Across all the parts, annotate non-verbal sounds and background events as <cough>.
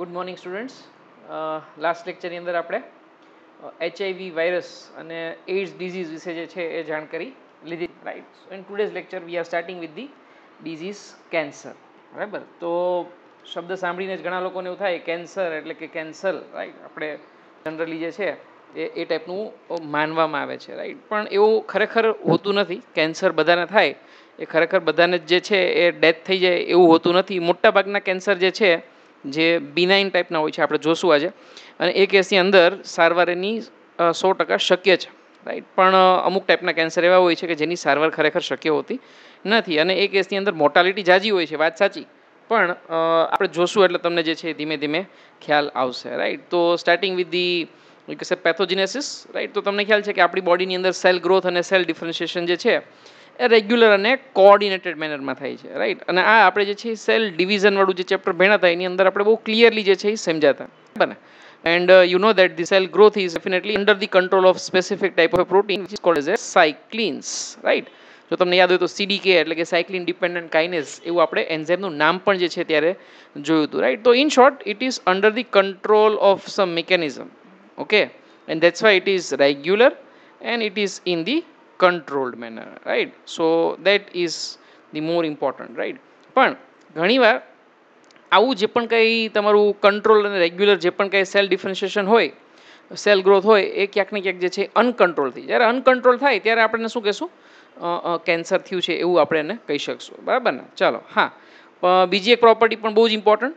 Good morning students last લેક્ચરની અંદર આપણે એચઆઈવી uh, વાયરસ અને એઇડ્સ ડિઝીઝ વિશે જે છે એ જાણકારી લીધી right so in today's lecture we are starting with the disease cancer બરાબર તો શબ્દ સાંભળીને જ ઘણા લોકોને એવું થાય કેન્સર એટલે કે કેન્સર રાઈટ આપણે જનરલી જે છે એ એ ટાઈપનું માનવામાં આવે છે રાઈટ પણ એવું ખરેખર હોતું નથી કેન્સર બધાને થાય એ ખરેખર બધાને જે છે એ ડેથ થઈ જાય એવું હોતું નથી મોટાભાગના કેન્સર જે છે જે બિનાઇન ટાઈપના હોય છે આપણે જોશું આજે અને એ કેસની અંદર સારવાર એની સો ટકા શક્ય છે રાઈટ પણ અમુક ટાઈપના કેન્સર એવા હોય છે કે જેની સારવાર ખરેખર શક્ય હોતી નથી અને એ કેસની અંદર મોર્ટાલિટી જાજી હોય છે વાત સાચી પણ આપણે જોશું એટલે તમને જે છે ધીમે ધીમે ખ્યાલ આવશે રાઈટ તો સ્ટાર્ટિંગ વિથ ધી યુ કે સે રાઈટ તો તમને ખ્યાલ છે કે આપણી બોડીની અંદર સેલ ગ્રોથ અને સેલ ડિફરન્શિએશન જે છે એ રેગ્યુલર અને કોઓર્ડિનેટેડ મેનરમાં થાય છે રાઈટ અને આ આપણે જે છે સેલ ડિવિઝનવાળું જે ચેપ્ટર ભણ્યા હતા એની અંદર આપણે બહુ ક્લિયરલી જે છે એ સમજાતા બરાબર and you know that the cell growth is definitely under the control of specific type of protein is called as a cyclins right જો તમને યાદ હોય તો સીડીકે એટલે કે સાયક્લિન ડિપેન્ડન્ટ કાઇનેસ એવું આપણે એન્ઝેમનું નામ પણ જે છે ત્યારે જોયું હતું રાઈટ તો in short it is under the control of some mechanism okay and that's why it is regular and it is in the controlled manner right so that is the more important right પણ ઘણીવાર આવું જે પણ કંઈ તમારું control અને regular જે પણ કંઈ સેલ ડિફરન્શિએશન હોય સેલ ગ્રોથ હોય એ ક્યાંક ને ક્યાંક જે છે અનકંટ્રોલ થઈ જ્યારે અનકન્ટ્રોલ થાય ત્યારે આપણે શું કહેશું કેન્સર થયું છે એવું આપણે એને કહી શકશું બરાબર ને ચાલો હા બીજી એક પ્રોપર્ટી પણ બહુ જ ઇમ્પોર્ટન્ટ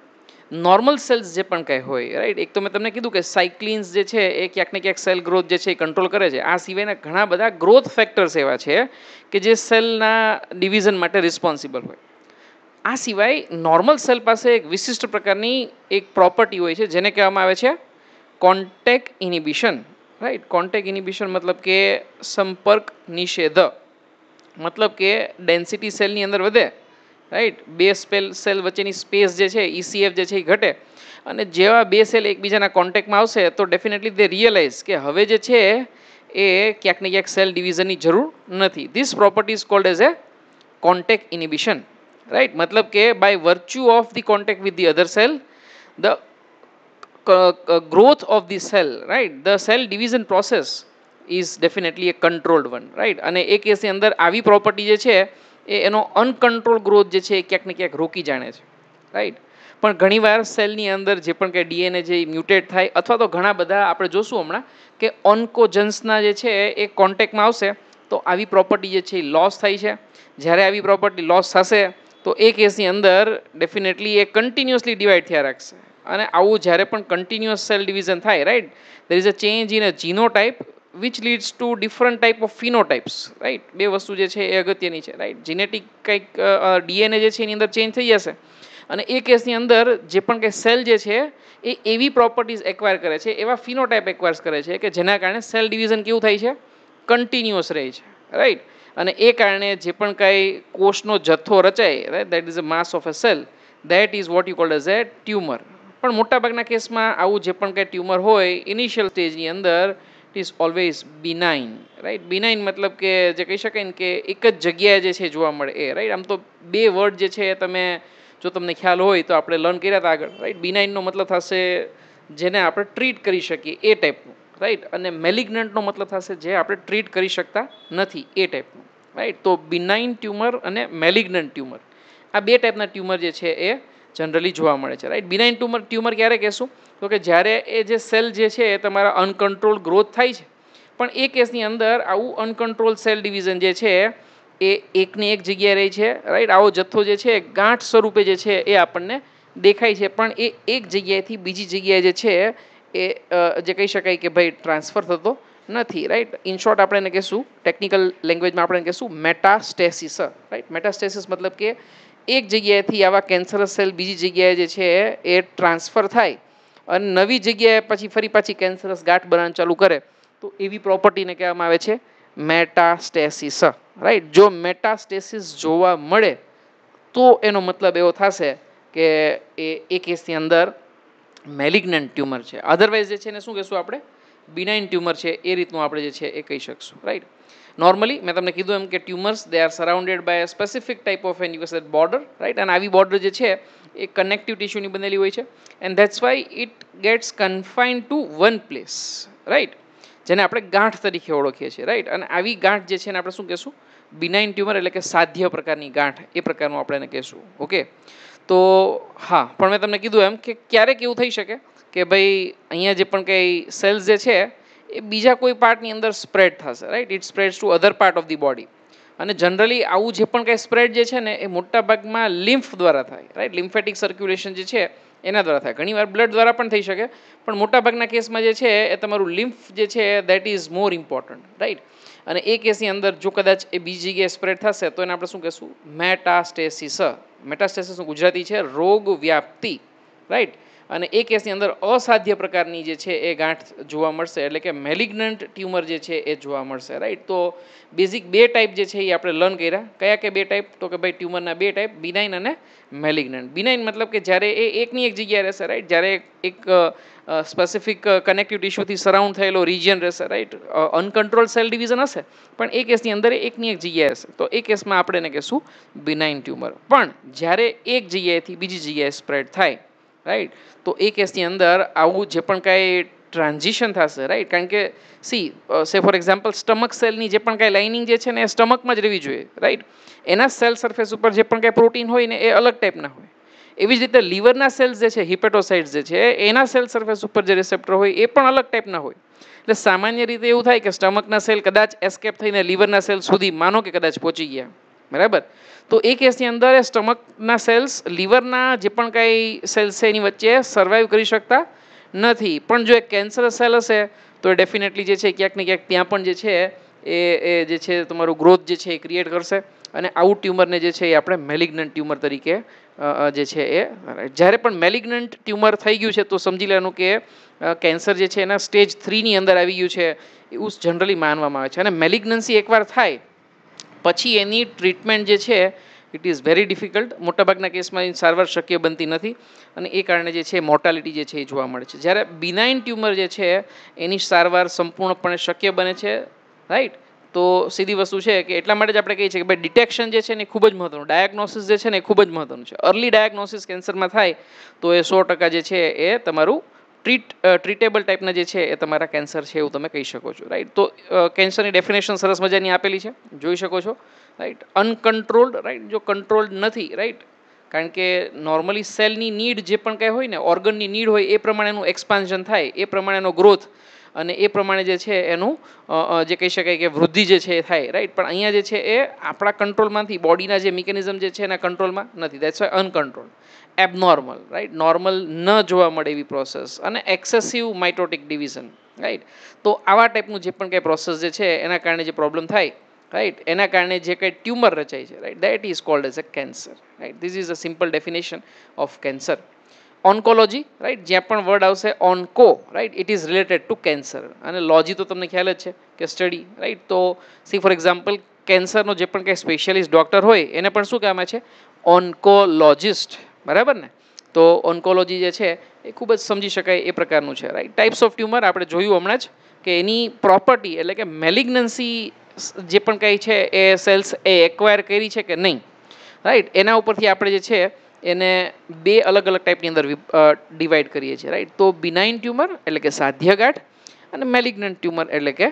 નોર્મલ સેલ્સ જે પણ કંઈ હોય રાઈટ એક તો મેં તમને કીધું કે સાયક્લિન્સ જે છે એ ક્યાંક ને ક્યાંક સેલ ગ્રોથ જે છે એ કંટ્રોલ કરે છે આ સિવાયના ઘણા બધા ગ્રોથ ફેક્ટર્સ એવા છે કે જે સેલના ડિવિઝન માટે રિસ્પોન્સિબલ હોય આ સિવાય નોર્મલ સેલ પાસે એક વિશિષ્ટ પ્રકારની એક પ્રોપર્ટી હોય છે જેને કહેવામાં આવે છે contact inhibition right contact inhibition મતલબ કે સંપર્ક નિષેધ મતલબ કે ડેન્સિટી સેલની અંદર વધે રાઈટ બે સ્પેલ સેલ વચ્ચેની સ્પેસ જે છે ઈસીએફ e જે છે એ ઘટે અને જેવા બે સેલ એકબીજાના કોન્ટેક્ટમાં આવશે તો ડેફિનેટલી તે રિયલાઇઝ કે હવે જે છે એ ક્યાંક ને ક્યાંક સેલ ડિવિઝનની જરૂર નથી this property is called as a contact inhibition right મતલબ કે by virtue of the contact with the other cell the growth of the cell right? The cell division process is definitely a controlled one right અને એ કેસની અંદર આવી property જે છે એ એનો અનકન્ટ્રોલ ગ્રોથ જે છે એ ક્યાંક ને ક્યાંક રોકી જાણે છે રાઈટ પણ ઘણીવાર સેલની અંદર જે પણ કે ડીએનએ જે મ્યુટેટ થાય અથવા તો ઘણા બધા આપણે જોશું હમણાં કે ઓન્કોજન્સના જે છે એ કોન્ટેક્ટમાં આવશે તો આવી પ્રોપર્ટી જે છે એ લોસ થાય છે જ્યારે આવી પ્રોપર્ટી લોસ થશે તો એ કેસની અંદર ડેફિનેટલી એ કન્ટિન્યુઅસલી ડિવાઈડ થયા રાખશે અને આવું જ્યારે પણ કન્ટિન્યુઅસ સેલ ડિવિઝન થાય right there is a change in a genotype which leads to different type of phenotypes right બે વસ્તુ જે છે એ અગત્યની છે રાઈટ જીનેટિક કંઈક ડીએનએ જે છે એની અંદર ચેન્જ થઈ જશે અને એ કેસની અંદર જે પણ કંઈ સેલ જે છે એ એવી પ્રોપર્ટીઝ એક્વાયર કરે છે એવા ફિનોટાઈપ એક્વાયર્સ કરે છે કે જેના કારણે સેલ ડિવિઝન કેવું થાય છે કન્ટિન્યુઅસ રહે છે રાઈટ અને એ કારણે જે પણ કાંઈ કોષનો જથ્થો રચાય right that is a mass of a cell that is what you called as a tumour પણ મોટાભાગના કેસમાં આવું જે પણ કાંઈ ટ્યુમર હોય ઇનિશિયલ સ્ટેજની અંદર it is always benign right benign મતલબ કે જે કહી શકાય ને કે એક જ જગ્યાએ જે છે જોવા મળે એ રાઈટ આમ તો બે વર્ડ જે છે તમે જો તમને ખ્યાલ હોય તો આપણે લર્ન કર્યા હતા આગળ રાઈટ બિનાઇનનો મતલબ થશે જેને આપણે ટ્રીટ કરી શકીએ એ ટાઈપનું રાઈટ અને મેલિગ્નન્ટનો મતલબ થશે જે આપણે ટ્રીટ કરી શકતા નથી એ ટાઈપનું રાઈટ તો બિનાઇન ટ્યુમર અને મેલિગ્નન્ટ ટ્યુમર આ બે ટાઈપના ટ્યુમર જે છે એ જનરલી જોવા મળે છે રાઈટ બિનાઇન ટ્યુમર ટ્યુમર ક્યારે કહેશું તો કે જ્યારે એ જે સેલ જે છે એ તમારા અનકન્ટ્રોલ ગ્રોથ થાય છે પણ એ કેસની અંદર આવું અનકન્ટ્રોલ સેલ ડિવિઝન જે છે એ એકની એક જગ્યાએ રહે છે રાઈટ આવો જથ્થો જે છે ગાંઠ સ્વરૂપે જે છે એ આપણને દેખાય છે પણ એ એક જગ્યાએથી બીજી જગ્યાએ જે છે એ જે કહી શકાય કે ભાઈ ટ્રાન્સફર થતો નથી રાઈટ ઇન શોર્ટ આપણે એને કહેશું ટેકનિકલ લેંગ્વેજમાં આપણે કહેશું મેટાસ્ટેસિસ રાઈટ મેટાસ્ટેસિસ મતલબ કે એક જગ્યાએથી આવા કેન્સરસ સેલ બીજી જગ્યાએ જે છે એ ટ્રાન્સફર થાય અને નવી જગ્યાએ પછી ફરી પાછી કેન્સરસ ગાંઠ બનાવવાનું ચાલુ કરે તો એવી પ્રોપર્ટીને કહેવામાં આવે છે મેટાસ્ટેસિસ રાઈટ જો મેટાસ્ટેસિસ જોવા મળે તો એનો મતલબ એવો થશે કે એ એ કેસની અંદર મેલિગ્નન્ટ ટ્યુમર છે અધરવાઇઝ જે છે એને શું કહેશું આપણે બિનાઇન ટ્યુમર છે એ રીતનું આપણે જે છે એ કહી શકશું રાઈટ નોર્મલી મેં તમને કીધું એમ કે tumours they are surrounded by specific type of an US border right અને આવી બોર્ડર જે છે એ કનેક્ટિવ ટિશ્યુની બનેલી હોય છે and that's why it gets confined to one place right જેને આપણે ગાંઠ તરીકે ઓળખીએ છીએ રાઈટ અને આવી ગાંઠ જે છે એને આપણે શું કહેશું બિનાઇન ટ્યુમર એટલે કે સાધ્ય પ્રકારની ગાંઠ એ પ્રકારનું આપણે એને કહેશું ઓકે તો હા પણ મેં તમને કીધું એમ કે ક્યારેક એવું થઈ શકે કે ભાઈ અહીંયા જે પણ કંઈ સેલ્સ જે છે એ બીજા કોઈ પાર્ટની અંદર સ્પ્રેડ થશે right it spread to other part of the body અને જનરલી આવું જે પણ કંઈ સ્પ્રેડ જે છે ને એ મોટાભાગમાં લિમ્ફ દ્વારા થાય રાઈટ લિમ્ફેટિક સર્ક્યુલેશન જે છે એના દ્વારા થાય ઘણીવાર બ્લડ દ્વારા પણ થઈ શકે પણ મોટાભાગના કેસમાં જે છે એ તમારું લિમ્ફ જે છે that is more important right અને એ કેસની અંદર જો કદાચ એ બીજી જગ્યાએ સ્પ્રેડ થશે તો એને આપણે શું કહેશું મેટાસ્ટેસિસ મેટાસ્ટેસિસનું ગુજરાતી છે રોગ વ્યાપ્તિ રાઈટ અને એ કેસની અંદર અસાધ્ય પ્રકારની જે છે એ ગાંઠ જોવા મળશે એટલે કે મેલિગ્નન્ટ ટ્યુમર જે છે એ જોવા મળશે રાઈટ તો બેઝિક બે ટાઈપ જે છે એ આપણે લર્ન કર્યા કયા કે બે ટાઈપ તો કે ભાઈ ટ્યુમરના બે ટાઈપ બિનાઇન અને મેલિગ્નન્ટ બિનાઇન મતલબ કે જ્યારે એ એકની એક જગ્યાએ રહેશે રાઈટ જ્યારે એક સ્પેસિફિક કનેક્ટિવ ટીશ્યુથી સરાઉન્ડ થયેલો રિજિયન રહેશે રાઈટ અનકન્ટ્રોલ સેલ ડિવિઝન હશે પણ એ કેસની અંદર એકની એક જગ્યાએ હશે તો એ કેસમાં આપણે એને કહેશું બિનાઇન ટ્યુમર પણ જ્યારે એક જગ્યાએથી બીજી જગ્યાએ સ્પ્રેડ થાય રાઈટ તો એ કેસની અંદર આવું જે પણ કાંઈ ટ્રાન્ઝિશન થશે રાઈટ કારણ કે સી સે ફોર એક્ઝામ્પલ સ્ટમક સેલની જે પણ કાંઈ લાઇનિંગ જે છે ને એ સ્ટમકમાં જ રહેવી જોઈએ રાઈટ એના સેલ સરફેસ ઉપર જે પણ કાંઈ પ્રોટીન હોય ને એ અલગ ટાઈપના હોય એવી જ રીતે લીવરના સેલ્સ જે છે હિપેટોસાઇડ્સ જે છે એના સેલ સરફેસ ઉપર જે રિસેપ્ટર હોય એ પણ અલગ ટાઈપના હોય એટલે સામાન્ય રીતે એવું થાય કે સ્ટમકના સેલ કદાચ એસ્કેપ થઈને લીવરના સેલ સુધી માનો કે કદાચ પહોંચી ગયા બરાબર તો એ કેસની અંદર એ સ્ટમકના સેલ્સ લીવરના જે પણ કાંઈ સેલ્સ છે એની વચ્ચે સર્વાઈવ કરી શકતા નથી પણ જો એ કેન્સર સેલ હશે તો એ ડેફિનેટલી જે છે ક્યાંક ને ક્યાંક ત્યાં પણ જે છે એ એ જે છે તમારું ગ્રોથ જે છે એ ક્રિએટ કરશે અને આવું ટ્યુમરને જે છે એ આપણે મેલિગ્નન્ટ ટ્યુમર તરીકે જે છે એ જ્યારે પણ મેલિગ્નન્ટ ટ્યુમર થઈ ગયું છે તો સમજી લેવાનું કે કેન્સર જે છે એના સ્ટેજ થ્રીની અંદર આવી ગયું છે એવું જનરલી માનવામાં આવે છે અને મેલિગ્નન્સી એકવાર થાય પછી એની ટ્રીટમેન્ટ જે છે ઇટ ઇઝ વેરી ડિફિકલ્ટ મોટાભાગના કેસમાં એની સારવાર શક્ય બનતી નથી અને એ કારણે જે છે મોર્ટાલિટી જે છે એ જોવા મળે છે જ્યારે બિનાઇન ટ્યુમર જે છે એની સારવાર સંપૂર્ણપણે શક્ય બને છે રાઈટ તો સીધી વસ્તુ છે કે એટલા માટે જ આપણે કહીએ છીએ કે ભાઈ ડિટેક્શન જે છે ને ખૂબ જ મહત્વનું ડાયગ્નોસિસ જે છે ને એ ખૂબ જ મહત્વનું છે અર્લી ડાયગ્નોસિસ કેન્સરમાં થાય તો એ સો ટકા જે છે એ તમારું ટ્રીટ ટ્રીટેબલ ટાઈપના જે છે એ તમારા કેન્સર છે એવું તમે કહી શકો છો રાઈટ તો કેન્સરની ડેફિનેશન સરસ મજાની આપેલી છે જોઈ શકો છો રાઈટ અનકન્ટ્રોલ્ડ રાઈટ જો કંટ્રોલ્ડ નથી રાઈટ કારણ કે નોર્મલી સેલની નીડ જે પણ કંઈ હોય ને ઓર્ગનની નીડ હોય એ પ્રમાણેનું એક્સપાન્શન થાય એ પ્રમાણેનો ગ્રોથ અને એ પ્રમાણે જે છે એનું જે કહી શકાય કે વૃદ્ધિ જે છે એ થાય રાઈટ પણ અહીંયા જે છે એ આપણા કંટ્રોલમાંથી બોડીના જે મિકેનિઝમ જે છે એના કંટ્રોલમાં નથી that's why uncontrol abnormal right normal ન જોવા મળે એવી પ્રોસેસ અને એક્સેસિવ માઇટોટિક ડિવિઝન રાઈટ તો આવા ટાઈપનું જે પણ કંઈ પ્રોસેસ જે છે એના કારણે જે પ્રોબ્લેમ થાય રાઈટ એના કારણે જે કંઈ ટ્યુમર રચાય છે right that is called as a cancer right this is a simple definition of cancer oncology right જ્યાં પણ વર્ડ આવશે onco right it is related to cancer અને લોજી તો તમને ખ્યાલ જ છે કે સ્ટડી રાઈટ તો સી ફોર એક્ઝામ્પલ કેન્સરનો જે પણ કંઈ સ્પેશિયલિસ્ટ ડૉક્ટર હોય એને પણ શું કહેવામાં છે ઓન્કોલોજિસ્ટ બરાબર ને તો ઓન્કોલોજી જે છે એ ખૂબ જ સમજી શકાય એ પ્રકારનું છે રાઈટ ટાઈપ્સ ઓફ ટ્યુમર આપણે જોયું હમણાં જ કે એની પ્રોપર્ટી એટલે કે મેલિગ્નન્સી જે પણ કંઈ છે એ સેલ્સ એ એક્વાયર કરી છે કે નહીં રાઈટ એના ઉપરથી આપણે જે છે એને બે અલગ અલગ ટાઈપની અંદર ડિવાઈડ કરીએ છીએ રાઈટ તો બિનાઇન ટ્યુમર એટલે કે સાધ્યગાઠ અને મેલિગ્નન્ટ ટ્યુમર એટલે કે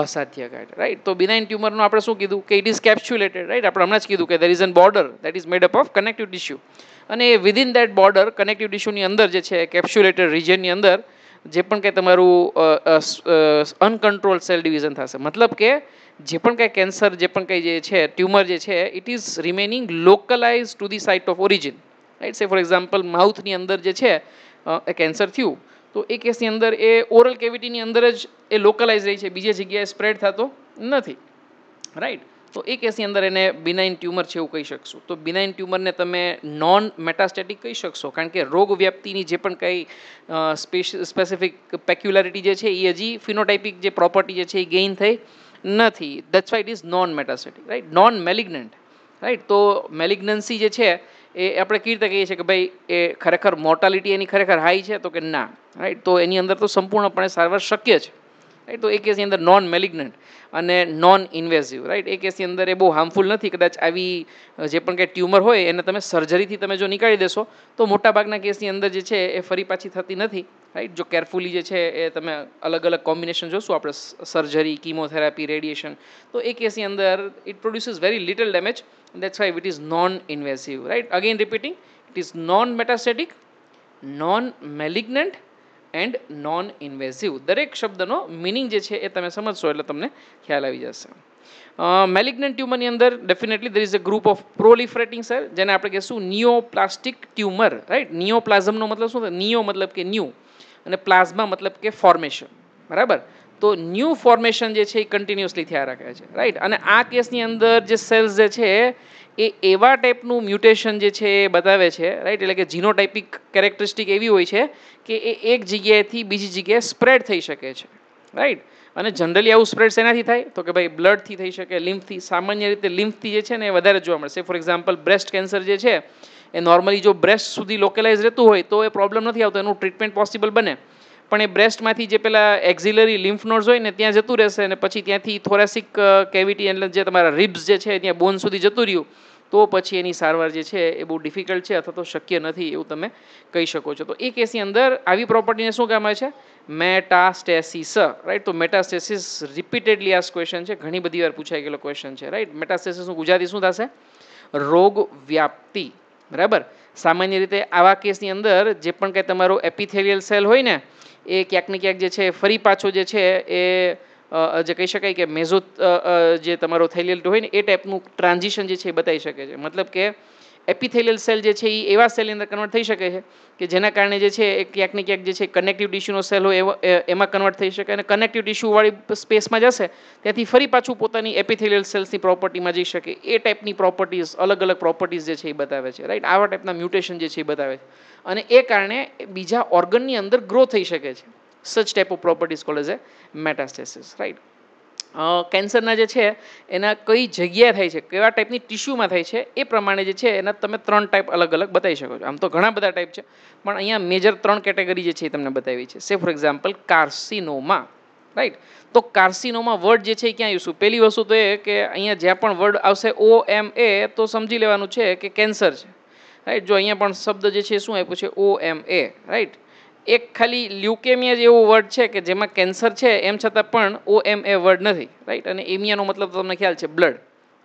અસાધ્ય ગાંઠ રાઈટ તો બિનાઇન ટ્યુમરનું આપણે શું કીધું કે ઇટ ઇઝ કેપ્સ્યુલેટેડ રાઈટ આપણે હમણાં જ કીધું કે there is an border that is made up of connective tissue અને એ વિધિન દેટ બોર્ડર કનેક્ટિવ ટિશ્યુની અંદર જે છે કેપ્સ્યુલેટેડ રિજનની અંદર જે પણ કંઈ તમારું અનકન્ટ્રોલ સેલ ડિવિઝન થશે મતલબ કે જે પણ કંઈ કેન્સર જે પણ કંઈ જે છે ટ્યુમર જે છે it is remaining localise to the site of origin right say for example માઉથની અંદર જે છે એ કેન્સર થયું તો એ કેસની અંદર એ ઓરલ કેવિટીની અંદર જ એ લોકલાઇઝ રહી છે બીજી જગ્યાએ સ્પ્રેડ થતો નથી રાઇટ તો એ કેસની અંદર એને બિનાઇન ટ્યુમર છે એવું કહી શકશો તો બિનાઇન ટ્યુમરને તમે નોન મેટાસ્ટેટિક કહી શકશો કારણ કે રોગ વ્યાપ્તિની જે પણ કંઈ સ્પેસિફિક પેક્યુલારિટી જે છે એ હજી ફિનોટાઇપિક જે પ્રોપર્ટી જે છે એ ગેઇન થઈ નથી that's why it is non metastatic right non malignant right તો મેલિગ્નન્સી જે છે એ આપણે કેવી રીતે કહીએ છીએ કે ભાઈ એ ખરેખર મોર્ટાલિટી એની ખરેખર હાઈ છે તો કે ના રાઈટ તો એની અંદર તો સંપૂર્ણપણે સારવાર શક્ય છે રાઈટ તો એ કેસની અંદર નોન મેલિગ્નન્ટ અને નોન ઇન્વેઝિવ રાઈટ એ કેસની અંદર એ બહુ હાર્મફુલ નથી કદાચ આવી જે પણ કંઈ ટ્યુમર હોય એને તમે સર્જરીથી તમે જો નીકાળી દેશો તો મોટાભાગના કેસની અંદર જે છે એ ફરી પાછી થતી નથી રાઈટ જો કેરફુલી જે છે એ તમે અલગ અલગ કોમ્બિનેશન જોશું આપણે સર્જરી કીમોથેરાપી રેડિએશન તો એ કેસની અંદર it produces very little damage that's why it is non invasive right again repeating it is non metastatic non malignant and non invasive દરેક શબ્દનો મિનિંગ જે છે એ તમે સમજશો એટલે તમને ખ્યાલ આવી જશે મેલિગ્નન્ટ ટ્યુમરની અંદર definitely there is a group of proliferating cell જેને આપણે કહીશું પ્લાસ્ટિક ટ્યુમર રાઈટ નિયોપ્લાઝમનો મતલબ શું થાય નિયો મતલબ કે ન્યૂ અને પ્લાઝમા મતલબ કે ફોર્મેશન બરાબર તો ન્યૂ ફોર્મેશન જે છે એ કન્ટિન્યુઅસલી થયા રાખે છે રાઈટ અને આ કેસની અંદર જે સેલ્સ જે છે એ એવા ટાઈપનું મ્યુટેશન જે છે એ બતાવે છે રાઈટ એટલે કે જીનોટાઇપિક કેરેક્ટરિસ્ટિક એવી હોય છે કે એ એક જગ્યાએથી બીજી જગ્યાએ સ્પ્રેડ થઈ શકે છે રાઈટ અને જનરલી આવું સ્પ્રેડ શેનાથી થાય તો કે ભાઈ બ્લડથી થઈ શકે લિમ્ફથી સામાન્ય રીતે લિમ્ફથી જે છે ને એ વધારે જોવા મળશે ફોર એક્ઝામ્પલ બ્રેસ્ટ કેન્સર જે છે એ નોર્મલી જો બ્રેસ્ટ સુધી લોકલાઇઝ રહેતું હોય તો એ પ્રોબ્લેમ નથી આવતો એનું ટ્રીટમેન્ટ પોસિબલ બને પણ એ બ્રેસ્ટમાંથી જે પેલા એક્ઝિલરી લિમ્ફ નોડ્સ હોય ને ત્યાં જતું રહેશે અને પછી ત્યાંથી થોરેસિક કેવિટી એટલે જે તમારા રિબ્સ જે છે ત્યાં બોન સુધી જતું રહ્યું તો પછી એની સારવાર જે છે એ બહુ ડિફિકલ્ટ છે અથવા તો શક્ય નથી એવું તમે કહી શકો છો તો એ કેસની અંદર આવી પ્રોપર્ટીને શું કહેવાય છે મેટાસ્ટેસિસ રાઈટ તો મેટાસ્ટેસિસ રિપીટેડલી આ ક્વેશ્ચન છે ઘણી બધી વાર પૂછાઈ ગયેલો ક્વેશ્ચન છે રાઈટ મેટાસ્ટેસિસનું ગુજરાતી શું થશે રોગ વ્યાપ્તિ બરાબર સામાન્ય રીતે આવા કેસની અંદર જે પણ કંઈ તમારો એપિથેલિયલ સેલ હોય ને એ ક્યાંક ને ક્યાંક જે છે ફરી પાછો જે છે એ જે કહી શકાય કે મેઝોત જે તમારો થેલિયલ હોય ને એ ટાઈપનું ટ્રાન્ઝિશન જે છે એ બતાવી શકે છે મતલબ કે એપિથેલિયલ સેલ જે છે એ એવા સેલની અંદર કન્વર્ટ થઈ શકે છે કે જેના કારણે જે છે એ ક્યાંક ને ક્યાંક જે છે કનેક્ટિવ ટિશ્યુનો સેલ હોય એવો એમાં કન્વર્ટ થઈ શકે અને કનેક્ટિવ ટીશ્યુવાળી સ્પેસમાં જશે ત્યાંથી ફરી પાછું પોતાની એપિથેલિયલ સેલ્સની પ્રોપર્ટીમાં જઈ શકે એ ટાઈપની પ્રોપર્ટીઝ અલગ અલગ પ્રોપર્ટીઝ જે છે એ બતાવે છે રાઈટ આવા ટાઈપના મ્યુટેશન જે છે એ બતાવે છે અને એ કારણે બીજા ઓર્ગનની અંદર ગ્રો થઈ શકે છે such type of properties called as a metastasis right કેન્સરના જે છે એના કઈ જગ્યાએ થાય છે કેવા ટાઈપની ટિશ્યુમાં થાય છે એ પ્રમાણે જે છે એના તમે ત્રણ ટાઈપ અલગ અલગ બતાવી શકો છો આમ તો ઘણા બધા ટાઈપ છે પણ અહીંયા મેજર ત્રણ કેટેગરી જે છે એ તમને બતાવી છે say for example carcinoma right તો કાર્સિનોમાં વર્ડ જે છે એ ક્યાં યુઝ પહેલી વસ્તુ તો એ કે અહીંયા જ્યાં પણ વર્ડ આવશે ઓ એમ એ તો સમજી લેવાનું છે કે કેન્સર છે રાઈટ જો અહીંયા પણ શબ્દ જે છે શું આપ્યું છે ઓ એમ એ રાઈટ એક ખાલી લ્યુકેમિયા જ વર્ડ છે કે જેમાં કેન્સર છે એમ છતાં પણ ઓ એમ એ વર્ડ નથી રાઈટ અને એમિયાનો મતલબ તમને ખ્યાલ છે બ્લડ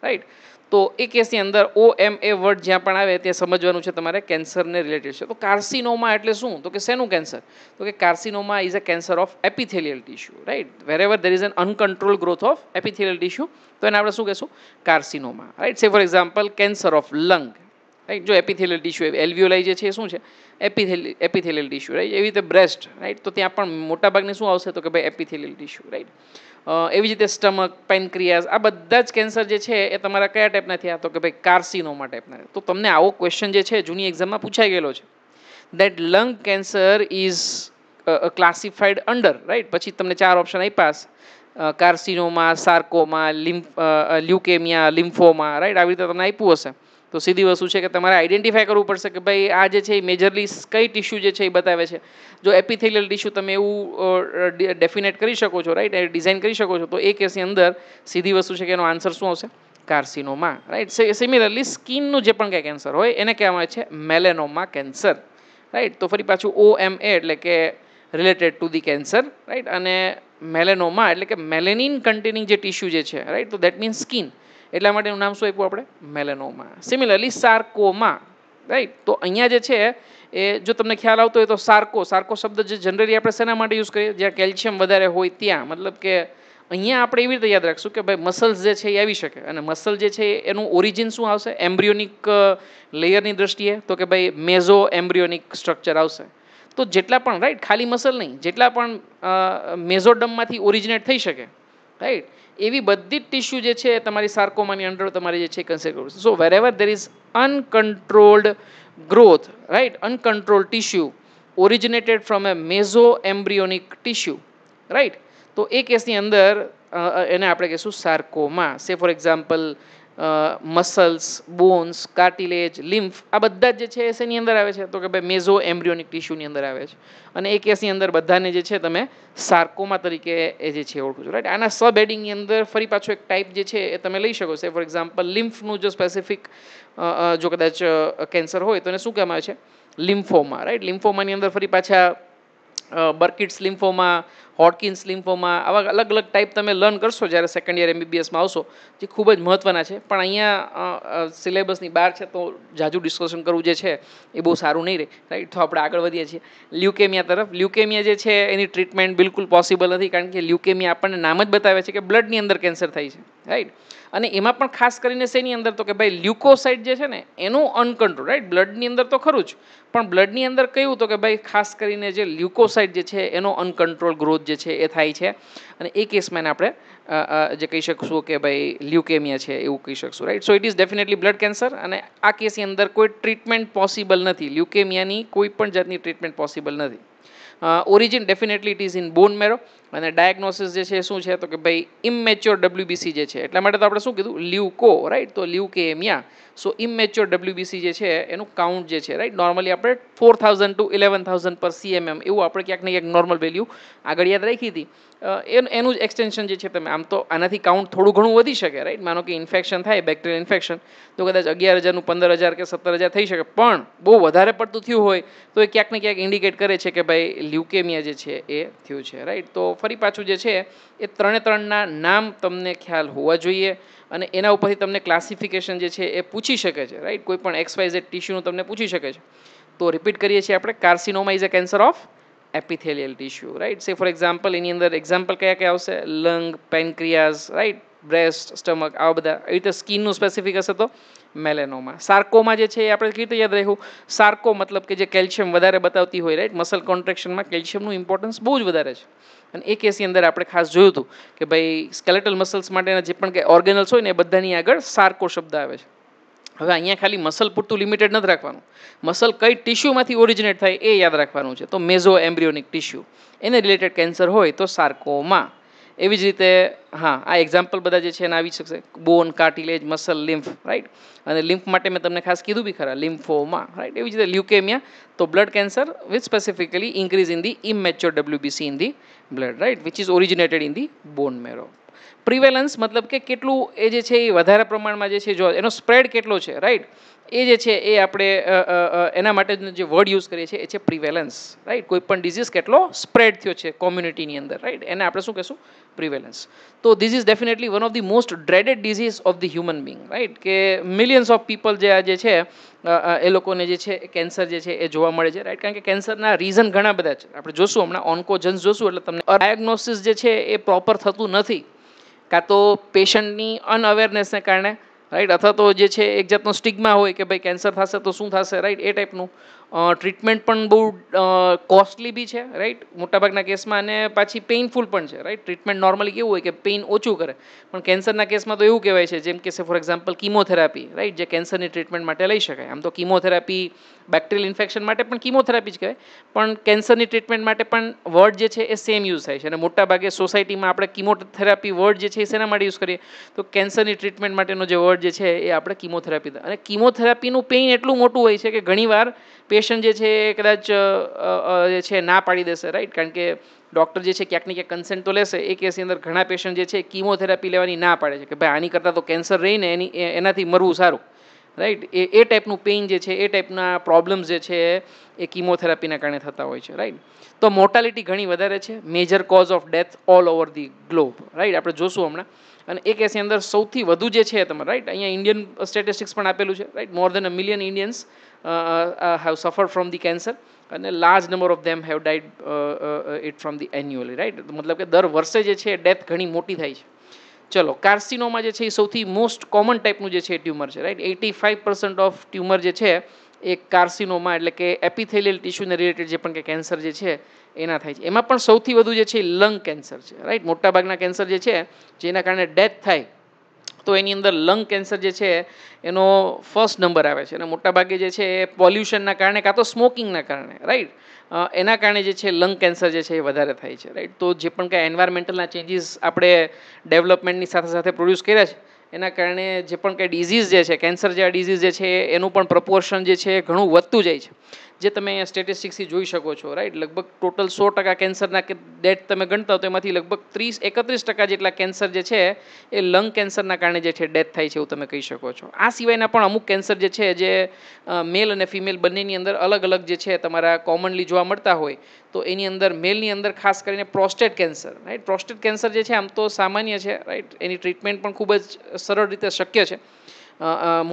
રાઈટ તો એ કેસની અંદર ઓ એમ એ વર્ડ જ્યાં પણ આવે ત્યાં સમજવાનું છે તમારે કેન્સરને રિલેટેડ છે તો કાર્સિનોમા એટલે શું તો કે શેનું કેન્સર તો કે carcinoma is a cancer of epithelial tissue right wherever there is an uncontrol growth of epithelial tissue તો એને આપણે શું કહેશું carcinoma right say for example cancer of lung right જો એપિથેલિયલ ટીશ્યુ એલ્વ્યુલાઈ જે છે એ શું છે એપિથેલિ એપિથેલિયલ ટીશ્યુ રાઈટ એવી રીતે બ્રેસ્ટ રાઈટ તો ત્યાં પણ મોટાભાગની શું આવશે તો કે ભાઈ એપિથેલિયલ ટીશ્યુ રાઈટ એવી જ રીતે સ્ટમક પેનક્રિયાઝ આ બધા જ કેન્સર જે છે એ તમારા કયા ટાઈપના થયા તો કે ભાઈ કાર્સિનોમા ટાઈપના તો તમને આવો ક્વેશ્ચન જે છે જૂની એક્ઝામમાં પૂછાઈ ગયેલો છે that lung cancer is classified under right પછી તમને ચાર ઓપ્શન આપ્યા carcinoma sarcoma lymph leukaemia lymphoma right આવી રીતે તમને આપ્યું હશે તો સીધી વસ્તુ છે કે તમારે આઈડેન્ટિફાય કરવું પડશે કે ભાઈ આ જે છે એ મેજરલી કઈ ટીશ્યુ જે છે એ બતાવે છે જો એપિથેલિયલ ટીશ્યુ તમે એવું ડેફિનેટ કરી શકો છો રાઈટ એ ડિઝાઇન કરી શકો છો તો એ કેસની અંદર સીધી વસ્તુ છે કે એનો આન્સર શું આવશે કાર્સિનોમાં રાઈટ સિમિલરલી સ્કિનનું જે પણ કંઈ કેન્સર હોય એને કહેવામાં આવે છે મેલેનોમા કેન્સર રાઈટ તો ફરી પાછું ઓ એમ એ એટલે કે related to the cancer right અને મેલેનોમા એટલે કે મેલેનિન કન્ટેનિંગ જે ટીશ્યુ જે છે રાઈટ તો દેટ મીન્સ સ્કિન એટલા માટેનું નામ શું આપ્યું આપણે મેલેનોમા સિમિલરલી સાર્કોમા રાઈટ તો અહીંયા જે છે એ જો તમને ખ્યાલ આવતો હોય તો સાર્કો સાર્કો શબ્દ જે જનરલી આપણે શેના માટે યુઝ કરીએ જ્યાં કેલ્શિયમ વધારે હોય ત્યાં મતલબ કે અહીંયા આપણે એવી રીતે યાદ રાખશું કે ભાઈ મસલ્સ જે છે એ આવી શકે અને મસલ જે છે એનું ઓરિજિન શું આવશે એમ્બ્રિયોનિક લેયરની દ્રષ્ટિએ તો કે ભાઈ મેઝો એમ્બ્રિયોનિક સ્ટ્રક્ચર આવશે તો જેટલા પણ રાઈટ ખાલી મસલ નહીં જેટલા પણ મેઝોડમમાંથી ઓરિજિનેટ થઈ શકે રાઈટ એવી બધી જ ટીસ્યુ જે છે તમારી સાર્કોમાની અંડર તમારી જે છે consider so wherever there is uncontrolled growth right uncontrolled tissue originated from a meso embryonic tissue right તો એ કેસની અંદર એને આપણે કહીશું sarcoma say for example muscles bones cartilage lymph આ બધા જ જે છે એ અંદર આવે છે તો કે ભાઈ મેઝો એમ્બ્રિયોનિક ટિશ્યુની અંદર આવે છે અને એ કેસની અંદર બધાને જે છે તમે સાર્કોમા તરીકે એ જે છે ઓળખો છો રાઈટ આના સબ હેડિંગની અંદર ફરી પાછો એક ટાઈપ જે છે એ તમે લઈ શકો છો ફોર એક્ઝામ્પલ લિમ્ફનું જો સ્પેસિફિક જો કદાચ કેન્સર હોય તો એને શું કહેવામાં આવે છે લિમ્ફોમા રાઈટ લિમ્ફોમાની અંદર ફરી પાછા બર્કિટ્સ લિમ્ફોમા હોટકિન્સ લિમ્ફોમાં આવા અલગ અલગ ટાઈપ તમે લર્ન કરશો જ્યારે સેકન્ડ યર એમબીબીએસમાં આવશો જે ખૂબ જ મહત્ત્વના છે પણ અહીંયા સિલેબસની બહાર છે તો જાજુ ડિસ્કશન કરવું જે છે એ બહુ સારું નહીં રહે રાઈટ તો આપણે આગળ વધીએ છીએ લ્યુકેમિયા તરફ લ્યુકેમિયા જે છે એની ટ્રીટમેન્ટ બિલકુલ પોસિબલ નથી કારણ કે લ્યુકેમિયા આપણને નામ જ બતાવે છે કે બ્લડની અંદર કેન્સર થાય છે રાઈટ અને એમાં પણ ખાસ કરીને શેની અંદર તો કે ભાઈ લ્યુકોસાઇટ જે છે ને એનું અનકન્ટ્રોલ રાઈટ બ્લડની અંદર તો ખરું જ પણ બ્લડની અંદર કયું તો કે ભાઈ ખાસ કરીને જે લ્યુકોસાઇટ જે છે એનો અનકન્ટ્રોલ ગ્રોથ જે છે એ થાય છે અને એ કેસમાં એને આપણે જે કહી શકશું કે ભાઈ લ્યુકેમિયા છે એવું કહી શકશું right so it is definitely blood cancer અને આ કેસની અંદર કોઈ ટ્રીટમેન્ટ પોસિબલ નથી લ્યુકેમિયાની કોઈ પણ જાતની ટ્રીટમેન્ટ પોસિબલ નથી origin definitely it is in bone marrow અને ડાયગ્નોસિસ જે છે શું છે તો કે ભાઈ ઇમેચ્યોર ડબલ્યુબીસી જે છે એટલા માટે તો આપણે શું કીધું લ્યુકો રાઈટ તો લ્યુકેમિયા સો ઇમેચ્યોર ડબલ્યુબીસી જે છે એનું કાઉન્ટ જે છે રાઈટ નોર્મલી આપણે four thousand to eleven thousand per CMM એવું આપણે ક્યાંક ને ક્યાંક નોર્મલ વેલ્યુ આગળ યાદ રાખી હતી એનું જ એક્સટેન્શન જે છે તમે આમ તો આનાથી કાઉન્ટ થોડું ઘણું વધી શકે રાઈટ માનો કે ઇન્ફેક્શન થાય બેક્ટેરિયલ ઇન્ફેક્શન તો કદાચ અગિયાર હજારનું પંદર હજાર કે સત્તર હજાર થઈ શકે પણ બહુ વધારે પડતું થયું હોય તો એ ક્યાંક ને ક્યાંક ઇન્ડિકેટ કરે છે કે ભાઈ લ્યુકેમિયા જે છે એ થયું છે રાઈટ તો ફરી પાછું જે છે એ ત્રણે ત્રણના નામ તમને ખ્યાલ હોવા જોઈએ અને એના ઉપરથી તમને ક્લાસિફિકેશન જે છે એ પૂછી શકે છે રાઈટ કોઈ પણ એક્સ ઝેડ ટીશ્યુનું તમને પૂછી શકે છે તો રિપીટ કરીએ છીએ આપણે carcinoma is a cancer of epithelial tissue right say for example એની અંદર એક્ઝામ્પલ કયા કયા આવશે lung pancreas right breast stomach આવા બધા એવી રીતે સ્કિનનું સ્પેસિફિક હશે તો મેલેનોમા સાર્કોમાં જે છે એ આપણે કેવી રીતે યાદ રાખ્યું સાર્કો મતલબ કે જે કેલ્શિયમ વધારે બતાવતી હોય રાઈટ મસલ કોન્ટ્રેક્શનમાં કેલ્શિયમનું ઇમ્પોર્ટન્સ બહુ જ વધારે છે અને એ કેસની અંદર આપણે ખાસ જોયું હતું કે ભાઈ સ્કેલેટલ મસલ્સ માટેના જે પણ કંઈ ઓર્ગેનલ્સ હોય ને એ બધાની આગળ સાર્કો શબ્દ આવે છે હવે અહીંયા ખાલી મસલ પૂરતું લિમિટેડ નથી રાખવાનું મસલ કઈ ટિશ્યુમાંથી ઓરિજિનેટ થાય એ યાદ રાખવાનું છે તો મેઝો એમ્બ્રિયોનિક ટિશ્યુ એને રિલેટેડ કેન્સર હોય તો સાર્કોમાં એવી જ રીતે હા આ એક્ઝામ્પલ બધા જે છે એને આવી શકશે bone cartilage muscle lymph right અને લિમ્ફ માટે મેં તમને ખાસ કીધું બી ખરા લિમ્ફોમાં રાઈટ એવી જ રીતે લ્યુકેમિયા તો blood cancer with specifically increase in the immature WBC in the blood right which is originated in the bone marrow prevalence મતલબ કે કેટલું એ જે છે એ વધારે પ્રમાણમાં જે છે જો એનો સ્પ્રેડ કેટલો છે રાઈટ એ જે છે એ આપણે એના માટેનો જે વર્ડ યુઝ કરીએ છીએ એ છે પ્રિવેલન્સ રાઈટ કોઈ પણ ડિઝીઝ કેટલો સ્પ્રેડ થયો છે કોમ્યુનિટીની અંદર રાઈટ એને આપણે શું કહેશું પ્રિવેલન્સ તો this is definitely one of the most dreaded disease of the human being right કે મિલિયન્સ ઓફ પીપલ જે આ જે છે એ લોકોને જે છે કેન્સર જે છે એ જોવા મળે છે રાઈટ કારણ કે કેન્સરના રીઝન ઘણા બધા છે આપણે જોશું હમણાં ઓન્કોજન્સ જોશું એટલે તમને ડાયગ્નોસિસ જે છે એ પ્રોપર થતું નથી કાં તો પેશન્ટની અનઅવેરનેસને કારણે રાઈટ અથવા તો જે છે એક જાતનો સ્ટિગ્મા હોય કે ભાઈ કેન્સર થશે તો શું થશે રાઈટ એ ટાઈપનું ટ્રીટમેન્ટ પણ બહુ કોસ્ટલી બી છે રાઈટ મોટાભાગના કેસમાં અને પાછી પેઇનફુલ પણ છે રાઈટ ટ્રીટમેન્ટ નોર્મલી કેવું હોય કે પેઇન ઓછું કરે પણ કેન્સરના કેસમાં તો એવું કહેવાય છે જેમ કે ફોર એક્ઝામ્પલ કીમોથેરાપી રાઈટ જે કેન્સરની ટ્રીટમેન્ટ માટે લઈ શકાય આમ તો કીમોથેરાપી બેક્ટેરિયલ ઇન્ફેક્શન માટે પણ કિમોથેરાપી જ કહેવાય પણ કેન્સરની ટ્રીટમેન્ટ માટે પણ વર્ડ જે છે એ સેમ યુઝ થાય છે અને મોટાભાગે સોસાયટીમાં આપણે કિમોથેરાપી વર્ડ જે છે એ શેના માટે યુઝ કરીએ તો કેન્સરની ટ્રીટમેન્ટ માટેનો જે વર્ડ જે છે એ આપણે કીમોથેરાપી અને કિમોથેરાપીનું પેઇન એટલું મોટું હોય છે કે ઘણીવાર પેશન્ટ જે છે એ કદાચ જે છે ના પાડી દેશે રાઈટ કારણ કે ડૉક્ટર જે છે ક્યાંક ને ક્યાંક કન્સેન્ટ તો લેશે એ કેસની અંદર ઘણા પેશન્ટ જે છે કીમોથેરાપી લેવાની ના પાડે છે કે ભાઈ આની કરતાં તો કેન્સર રહીને એની એનાથી મરવું સારું રાઈટ એ એ ટાઈપનું પેઇન જે છે એ ટાઈપના પ્રોબ્લેમ્સ જે છે એ કીમોથેરાપીના કારણે થતા હોય છે રાઈટ તો મોર્ટાલિટી ઘણી વધારે છે major cause of death all over the globe right આપણે જોશું હમણાં અને એ કેસની અંદર સૌથી વધુ જે છે તમારે રાઈટ અહીંયા ઇન્ડિયન સ્ટેટિસ્ટિક્સ પણ આપેલું છે right more than a million Indians Uh, uh, uh, have suffered from the cancer અને large number of them have died it from the annually right મતલબ કે દર વર્ષે જે છે ડેથ ઘણી મોટી થાય છે ચલો કાર્સિનોમાં જે છે એ સૌથી મોસ્ટ કોમન ટાઈપનું જે છે ટ્યુમર છે right eighty five percent of tumour જે છે એ કાર્સિનોમાં એટલે કે એપિથેલિયલ ટિશ્યુને રિલેટેડ જે પણ કે કેન્સર જે છે એના થાય છે એમાં પણ સૌથી વધુ જે છે લંગ કેન્સર છે રાઈટ મોટાભાગના કેન્સર જે છે જેના કારણે ડેથ થાય તો એની અંદર લંગ કેન્સર જે છે એનો ફર્સ્ટ નંબર આવે છે અને મોટાભાગે જે છે એ પોલ્યુશનના કારણે કાં તો સ્મોકિંગના કારણે રાઈટ એના કારણે જે છે લંગ કેન્સર જે છે એ વધારે થાય છે રાઈટ તો જે પણ કાંઈ એન્વાયરમેન્ટલના ચેન્જીસ આપણે ડેવલપમેન્ટની સાથે સાથે પ્રોડ્યુસ કર્યા છે એના કારણે જે પણ કંઈ ડિઝીઝ જે છે કેન્સર જેવા ડિઝીઝ જે છે એનું પણ પ્રપોર્શન જે છે ઘણું વધતું જાય છે જે તમે અહીંયા સ્ટેટિસ્ટિક્સથી જોઈ શકો છો રાઈટ લગભગ ટોટલ સો ટકા કેન્સરના ડેથ તમે ગણતા હો તો એમાંથી લગભગ ત્રીસ એકત્રીસ ટકા જેટલા કેન્સર જે છે એ લંગ કેન્સરના કારણે જે છે ડેથ થાય છે એવું તમે કહી શકો છો આ સિવાયના પણ અમુક કેન્સર જે છે જે મેલ અને ફિમેલ બંનેની અંદર અલગ અલગ જે છે તમારા કોમનલી જોવા મળતા હોય તો એની અંદર મેલની અંદર ખાસ કરીને prostate cancer right prostate cancer જે છે આમ તો સામાન્ય છે રાઈટ એની ટ્રીટમેન્ટ પણ ખૂબ જ સરળ રીતે શક્ય છે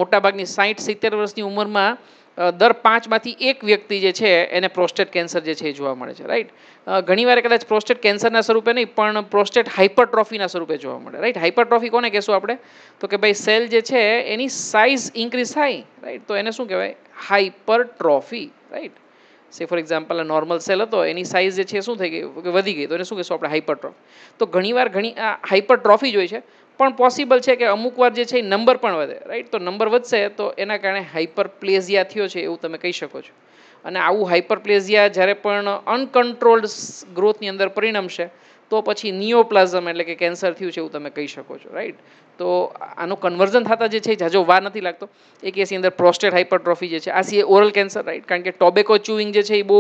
મોટાભાગની સાઠ સિત્તેર વર્ષની ઉંમરમાં દર પાંચમાંથી એક વ્યક્તિ જે છે એને પ્રોસ્ટેટ કેન્સર જે છે એ જોવા મળે છે રાઈટ ઘણીવાર કદાચ પ્રોસ્ટેટ કેન્સરના સ્વરૂપે નહીં પણ પ્રોસ્ટેટ હાઇપરટ્રોફીના સ્વરૂપે જોવા મળે રાઈટ હાઇપરટ્રોફી કોને કહેશું આપણે તો કે ભાઈ સેલ જે છે એની સાઇઝ ઇન્ક્રીઝ થાય રાઈટ તો એને શું કહેવાય hypertrophy right say for example normal cell હતો એની સાઇઝ જે છે શું થઈ ગઈ વધી ગઈ તો એને શું કહેશું આપણે હાઇપરટ્રોફી તો ઘણીવાર ઘણી આ હાઇપરટ્રોફી જ હોય છે પણ પોસિબલ છે કે અમુક વાર જે છે એ નંબર પણ વધે રાઈટ તો નંબર વધશે તો એના કારણે હાઇપર પ્લેઝિયા થયો છે એવું તમે કહી શકો છો અને આવું હાઇપર પ્લેઝિયા જ્યારે પણ અનકન્ટ્રોલ્ડ ગ્રોથની અંદર પરિણમશે તો પછી નિયોપ્લાઝમ એટલે કે કેન્સર થયું છે એવું તમે કહી શકો છો રાઈટ તો આનું કન્વર્ઝન થતા જે છે જાજો વાર નથી લાગતો એ કેસની અંદર પ્રોસ્ટેટ હાઇપરટ્રોફી જે છે આ સિવાય ઓરલ કેન્સર રાઈટ કારણ કે ટોબેકો ચ્યુઇંગ જે છે એ બહુ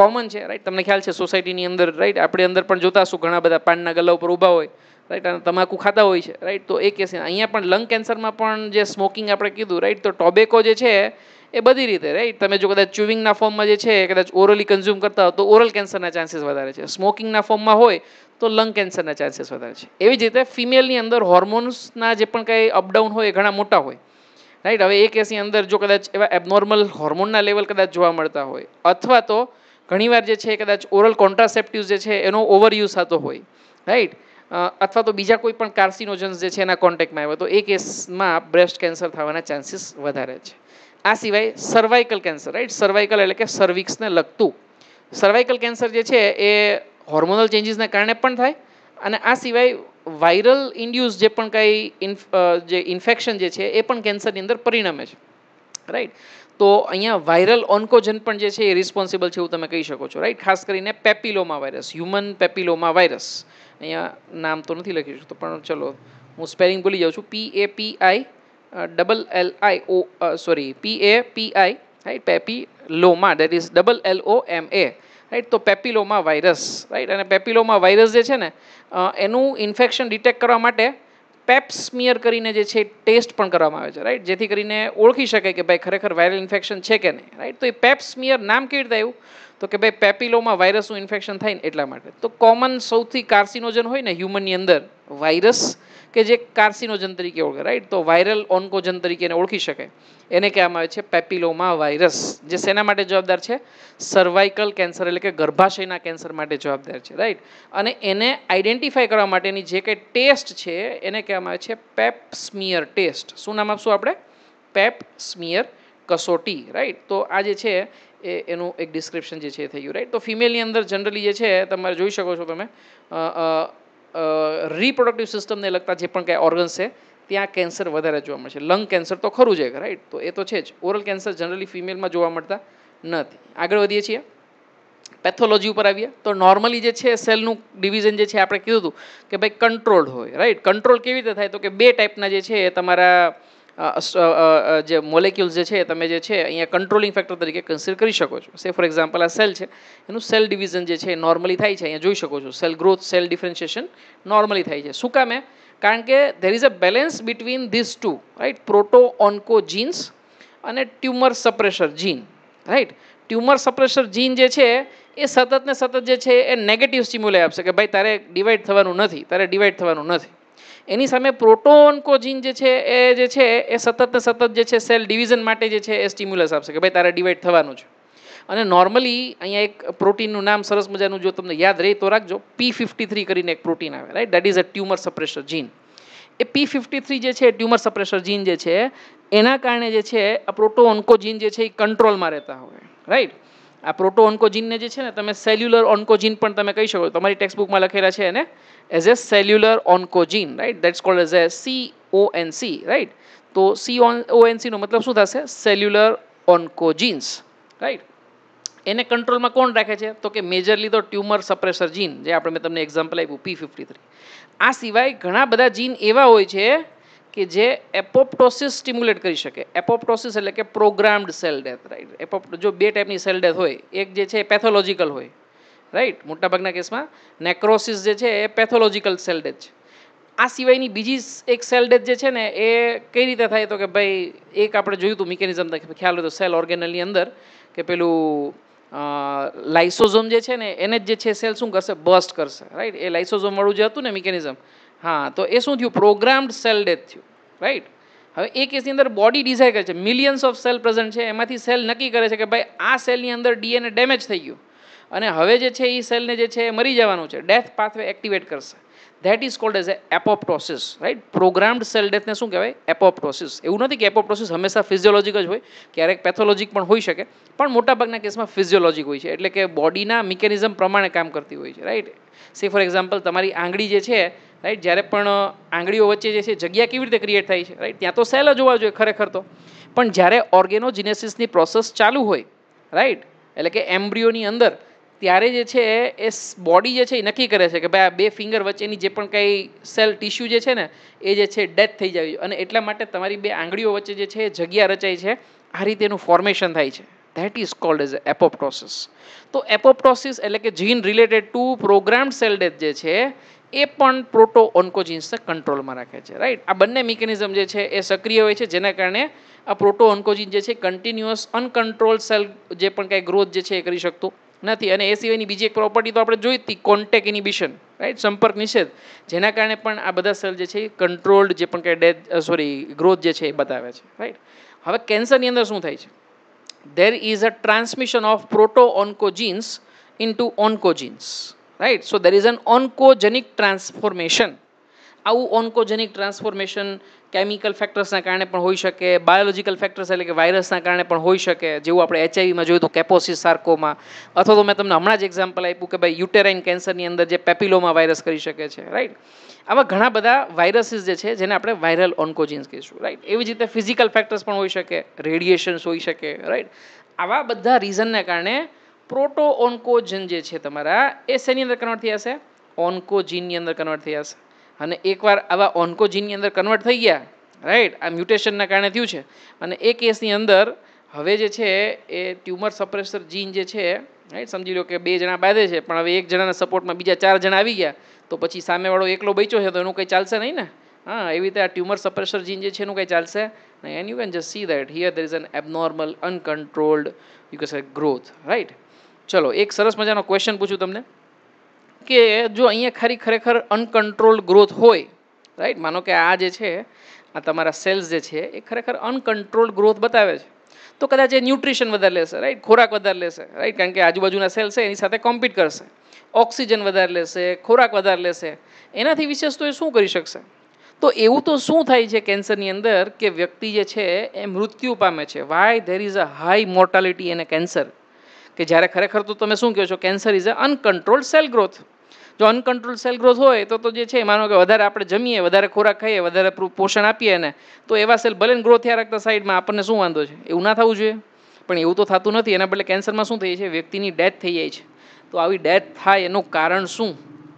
કોમન છે રાઈટ તમને ખ્યાલ છે સોસાયટીની અંદર રાઈટ આપણે અંદર પણ જોતા શું ઘણા બધા પાનના ગલ્લા ઉપર ઊભા હોય રાઈટ અને તમાકુ ખાતા હોય છે રાઈટ તો એ કેસ અહીંયા પણ લંગ કેન્સરમાં પણ જે સ્મોકિંગ આપણે કીધું રાઈટ તો ટોબેકો જે છે એ બધી રીતે રાઈટ તમે જો કદાચ ચ્યુવિંગના ફોર્મમાં જે છે કદાચ ઓરલી કન્ઝ્યુમ કરતા હો તો ઓરલ કેન્સરના ચાન્સીસ વધારે છે સ્મોકિંગના ફોર્મમાં હોય તો લંગ કેન્સરના ચાન્સીસ વધારે છે એવી જ રીતે ફિમેલની અંદર હોર્મોન્સના જે પણ કંઈ અપડાઉન હોય એ ઘણા મોટા હોય રાઈટ હવે એ કેસની અંદર જો કદાચ એવા એબનોર્મલ હોર્મોનના લેવલ કદાચ જોવા મળતા હોય અથવા તો ઘણીવાર જે છે કદાચ ઓરલ કોન્ટ્રાસેપ્ટિવ જે છે એનો ઓવર યુઝ થતો હોય રાઈટ અથવા તો બીજા કોઈ પણ કાર્સિનોજન્સ જે છે એના કોન્ટેક્ટમાં આવ્યો તો એ કેસમાં બ્રેસ્ટ કેન્સર થવાના ચાન્સીસ વધારે છે આ સિવાય સર્વાઇકલ કેન્સર રાઈટ સર્વાઇકલ એટલે કે સર્વિક્સને લગતું સર્વાઇકલ કેન્સર જે છે એ હોર્મોનલ ચેન્જીસને કારણે પણ થાય અને આ સિવાય વાયરલ ઇન્ડ્યુસ જે પણ કંઈ જે ઇન્ફેક્શન જે છે એ પણ કેન્સરની અંદર પરિણમે છે રાઈટ તો અહીંયા વાયરલ ઓન્કોજન પણ જે છે એ રિસ્પોન્સિબલ છે એવું તમે કહી શકો છો રાઈટ ખાસ કરીને papilloma virus human papilloma virus અહીંયા નામ તો નથી લખી શકતો પણ ચલો હું સ્પેલિંગ ભૂલી જાઉં છું P A P I double L I O sorry P A P I right papilloma that is double L O M A right તો પેપીલોમા વાયરસ રાઈટ અને પેપિલોમા વાયરસ જે છે ને એનું ઇન્ફેક્શન ડિટેક્ટ કરવા માટે પેપ્સમિયર કરીને જે છે ટેસ્ટ પણ કરવામાં આવે છે રાઈટ જેથી કરીને ઓળખી શકાય કે ભાઈ ખરેખર વાયરલ ઇન્ફેક્શન છે કે નહીં રાઈટ તો એ પેપ્સમિયર નામ કેવી રીતે આવ્યું તો કે ભાઈ પેપિલોમાં વાયરસનું ઇન્ફેક્શન થાય ને એટલા માટે તો કોમન સૌથી કાર્સિનોજન હોય ને હ્યુમનની અંદર વાયરસ કે જે કાર્સિનોજન તરીકે ઓળખે રાઈટ તો વાયરલ ઓન્કોજન તરીકે એને ઓળખી શકે એને કહેવામાં આવે છે પેપિલોમા વાયરસ જે શેના માટે જવાબદાર છે સર્વાઇકલ કેન્સર એટલે કે ગર્ભાશયના કેન્સર માટે જવાબદાર છે રાઈટ અને એને આઈડેન્ટિફાય કરવા માટેની જે કંઈ ટેસ્ટ છે એને કહેવામાં આવે છે પેપ સ્મિયર ટેસ્ટ શું નામ આપશું આપણે પેપ સ્મિયર કસોટી રાઈટ તો આ જે છે એ એનું એક ડિસ્ક્રિપ્શન જે છે એ થઈ ગયું રાઈટ તો ફિમેલની અંદર જનરલી જે છે તમારે જોઈ શકો છો તમે રિપ્રોડક્ટિવ સિસ્ટમને લગતા જે પણ કાંઈ ઓર્ગન્સ છે ત્યાં કેન્સર વધારે જોવા મળશે લંગ કેન્સર તો ખરું છે રાઈટ તો એ તો છે જ ઓરલ કેન્સર જનરલી ફિમેલમાં જોવા મળતા નથી આગળ વધીએ છીએ પેથોલોજી ઉપર આવીએ તો નોર્મલી જે છે સેલનું ડિવિઝન જે છે આપણે કીધું હતું કે ભાઈ કંટ્રોલ્ડ હોય રાઈટ કંટ્રોલ કેવી રીતે થાય તો કે બે ટાઈપના જે છે તમારા જે મોલેક્યુલ્સ જે છે તમે જે છે અહીંયા કંટ્રોલિંગ ફેક્ટર તરીકે કન્સિડર કરી શકો છો સે ફોર એક્ઝામ્પલ આ સેલ છે એનું સેલ ડિવિઝન જે છે નોર્મલી થાય છે અહીંયા જોઈ શકો છો cell growth cell differentiation normally થાય છે શું કામે કારણ કે there is a balance between this two right proto oncogenes અને tumour suppressor gene right tumour suppressor gene જે છે એ સતત ને સતત જે છે એ નેગેટિવ સ્ટિમ્યુલાઈ આપશે કે ભાઈ તારે ડિવાઈડ થવાનું નથી તારે ડિવાઈડ થવાનું નથી એની સામે પ્રોટોન્કોજીન જે છે એ જે છે એ સતત સતત જે છે સેલ ડિવિઝન માટે જે છે એ સ્ટિમ્યુલસ આપશે કે ભાઈ તારે ડિવાઈડ થવાનું છે અને નોર્મલી અહીંયા એક પ્રોટીનનું નામ સરસ મજાનું જો તમને યાદ રહે તો રાખજો પી ફિફ્ટી થ્રી કરીને એક પ્રોટીન આવે right that is a tumour suppressor gene એ પી ફિફ્ટી થ્રી જે છે ટ્યુમર સપ્રેસર જીન જે છે એના કારણે જે છે આ પ્રોટો ઓન્કોજીન જે છે એ કંટ્રોલમાં રહેતા હોય રાઈટ આ પ્રોટો ઓન્કોજીનને જે છે ને તમે સેલ્યુલર ઓન્કોજીન પણ તમે કહી શકો તમારી ટેક્સ્ટબુકમાં લખેલા છે એને as as a cellular oncogene right that's called as a C right તો સી CONC નો મતલબ શું થશે સેલ્યુલર ઓન્કોજીન્સ રાઈટ એને કંટ્રોલમાં કોણ રાખે છે તો કે મેજરલી તો ટ્યુમર સપ્રેસર જીન જે આપણે મેં તમને એક્ઝામ્પલ આપ્યું પી ફિફ્ટી થ્રી આ સિવાય ઘણા બધા જીન એવા હોય છે કે જે એપોપ્ટોસિસ સ્ટિમ્યુલેટ કરી શકે એપોપ્ટોસિસ એટલે કે પ્રોગ્રામ્ડ સેલ ડેથ રાઇટ એપોપ જો બે ટાઈપની સેલ ડેથ હોય એક જે છે પેથોલોજીકલ હોય રાઈટ મોટાભાગના કેસમાં નેક્રોસિસ જે છે એ પેથોલોજીકલ સેલ ડેથ છે આ સિવાયની બીજી એક સેલ ડેથ જે છે ને એ કઈ રીતે થાય તો કે ભાઈ એક આપણે જોયું હતું મિકેનિઝમ ખ્યાલ હોય તો સેલ ઓર્ગેનલની અંદર કે પેલું લાઇસોઝોમ જે છે ને એને જ જે છે સેલ શું કરશે બસ્ટ કરશે રાઈટ એ લાઇસોઝોમવાળું જે હતું ને મિકેનિઝમ હા તો એ શું થયું પ્રોગ્રામ્ડ સેલ ડેથ થયું રાઈટ હવે એ કેસની અંદર બોડી ડિઝાઇડ કરે છે મિલિયન્સ ઓફ સેલ પ્રેઝન્ટ છે એમાંથી સેલ નક્કી કરે છે કે ભાઈ આ સેલની અંદર ડીએનએ ડેમેજ થઈ ગયું અને હવે જે છે એ સેલને જે છે એ મરી જવાનું છે ડેથ પાથવે એક્ટિવેટ કરશે that is called as a apoptosis right programmed cell ડેથને શું કહેવાય એપોપ્ટોસિસ એવું નથી કે એપોપ્ટોસિસ હંમેશા ફિઝિયોલોજીક જ હોય ક્યારેક પેથોલોજીક પણ હોઈ શકે પણ મોટાભાગના કેસમાં ફિઝિયોલોજીક હોય છે એટલે કે બોડીના મિકેનિઝમ પ્રમાણે કામ કરતી હોય છે રાઇટ સે ફોર એક્ઝામ્પલ તમારી આંગળી જે છે રાઈટ જ્યારે પણ આંગળીઓ વચ્ચે જે છે જગ્યા કેવી રીતે ક્રિએટ થાય છે રાઈટ ત્યાં તો સેલ જ હોવા જોઈએ ખરેખર તો પણ જ્યારે ઓર્ગેનોજિનેસિસની પ્રોસેસ ચાલુ હોય રાઈટ એટલે કે એમ્બ્રિયોની અંદર ત્યારે જે છે એ બોડી જે છે એ નક્કી કરે છે કે ભાઈ આ બે ફિંગર વચ્ચેની જે પણ કંઈ સેલ ટિશ્યુ જે છે ને એ જે છે ડેથ થઈ જાય જોઈએ અને એટલા માટે તમારી બે આંગળીઓ વચ્ચે જે છે જગ્યા રચાય છે આ રીતે એનું ફોર્મેશન થાય છે that is called as apoptosis તો એપોપ્ટોસિસ એટલે કે gene related to program cell death જે છે એ પણ પ્રોટો ઓન્કોજીન્સને કંટ્રોલમાં રાખે છે રાઈટ આ બંને મિકેનિઝમ જે છે એ સક્રિય હોય છે જેના કારણે આ પ્રોટો ઓન્કોજીન જે છે કન્ટિન્યુઅસ અનકન્ટ્રોલ સેલ જે પણ કાંઈ ગ્રોથ જે છે એ કરી શકતું નથી અને એ સિવાયની બીજી એક પ્રોપર્ટી તો આપણે જોઈ હતી કોન્ટેક ઇનિબિશન રાઈટ સંપર્ક નિષેધ જેના કારણે પણ આ બધા સેલ જે છે કંટ્રોલ્ડ જે પણ કંઈ ડેથ સોરી ગ્રોથ જે છે એ બતાવે છે રાઈટ હવે કેન્સરની અંદર શું થાય છે there is a transmission of proto oncogenes into oncogenes right so there is an oncogenic transformation આવું ઓન્કોજેનિક ટ્રાન્સફોર્મેશન કેમિકલ ફેક્ટર્સના કારણે પણ હોઈ શકે બાયોલોજિકલ ફેક્ટર્સ એટલે કે વાયરસના કારણે પણ હોઈ શકે જેવું આપણે એચઆઈવીમાં જોયું તો કેપોસિસ સાર્કોમાં અથવા તો મેં તમને હમણાં જ એક્ઝામ્પલ આપ્યું કે ભાઈ યુટેરાઇન કેન્સરની અંદર જે પેપિલોમાં વાયરસ કરી શકે છે રાઈટ આવા ઘણા બધા વાયરસીસ જે છે જેને આપણે વાયરલ ઓન્કોજિન્સ કહીશું રાઈટ એવી જ રીતે ફિઝિકલ ફેક્ટર્સ પણ હોઈ શકે રેડિએશન્સ હોઈ શકે રાઈટ આવા બધા રીઝનને કારણે પ્રોટો ઓન્કોજન જે છે તમારા એ શેની અંદર કન્વર્ટ થયા હશે ઓન્કોજીનની અંદર કન્વર્ટ થયા હશે અને એકવાર આવા ઓન્કોજીનની અંદર કન્વર્ટ થઈ ગયા રાઈટ આ મ્યુટેશનના કારણે થયું છે અને એ કેસની અંદર હવે જે છે એ ટ્યુમર સપ્રેસર જીન જે છે રાઈટ સમજી લો કે બે જણા બાંધે છે પણ હવે એક જણાના સપોર્ટમાં બીજા ચાર જણા આવી ગયા તો પછી સામેવાળો એકલો બચ્યો છે તો એનું કંઈ ચાલશે નહીં ને હા એવી રીતે આ ટ્યુમર સપ્રેસર જીન જે છે એનું કંઈ ચાલશે નહીં and you can just see that here there is an abnormal uncontrolled you case growth right ચલો એક સરસ મજાનો ક્વેશ્ચન પૂછું તમને કે જો અહીંયા ખરી ખરેખર અનકન્ટ્રોલ્ડ ગ્રોથ હોય રાઈટ માનો કે આ જે છે આ તમારા સેલ્સ જે છે એ ખરેખર અનકન્ટ્રોલ્ડ ગ્રોથ બતાવે છે તો કદાચ એ ન્યુટ્રિશન વધારે લેશે રાઈટ ખોરાક વધારે લેશે રાઈટ કારણ કે આજુબાજુના સેલ્સ છે એની સાથે કોમ્પિટ કરશે ઓક્સિજન વધારે લેશે ખોરાક વધારે લેશે એનાથી વિશેષ તો એ શું કરી શકશે તો એવું તો શું થાય છે કેન્સરની અંદર કે વ્યક્તિ જે છે એ મૃત્યુ પામે છે why there is a high mortality એને કેન્સર કે જ્યારે ખરેખર તો તમે શું કહો છો cancer is a uncontrolled cell growth જો અનકન્ટ્રોલ સેલ ગ્રોથ હોય તો તો જે છે માનો કે વધારે આપણે જમીએ વધારે ખોરાક ખાઈએ વધારે પોષણ આપીએ ને તો એવા સેલ ભલે ગ્રોથ થયા રાખતા સાઈડમાં આપણને શું વાંધો છે એવું ના થવું જોઈએ પણ એવું તો થતું નથી એના બદલે કેન્સરમાં શું થઈ છે વ્યક્તિની ડેથ થઈ જાય છે તો આવી ડેથ થાય એનું કારણ શું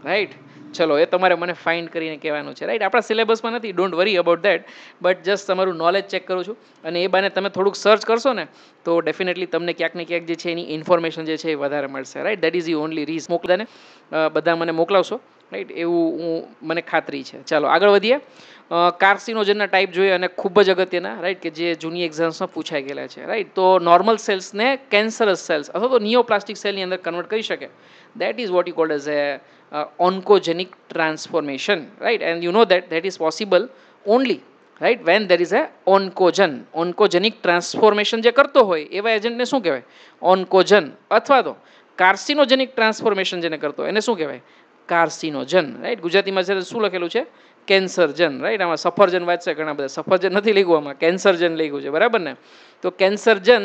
રાઈટ ચલો એ તમારે મને ફાઇન્ડ કરીને કહેવાનું છે રાઈટ આપણા સિલેબસમાં નથી don't worry about that but just તમારું નોલેજ ચેક કરું છું અને એ બાને તમે થોડુંક સર્ચ કરશો ને તો ડેફિનેટલી તમને ક્યાંક ને ક્યાંક જે છે એની ઇન્ફોર્મેશન જે છે એ વધારે મળશે right that is you only રીઝ મોકલાને બધા મને મોકલાવશો રાઈટ એવું હું મને ખાતરી છે ચાલો આગળ વધીએ કાર્સિનોજનના ટાઈપ જોઈએ અને ખૂબ જ અગત્યના રાઈટ કે જે જૂની એક્ઝામ્સમાં પૂછાઈ ગયેલા છે રાઈટ તો નોર્મલ સેલ્સને કેન્સરસ સેલ્સ અથવા તો નિયોપ્લાસ્ટિક સેલની અંદર કન્વર્ટ કરી શકે that is what you called as a oncogenic transformation right and you know that that is possible only right when there is a oncogene oncogenic transformation જે કરતો હોય એવા એજન્ટને શું કહેવાય ઓન્કોજન અથવા તો કાર્સિનોજેનિક ટ્રાન્સફોર્મેશન જેને કરતો હોય એને શું કહેવાય કાર્સિનોજન રાઈટ ગુજરાતીમાં છે શું લખેલું છે કેન્સરજન રાઈટ આમાં સફરજન વાંચશે ઘણા બધા સફરજન નથી લીધું આમાં કેન્સરજન લીધું છે બરાબર ને તો કેન્સરજન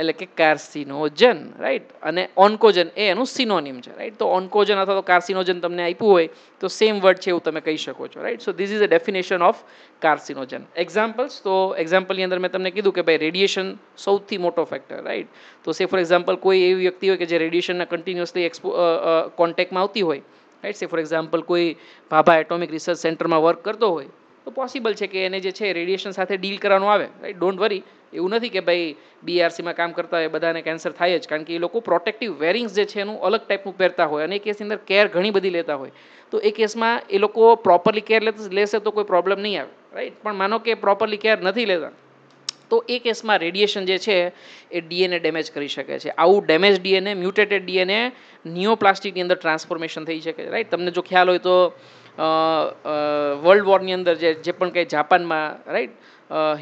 એટલે કે કાર્સિનોજન રાઈટ અને ઓન્કોજન એ એનું સિનોનિમ છે રાઈટ તો ઓન્કોજન અથવા તો કાર્સિનોજન તમને આપ્યું હોય તો સેમ વર્ડ છે એવું તમે કહી શકો છો right so this is a definition of carcinogen examples તો એક્ઝામ્પલની અંદર મેં તમને કીધું કે ભાઈ રેડિયેશન સૌથી મોટો ફેક્ટર રાઈટ તો સે ફોર એક્ઝામ્પલ કોઈ એવી વ્યક્તિ હોય કે જે રેડિયેશનના કન્ટિન્યુઅસલી એક્સપો કોન્ટેક્ટમાં આવતી હોય રાઈટ સે ફોર એક્ઝામ્પલ કોઈ ભાભા એટોમિક રિસર્ચ સેન્ટરમાં વર્ક કરતો હોય તો પોસિબલ છે કે એને જે છે રેડિયેશન સાથે ડીલ કરવાનું આવે રાઈટ ડોન્ટ વરી એવું નથી કે ભાઈ બીઆરસીમાં કામ કરતા હોય બધાને કેન્સર થાય જ કારણ કે એ લોકો પ્રોટેક્ટિવ વેરિંગ્સ જે છે એનું અલગ ટાઈપનું પહેરતા હોય અને એ કેસની અંદર કેર ઘણી બધી લેતા હોય તો એ કેસમાં એ લોકો પ્રોપરલી કેર લેશે તો કોઈ પ્રોબ્લેમ નહીં આવે રાઈટ પણ માનો કે પ્રોપરલી કેર નથી લેતા તો એ કેસમાં રેડિએશન જે છે એ ડીએનએ ડેમેજ કરી શકે છે આવું ડેમેજ ડીએનએ મ્યુટેટેડ ડીએનએ નિયોપ્લાસ્ટિકની અંદર ટ્રાન્સફોર્મેશન થઈ શકે રાઈટ તમને જો ખ્યાલ હોય તો વર્લ્ડ વોરની અંદર જે જે પણ કંઈ જાપાનમાં રાઈટ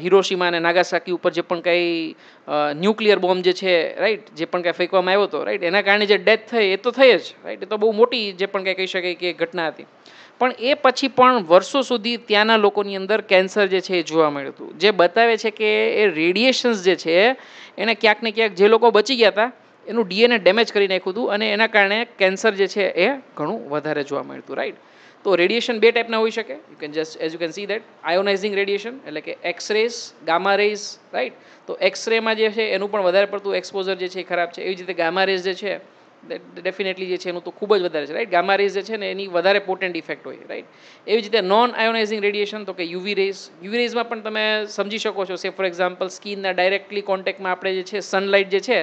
હિરોશીમા અને નાગાસાકી ઉપર જે પણ કંઈ ન્યુક્લિયર બોમ્બ જે છે રાઈટ જે પણ કંઈ ફેંકવામાં આવ્યો હતો રાઈટ એના કારણે જે ડેથ થઈ એ તો થઈ જ રાઈટ એ તો બહુ મોટી જે પણ કંઈ કહી શકાય કે ઘટના હતી પણ એ પછી પણ વર્ષો સુધી ત્યાંના લોકોની અંદર કેન્સર જે છે એ જોવા મળ્યું હતું જે બતાવે છે કે એ રેડિએશન્સ જે છે એને ક્યાંક ને ક્યાંક જે લોકો બચી ગયા હતા એનું ડીએનએ ડેમેજ કરી નાખ્યું હતું અને એના કારણે કેન્સર જે છે એ ઘણું વધારે જોવા મળ્યું હતું રાઈટ તો રેડિયેશન બે ટાઈપના હોઈ શકે you can just as you can see that ionising radiation એટલે કે X rays gamma rays right તો એક્સ રેમાં જે છે એનું પણ વધારે પડતું એક્સપોઝર જે છે એ ખરાબ છે એવી રીતે ગામા રેઝ જે છે ડેફિનેટલી જે છે એનું તો ખૂબ જ વધારે છે રાઈટ ગામા રેઝ જે છે ને એની વધારે પોટેન્ટ ઇફેક્ટ હોય રાઈટ એવી જ રીતે નોન આયોનાઇઝિંગ રેડિયેશન તો કે યુવી રેઝ યુવી રેઝમાં પણ તમે સમજી શકો છો સે ફોર એક્ઝામ્પલ સ્કિનના ડાયરેક્ટલી કોન્ટેક્ટમાં આપણે જે છે સનલાઇટ જે છે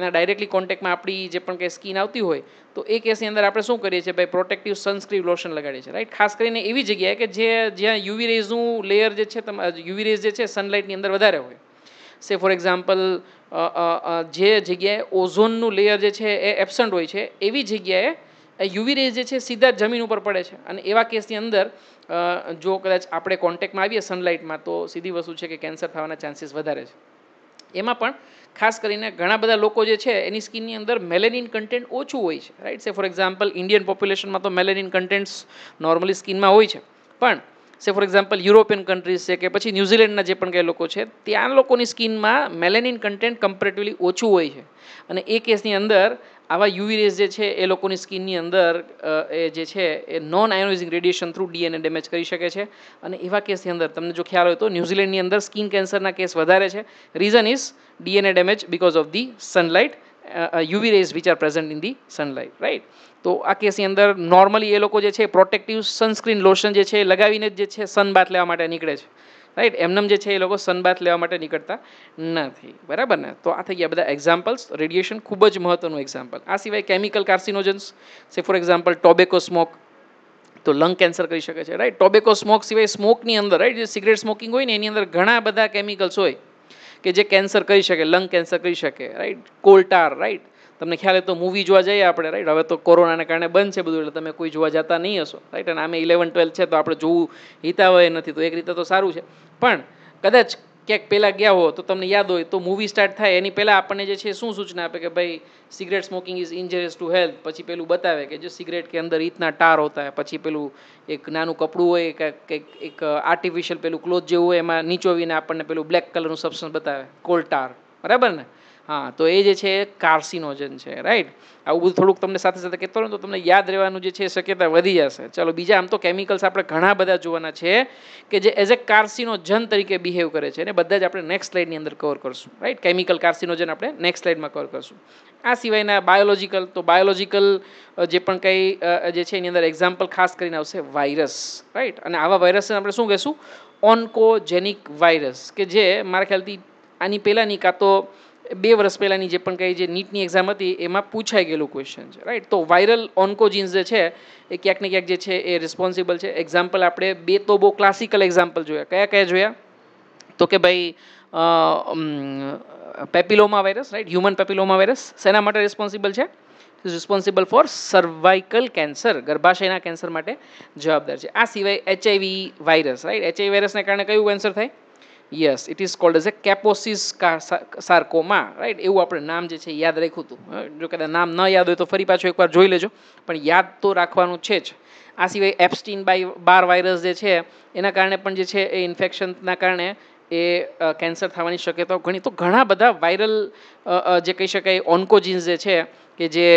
એના ડાયરેક્ટલી કોન્ટેક્ટમાં આપણી જે પણ કંઈ સ્કિન આવતી હોય તો એ કેસની અંદર આપણે શું કરીએ છીએ ભાઈ પ્રોટેક્ટિવ સનસ્ક્રીન લોશન લગાડીએ છીએ રાઈટ ખાસ કરીને એવી જગ્યાએ કે જે જ્યાં યુવી રેઝનું લેયર જે છે તમે યુવી રેઝ જે છે સનલાઇટની અંદર વધારે હોય સે ફોર એક્ઝામ્પલ જે જગ્યાએ ઓઝોનનું લેયર જે છે એ એબસન્ટ હોય છે એવી જગ્યાએ યુવી રેઝ જે છે સીધા જમીન ઉપર પડે છે અને એવા કેસની અંદર જો કદાચ આપણે કોન્ટેક્ટમાં આવીએ સનલાઇટમાં તો સીધી વસ્તુ છે કે કેન્સર થવાના ચાન્સીસ વધારે છે એમાં પણ ખાસ કરીને ઘણા બધા લોકો જે છે એની સ્કિનની અંદર મેલેનિન કન્ટેન્ટ ઓછું હોય છે right say for example Indian પોપ્યુલેશનમાં તો મેલેનિન કન્ટેન્ટ્સ નોર્મલી સ્કિનમાં હોય છે પણ સે ફોર એક્ઝામ્પલ યુરોપિયન કન્ટ્રીઝ છે કે પછી ન્યૂઝીલેન્ડના જે પણ કંઈ લોકો છે ત્યાં લોકોની સ્કિનમાં મેલેનિન કન્ટેન્ટ કમ્પેરેટિવલી ઓછું હોય છે અને એ કેસની અંદર આવા યુવી રેસ જે છે એ લોકોની સ્કિનની અંદર એ જે છે એ non ionising radiation through DNA damage કરી શકે છે અને એવા કેસની અંદર તમને જો ખ્યાલ હોય તો ન્યૂઝીલેન્ડની અંદર સ્કિન કેન્સરના કેસ વધારે છે reason is DNA damage because of the sunlight UV rays which are present in the sunlight right તો આ કેસની અંદર નોર્મલી એ લોકો જે છે પ્રોટેક્ટિવ સનસ્ક્રીન લોશન જે છે એ લગાવીને જ જે છે સનબાથ લેવા માટે નીકળે છે રાઈટ એમનેમ જે છે એ લોકો સનબાથ લેવા માટે નીકળતા નથી બરાબર ને તો આ થઈ ગયા બધા એક્ઝામ્પલ્સ રેડિયેશન ખૂબ જ મહત્ત્વનું એક્ઝામ્પલ આ સિવાય chemical carcinogens say for example tobacco smoke તો લંગ કેન્સર કરી શકે છે રાઈટ ટોબેકો સ્મોક સિવાય સ્મોકની અંદર રાઈટ જે સિગરેટ સ્મોકિંગ હોય ને એની અંદર ઘણા બધા કેમિકલ્સ હોય કે જે કેન્સર કરી શકે લંગ કેન્સર કરી શકે રાઈટ કોલ્ટાર રાઈટ તમને ખ્યાલ તો મૂવી જોવા જઈએ આપણે રાઈટ હવે તો કોરોનાને કારણે બંધ છે બધું એટલે તમે કોઈ જોવા જતા નહીં હશો રાઈટ અને આમે ઇલેવન ટ્વેલ્થ છે તો આપણે જોવું હિતાવય નથી તો એક રીતે તો સારું છે પણ કદાચ ક્યાંક પહેલાં ગયા હો તો તમને યાદ હોય તો મૂવી સ્ટાર્ટ થાય એની પહેલાં આપણને જે છે શું સૂચના આપે કે ભાઈ cigarette smoking is injurious to health પછી પેલું બતાવે કે જો સિગરેટ કે અંદર ઇતના ટાર હોતા હોય પછી પેલું એક નાનું કપડું હોય કે એક આર્ટિફિશિયલ પેલું ક્લોથ જેવું હોય એમાં નીચોવીને આપણને પેલું બ્લેક કલરનું સબસ્ટન્સ બતાવે કોલ ટાર બરાબર ને હા તો એ જે છે એ કાર્સિનોજન છે રાઈટ આવું બધું થોડુંક તમને સાથે સાથે કહેતો રહો તો તમને યાદ રહેવાનું જે છે શક્યતા વધી જશે ચલો બીજા આમ તો કેમિકલ્સ આપણે ઘણા બધા જોવાના છે કે જે એઝ એ કાર્સિનોજન તરીકે બિહેવ કરે છે અને બધા જ આપણે નેક્સ્ટ સ્લાઇડની અંદર કવર કરશું રાઈટ કેમિકલ કાર્સિનોજન આપણે નેક્સ્ટ સ્લાઇડમાં કવર કરશું આ સિવાયના બાયોલોજિકલ તો બાયોલોજિકલ જે પણ કંઈ જે છે એની અંદર એક્ઝામ્પલ ખાસ કરીને આવશે વાયરસ રાઈટ અને આવા વાયરસને આપણે શું કહેશું ઓન્કોજેનિક વાયરસ કે જે મારા ખ્યાલથી આની પહેલાંની કાં તો બે વર્ષ પહેલાંની જે પણ કઈ જે નીટની એક્ઝામ હતી એમાં પૂછાઈ ગયેલું ક્વેશ્ચન છે રાઈટ તો વાયરલ ઓન્કોજીન્સ જે છે એ ક્યાંક ને ક્યાંક જે છે એ રિસ્પોન્સિબલ છે એક્ઝામ્પલ આપણે બે તો બહુ ક્લાસિકલ એક્ઝામ્પલ જોયા કયા કયા જોયા તો કે ભાઈ papilloma virus right human papilloma virus શેના માટે રિસ્પોન્સિબલ છે is responsible for cervical cancer ગર્ભાશયના કેન્સર માટે જવાબદાર છે આ સિવાય એચઆઈવી વાયરસ રાઈટ એચઆઈવી વાયરસને કારણે કયું કેન્સર થાય yes it is called as a Kaposi's sarcoma right એવું આપણે નામ જે છે યાદ રાખ્યું હતું જો કદાચ નામ ન યાદ હોય તો ફરી પાછું એકવાર જોઈ લેજો પણ યાદ તો રાખવાનું છે જ આ સિવાય એપ્સ્ટીન બાય બાર વાયરસ જે છે એના કારણે પણ જે છે એ ઇન્ફેક્શનના કારણે એ કેન્સર થવાની શક્યતાઓ ઘણી તો ઘણા બધા વાયરલ જે કહી શકાય ઓન્કોજીન્સ જે છે કે જે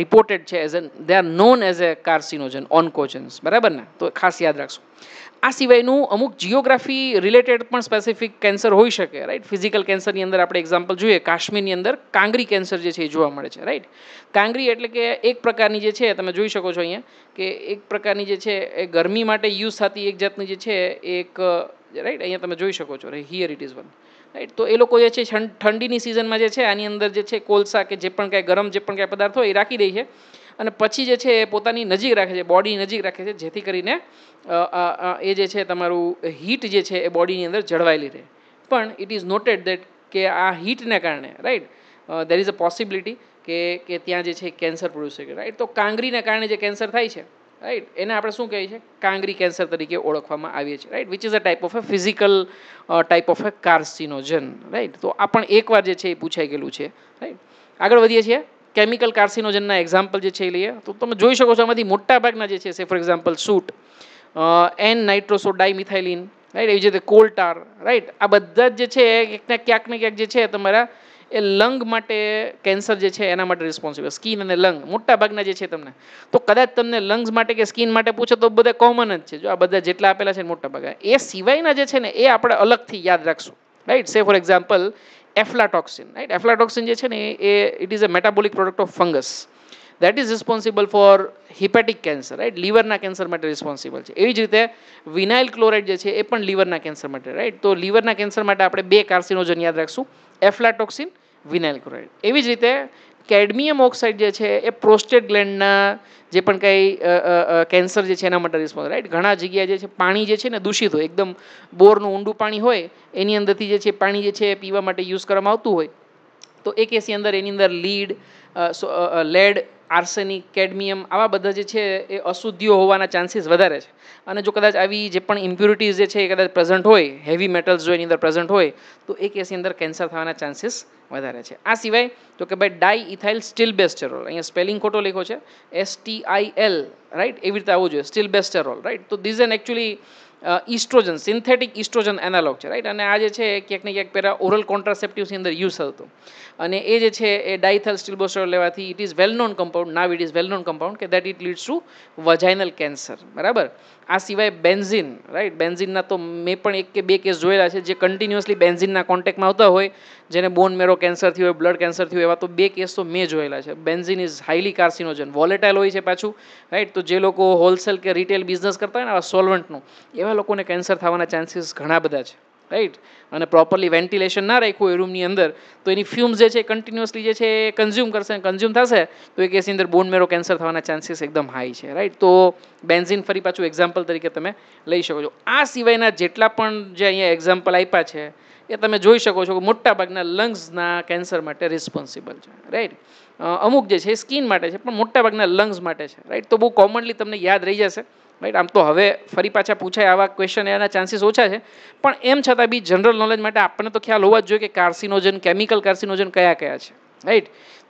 રિપોર્ટેડ છે as an they are known as a carcinogen oncogenes બરાબર ને તો ખાસ યાદ રાખશું આ સિવાયનું અમુક જીઓગ્રાફી રિલેટેડ પણ સ્પેસિફિક કેન્સર હોઈ શકે રાઈટ ફિઝિકલ કેન્સરની અંદર આપણે એક્ઝામ્પલ જોઈએ કાશ્મીરની અંદર કાંગરી કેન્સર જે છે એ જોવા મળે છે રાઈટ કાંગરી એટલે કે એક પ્રકારની જે છે તમે જોઈ શકો છો અહીંયા કે એક પ્રકારની જે છે એ ગરમી માટે યુઝ થતી એક જાતની જે છે એક રાઈટ અહીંયા તમે જોઈ શકો છો ray here it is one right તો એ લોકો જે છે ઠંડીની સિઝનમાં જે છે આની અંદર જે છે કોલસા કે જે પણ કાંઈ ગરમ જે પણ કાંઈ પદાર્થ હોય એ રાખી દે છે અને પછી જે છે એ પોતાની નજીક રાખે છે બોડી નજીક રાખે છે જેથી કરીને એ જે છે તમારું હીટ જે છે એ બોડીની અંદર જળવાયેલી રહે પણ ઇટ ઇઝ નોટેડ દેટ કે આ હીટને કારણે right there is a possibility કે કે ત્યાં જે છે કેન્સર પ્રોડ્યુસ થઈ રાઈટ તો કાંગરીને કારણે જે કેન્સર થાય છે રાઈટ એને આપણે શું કહીએ છીએ કાંગરી કેન્સર તરીકે ઓળખવામાં આવીએ છીએ right which is a type of a physical type of a carcinogen right તો આ પણ એકવાર જે છે એ પૂછાઈ ગયેલું છે રાઈટ આગળ વધીએ છીએ કેમિકલ કાર્સિનોજનના એક્ઝામ્પલ જે છે એ લઈએ તો તમે જોઈ શકો છો આમાંથી મોટાભાગના જે છે say for example soot N nitroso dimethylamine right એવી જ રીતે કોલટાર રાઈટ આ બધા જ જે છે ક્યાંક ક્યાંક ને ક્યાંક જે છે તમારા એ લંગ માટે કેન્સર જે છે એના માટે રિસ્પોન્સિબલ સ્કિન અને લંગ મોટા ભાગના જે છે તમને તો કદાચ તમને લંગ્સ માટે કે સ્કિન માટે પૂછો તો બધા કોમન જ છે જો આ બધા જેટલા આપેલા છે મોટા ભાગના એ સિવાયના જે છે ને એ આપણે અલગથી યાદ રાખશું right say for example aflatoxin right aflatoxin જે છે ને એ it is a metabolic product of fungus that is responsible for hepatic cancer right લીવરના કેન્સર માટે રિસ્પોન્સિબલ છે એવી જ રીતે વિનાઇલ ક્લોરાઇડ જે છે એ પણ લીવરના કેન્સર માટે રાઈટ તો લીવરના કેન્સર માટે આપણે બે કાર્સિનોજન યાદ રાખશું એફ્લાટોક્સિન વિનાઇલ ક્લોરાઇડ એવી જ રીતે કેડમિયમ ઓક્સાઇડ જે છે એ પ્રોસ્ટેટ ગ્લેન્ડના જે પણ કંઈ કેન્સર જે છે એના માટે રિસ્પોન્સ રાઈટ ઘણા જગ્યાએ જે છે પાણી જે છે ને દૂષિત હોય એકદમ બોરનું ઊંડું પાણી હોય એની અંદરથી જે છે પાણી જે છે એ પીવા માટે યુઝ કરવામાં આવતું હોય તો એ કેસની અંદર એની અંદર લીડ લેડ આર્સેનિક કેડમિયમ આવા બધા જે છે એ અશુદ્ધિઓ હોવાના ચાન્સીસ વધારે છે અને જો કદાચ આવી જે પણ ઇમ્પ્યુરિટીઝ જે છે એ કદાચ પ્રેઝન્ટ હોય હેવી મેટલ્સ જો એની અંદર પ્રેઝન્ટ હોય તો એ કેસની અંદર કેન્સર થવાના ચાન્સીસ વધારે છે આ સિવાય તો કે ભાઈ ડાય ઇથાઇલ સ્ટીલ બેસ્ટેરોલ અહીંયા સ્પેલિંગ ખોટો લખ્યો છે S T I L right એવી રીતે આવવું જોઈએ સ્ટીલ બેસ્ટેરોલ રાઇટ તો these an actually oestrogen synthetic oestrogen analogue છે રાઈટ અને આ જે છે ક્યાંક ને ક્યાંક પહેલાં ઓરલ કોન્ટ્રાસેપ્ટિવ્સની અંદર યુઝ થતો અને એ જે છે એ ડાયથલ સ્ટીલબોસ્ટર લેવાથી it is well known compound now it is well known compound કે that it leads to vaginal cancer બરાબર આ સિવાય બેન્ઝિન રાઈટ બેન્ઝિનના તો મેં પણ એક કે બે કેસ જોયેલા છે જે કન્ટિન્યુઅસલી બેન્ઝિનના કોન્ટેક્ટમાં આવતા હોય જેને બોન મેરો કેન્સર થયું હોય બ્લડ કેન્સર થયું એવા તો બે કેસ તો મેં જોયેલા છે benzene is highly carcinogen volatile હોય છે પાછું રાઈટ તો જે લોકો હોલસેલ કે રિટેલ બિઝનેસ કરતા હોય ને આવા સોલ્વન્ટનું એવા લોકોને કેન્સર થવાના ચાન્સીસ ઘણા બધા છે રાઈટ અને પ્રોપરલી વેન્ટિલેશન ના રાખ્યું હોય રૂમની અંદર તો એની ફ્યુમ્સ જે છે કન્ટિન્યુઅસલી જે છે એ કન્ઝ્યુમ કરશે કન્ઝ્યુમ થશે તો એ કેસની અંદર બોન મેરો કેન્સર થવાના ચાન્સીસ એકદમ હાઈ છે રાઈટ તો બેન્ઝિન ફરી પાછું એક્ઝામ્પલ તરીકે તમે લઈ શકો છો આ સિવાયના જેટલા પણ જે અહીંયા એક્ઝામ્પલ આપ્યા છે એ તમે જોઈ શકો છો કે મોટાભાગના લંગ્સના કેન્સર માટે રિસ્પોન્સિબલ છે રાઈટ અમુક જે છે એ સ્કિન માટે છે પણ મોટાભાગના લંગ્સ માટે છે રાઈટ તો બહુ કોમનલી તમને યાદ રહી જશે રાઈટ આમ તો હવે ફરી પાછા પૂછાય આવા ક્વેશ્ચન એના ચાન્સીસ ઓછા છે પણ એમ છતાં બી જનરલ નોલેજ માટે આપણને તો ખ્યાલ હોવા જ જોઈએ કે કાર્સિનોજન કેમિકલ કાર્સિનોજન કયા કયા છે રાઈટ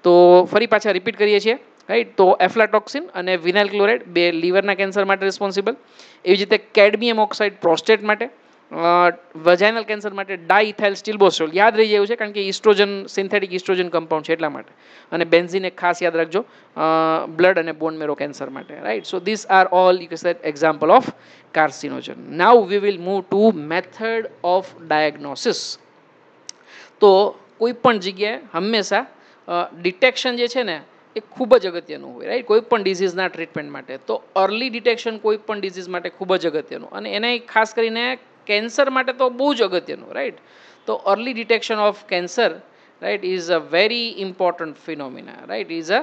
તો ફરી પાછા રિપીટ કરીએ છીએ રાઈટ તો એફ્લાટોક્સિન અને વિનાઇલ ક્લોરાઇડ બે લીવરના કેન્સર માટે રિસ્પોન્સિબલ એવી રીતે કેડમિયમ ઓક્સાઇડ પ્રોસ્ટેટ માટે વજાઇનલ કેન્સર માટે ડાઇથાઇલ સ્ટીલબોસ્ટ્રોલ યાદ રહી જાય છે કારણ કે ઇસ્ટ્રોજન સિન્થેટિક ઇસ્ટ્રોજન કમ્પાઉન્ડ છે એટલા માટે અને બેન્ઝીન એક ખાસ યાદ રાખજો બ્લડ અને બોન મેરો કેન્સર માટે right so this are all you set example of carcinogen now we will move to method of diagnosis તો કોઈ પણ જગ્યાએ હંમેશા ડિટેક્શન જે છે ને એ ખૂબ જ અગત્યનું હોય રાઈટ કોઈ પણ ડિઝીઝના ટ્રીટમેન્ટ માટે તો અર્લી ડિટેક્શન કોઈ પણ ડિઝીઝ માટે ખૂબ જ અગત્યનું અને એને ખાસ કરીને કેન્સર માટે તો બહુ જ અગત્યનું રાઈટ તો early detection of cancer right is a very important phenomena right is a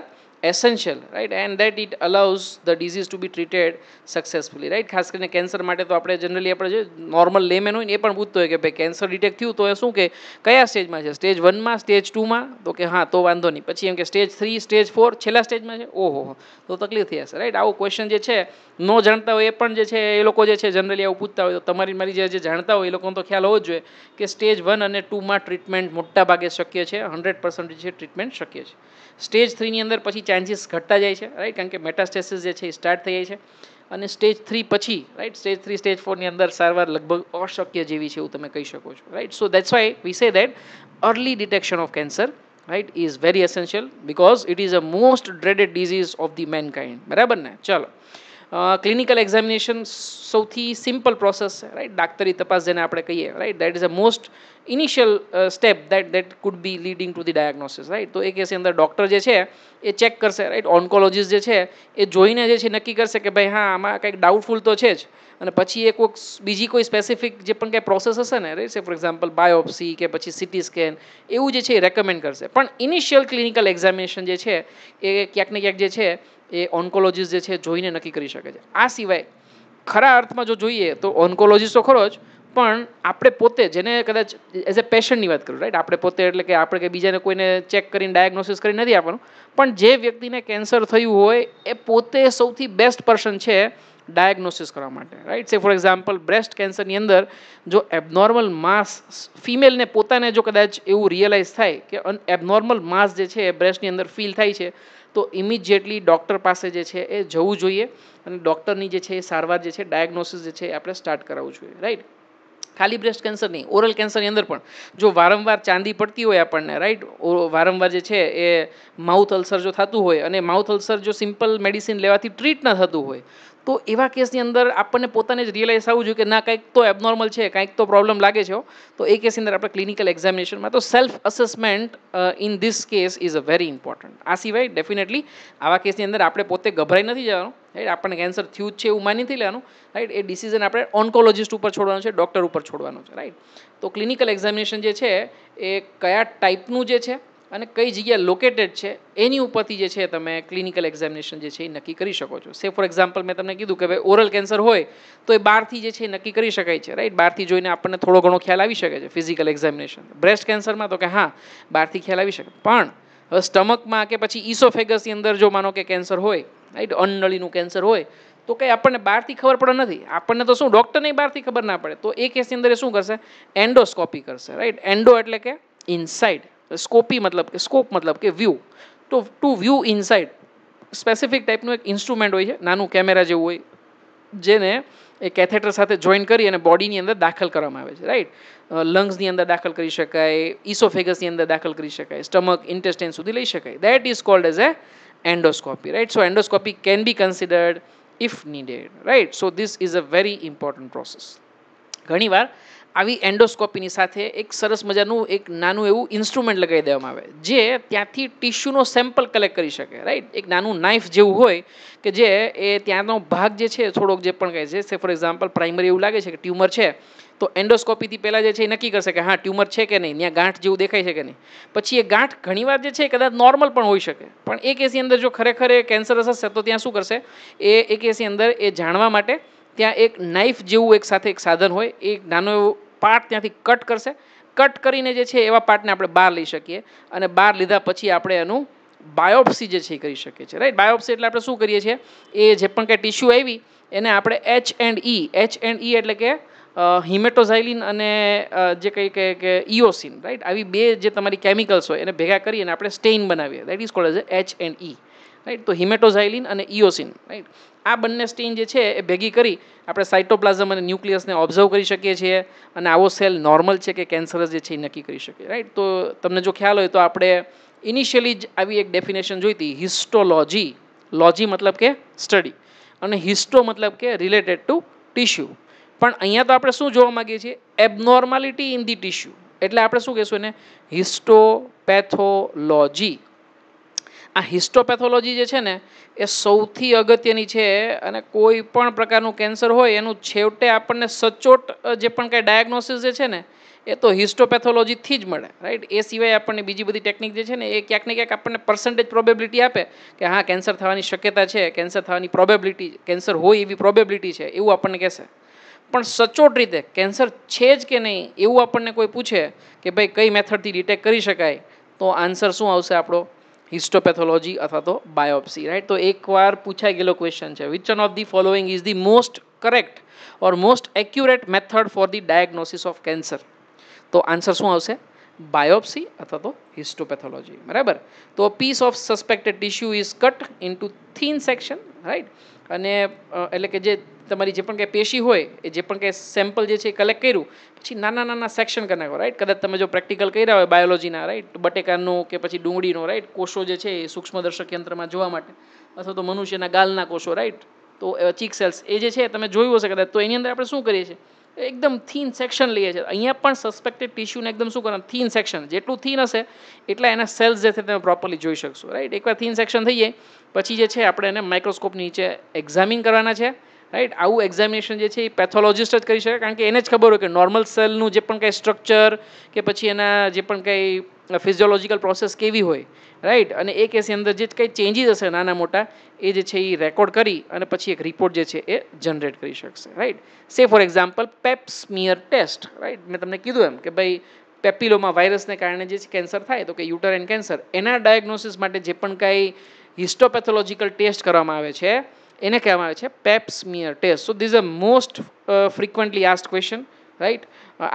essential right and that it allows the disease to be treated successfully right ખાસ કરીને કેન્સર માટે તો આપણે જનરલી આપણે જે નોર્મલ લેમેન હોય ને એ પણ પૂછતો હોય કે ભાઈ કેન્સર ડિટેક્ટ થયું તો એ શું કે કયા સ્ટેજમાં છે સ્ટેજ વનમાં સ્ટેજ ટુમાં તો કે હા તો વાંધો નહીં પછી એમ કે સ્ટેજ થ્રી સ્ટેજ ફોર છેલ્લા સ્ટેજમાં છે ઓહો તો તકલીફ થઈ હશે રાઈટ આવો ક્વેશ્ચન જે છે ન જાણતા હોય એ પણ જે છે એ લોકો જે છે જનરલી આવું પૂછતા હોય તો તમારી મારી જે જાણતા હોય એ લોકોનો તો ખ્યાલ હોવો જોઈએ કે સ્ટેજ વન અને ટુમાં ટ્રીટમેન્ટ મોટા ભાગે શક્ય છે હંડ્રેડ પર્સન્ટ જે ટ્રીટમેન્ટ શક્ય છે સ્ટેજ થ્રીની અંદર પછી ચાન્સીસ ઘટતા જાય છે રાઈટ કારણ કે મેટાસ્ટેસિસ જે છે એ સ્ટાર્ટ થઈ જાય છે અને સ્ટેજ થ્રી પછી રાઈટ સ્ટેજ થ્રી સ્ટેજ ફોરની અંદર સારવાર લગભગ અશક્ય જેવી છે એવું તમે કહી શકો છો right so that's why we say that early detection of cancer right is very essential because it is a most dreaded disease of the kind બરાબર ને ચલો ક્લિનિકલ એક્ઝામિનેશન સૌથી સિમ્પલ પ્રોસેસ છે રાઈટ ડાક્ટરી તપાસ જેને આપણે કહીએ right that is a most initial step that that could be leading to the diagnosis right તો એ કેસની અંદર ડૉક્ટર જે છે એ ચેક કરશે રાઈટ ઓન્કોલોજીસ્ટ જે છે એ જોઈને જે છે નક્કી કરશે કે ભાઈ હા આમાં કંઈક ડાઉટફુલ તો છે જ અને પછી એ કોઈક બીજી કોઈ સ્પેસિફિક જે પણ કંઈ પ્રોસેસ હશે ને રાઈટ ફોર એક્ઝામ્પલ બાયોપ્સી કે પછી સિટી સ્કેન એવું જે છે એ રેકમેન્ડ કરશે પણ ઇનિશિયલ ક્લિનિકલ એક્ઝામિનેશન જે છે એ ક્યાંક ને ક્યાંક જે છે એ ઓન્કોલોજીસ્ટ જે છે જોઈને નક્કી કરી શકે છે આ સિવાય ખરા અર્થમાં જો જોઈએ તો ઓન્કોલોજીસ્ટ તો ખરો જ પણ આપણે પોતે જેને કદાચ એઝ એ પેશન્ટની વાત કરું રાઈટ આપણે પોતે એટલે કે આપણે કે બીજાને કોઈને ચેક કરીને ડાયગ્નોસિસ કરી નથી આપવાનું પણ જે વ્યક્તિને કેન્સર થયું હોય એ પોતે સૌથી બેસ્ટ પર્સન છે ડાયગ્નોસિસ કરવા માટે right say for example breast કેન્સરની અંદર જો એબનોર્મલ માસ ફિમેલને પોતાને જો કદાચ એવું રિયલાઇઝ થાય કે એબનોર્મલ માસ જે છે એ બ્રેસ્ટની અંદર ફીલ થાય છે તો ઇમિજિએટલી ડૉક્ટર પાસે જે છે એ જવું જોઈએ અને ડૉક્ટરની જે છે એ સારવાર જે છે ડાયગ્નોસિસ જે છે એ આપણે સ્ટાર્ટ કરાવવું જોઈએ રાઈટ ખાલી બ્રેસ્ટ કેન્સર નહીં ઓરલ કેન્સરની અંદર પણ જો વારંવાર ચાંદી પડતી હોય આપણને રાઈટ વારંવાર જે છે એ માઉથ અલ્સર જો થતું હોય અને માઉથ અલ્સર જો સિમ્પલ મેડિસિન લેવાથી ટ્રીટ ન થતું હોય તો એવા કેસની અંદર આપણને પોતાને જ રિયલાઇઝ થવું જોઈએ કે ના કંઈક તો એબનોર્મલ છે કંઈક તો પ્રોબ્લેમ લાગે છે તો એ કેસની અંદર આપણે ક્લિનિકલ એક્ઝામિનેશનમાં તો self assessment in this case is a very important આ સિવાય ડેફિનેટલી આવા કેસની અંદર આપણે પોતે ગભરાઈ નથી જવાનું રાઈટ આપણને કેન્સર થયું જ છે એવું માની નથી લેવાનું રાઈટ એ ડિસિઝન આપણે ઓન્કોલોજિસ્ટ ઉપર છોડવાનું છે ડૉક્ટર ઉપર છોડવાનું છે રાઈટ તો ક્લિનિકલ એક્ઝામિનેશન જે છે એ કયા ટાઈપનું જે છે અને કઈ જગ્યા લોકેટેડ છે એની ઉપરથી જે છે તમે ક્લિનિકલ એક્ઝામિનેશન જે છે એ નક્કી કરી શકો છો સે ફોર એક્ઝામ્પલ મેં તમને કીધું કે ભાઈ ઓરલ કેન્સર હોય તો એ બહારથી જે છે એ નક્કી કરી શકાય છે રાઈટ બહારથી જોઈને આપણને થોડો ઘણો ખ્યાલ આવી શકે છે ફિઝિકલ એક્ઝામિનેશન બ્રેસ્ટ કેન્સરમાં તો કે હા બહારથી ખ્યાલ આવી શકે પણ હવે સ્ટમકમાં કે પછી ઈસોફેગસની અંદર જો માનો કે કેન્સર હોય રાઈટ અન્નળીનું કેન્સર હોય તો કંઈ આપણને બહારથી ખબર પડે નથી આપણને તો શું ડૉક્ટરને બહારથી ખબર ના પડે તો એ કેસની અંદર શું કરશે એન્ડોસ્કોપી કરશે રાઈટ એન્ડો એટલે કે ઇનસાઇડ સ્કોપી મતલબ કે સ્કોપ મતલબ કે વ્યૂ તો ટુ વ્યૂ ઇનસાઇડ સ્પેસિફિક ટાઈપનું એક ઇન્સ્ટ્રુમેન્ટ હોય છે નાનું કેમેરા જેવું હોય જેને એ કેથેટર સાથે જોઈન કરી અને બોડીની અંદર દાખલ કરવામાં આવે છે રાઈટ લંગ્સની અંદર દાખલ કરી શકાય ઇસોફેગસની અંદર દાખલ કરી શકાય સ્ટમક ઇન્ટેસ્ટેન સુધી લઈ શકાય that is called as a endoscopy right so endoscopy can be considered if needed right so this is a very important process ઘણીવાર આવી એન્ડોસ્કોપીની સાથે એક સરસ મજાનું એક નાનું એવું ઇન્સ્ટ્રુમેન્ટ લગાવી દેવામાં આવે જે ત્યાંથી ટીશ્યુનો સેમ્પલ કલેક્ટ કરી શકે રાઈટ એક નાનું નાઇફ જેવું હોય કે જે એ ત્યાંનો ભાગ જે છે થોડોક જે પણ કહે છે સે ફોર એક્ઝામ્પલ પ્રાઇમરી એવું લાગે છે કે ટ્યુમર છે તો એન્ડોસ્કોપીથી પહેલાં જે છે એ નક્કી કરશે કે હા ટ્યુમર છે કે નહીં ત્યાં ગાંઠ જેવું દેખાય છે કે નહીં પછી એ ગાંઠ ઘણીવાર જે છે કદાચ નોર્મલ પણ હોઈ શકે પણ એ કેસની અંદર જો ખરેખર એ કેન્સરસ હશે તો ત્યાં શું કરશે એ એ કેસની અંદર એ જાણવા માટે ત્યાં એક નાઇફ જેવું એક સાથે એક સાધન હોય એક નાનો એવો પાર્ટ ત્યાંથી કટ કરશે કટ કરીને જે છે એવા પાર્ટને આપણે બહાર લઈ શકીએ અને બહાર લીધા પછી આપણે એનું બાયોપ્સી જે છે એ કરી શકીએ છીએ રાઈટ બાયોપ્સી એટલે આપણે શું કરીએ છીએ એ જે પણ કંઈ ટીશ્યુ આવી એને આપણે H and E H and E એટલે કે હિમેટોઝાઇલિન અને જે કંઈ કહે કે ઇઓસિન રાઈટ આવી બે જે તમારી કેમિકલ્સ હોય એને ભેગા કરીને આપણે સ્ટેઇન બનાવીએ that is called as H and E right તો હિમેટોઝાઇલિન અને ઇઓસિન રાઈટ આ બંને સ્ટેન જે છે એ ભેગી કરી આપણે સાઇટોપ્લાઝમ અને ન્યુક્લિયસને ઓબ્ઝર્વ કરી શકીએ છીએ અને આવો સેલ નોર્મલ છે કે કેન્સરસ જે છે એ નક્કી કરી શકીએ રાઈટ તો તમને જો ખ્યાલ હોય તો આપણે ઇનિશિયલી જ આવી એક ડેફિનેશન જોઈતી હિસ્ટોલોજી લોજી મતલબ કે સ્ટડી અને હિસ્ટો મતલબ કે રિલેટેડ ટુ ટીશ્યુ પણ અહીંયા તો આપણે શું જોવા માગીએ છીએ એબનોર્માલિટી ઇન ધી ટિશ્યુ એટલે આપણે શું કહેશું એને હિસ્ટોપેથોલોજી આ હિસ્ટોપેથોલોજી જે છે ને એ સૌથી અગત્યની છે અને કોઈ પણ પ્રકારનું કેન્સર હોય એનું છેવટે આપણને સચોટ જે પણ કાંઈ ડાયગ્નોસિસ જે છે ને એ તો હિસ્ટોપેથોલોજીથી જ મળે રાઈટ એ સિવાય આપણને બીજી બધી ટેકનિક જે છે ને એ ક્યાંક ને ક્યાંક આપણને પર્સન્ટેજ પ્રોબેબિલિટી આપે કે હા કેન્સર થવાની શક્યતા છે કેન્સર થવાની પ્રોબેબિલિટી કેન્સર હોય એવી પ્રોબેબિલિટી છે એવું આપણને કહેશે પણ સચોટ રીતે કેન્સર છે જ કે નહીં એવું આપણને કોઈ પૂછે કે ભાઈ કઈ મેથડથી ડિટેક્ટ કરી શકાય તો આન્સર શું આવશે આપણો હિસ્ટોપેથોલોજી અથવા તો બાયોપ્સી રાઈટ તો એકવાર પૂછાઈ ગયેલો ક્વેશ્ચન છે which one of the following is the most correct or most accurate method for the diagnosis of cancer તો આન્સર શું આવશે બાયોપ્સી અથવા તો હિસ્ટોપેથોલોજી બરાબર તો piece of suspected tissue is cut into thin section right અને એટલે કે જે તમારી જે પણ કંઈ પેશી હોય એ જે પણ કંઈ સેમ્પલ જે છે એ કલેક્ટ કર્યું પછી નાના નાના સેક્શન કરી નાખો રાઈટ કદાચ તમે જો પ્રેક્ટિકલ કર્યા હોય બાયોલોજીના રાઈટ બટેકાનો કે પછી ડુંગળીનો રાઈટ કોષો જે છે એ સૂક્ષ્મદર્શક યંત્રમાં જોવા માટે અથવા તો મનુષ્યના ગાલના કોષો રાઈટ તો ચીક સેલ્સ એ જે છે તમે જોયું હશે કદાચ તો એની અંદર આપણે શું કરીએ છીએ એકદમ થીન સેક્શન લઈએ છીએ અહીંયા પણ સસ્પેક્ટેડ ટિશ્યુને એકદમ શું કરવાનું થીન સેક્શન જેટલું થીન હશે એટલા એના સેલ્સ જે છે તમે પ્રોપરલી જોઈ શકશો રાઈટ એકવાર થીન સેક્શન થઈએ પછી જે છે આપણે એને માઇક્રોસ્કોપ નીચે એક્ઝામિન કરવાના છે રાઈટ આવું એક્ઝામિનેશન જે છે એ પેથોલોજીસ્ટ જ કરી શકે કારણ કે એને જ ખબર હોય કે નોર્મલ સેલનું જે પણ કંઈ સ્ટ્રક્ચર કે પછી એના જે પણ કંઈ ફિઝિયોલોજિકલ પ્રોસેસ કેવી હોય રાઈટ અને એ કેસની અંદર જે કંઈ ચેન્જીસ હશે નાના મોટા એ જે છે એ રેકોર્ડ કરી અને પછી એક રિપોર્ટ જે છે એ જનરેટ કરી શકશે right say for example pap smear test right મેં તમને કીધું એમ કે ભાઈ પેપિલોમાં વાયરસને કારણે જે કેન્સર થાય તો કે યુટરાઇન કેન્સર એના ડાયગ્નોસિસ માટે જે પણ કાંઈ હિસ્ટોપેથોલોજીકલ ટેસ્ટ કરવામાં આવે છે એને કહેવામાં આવે છે pap smear test so these a most frequently asked question right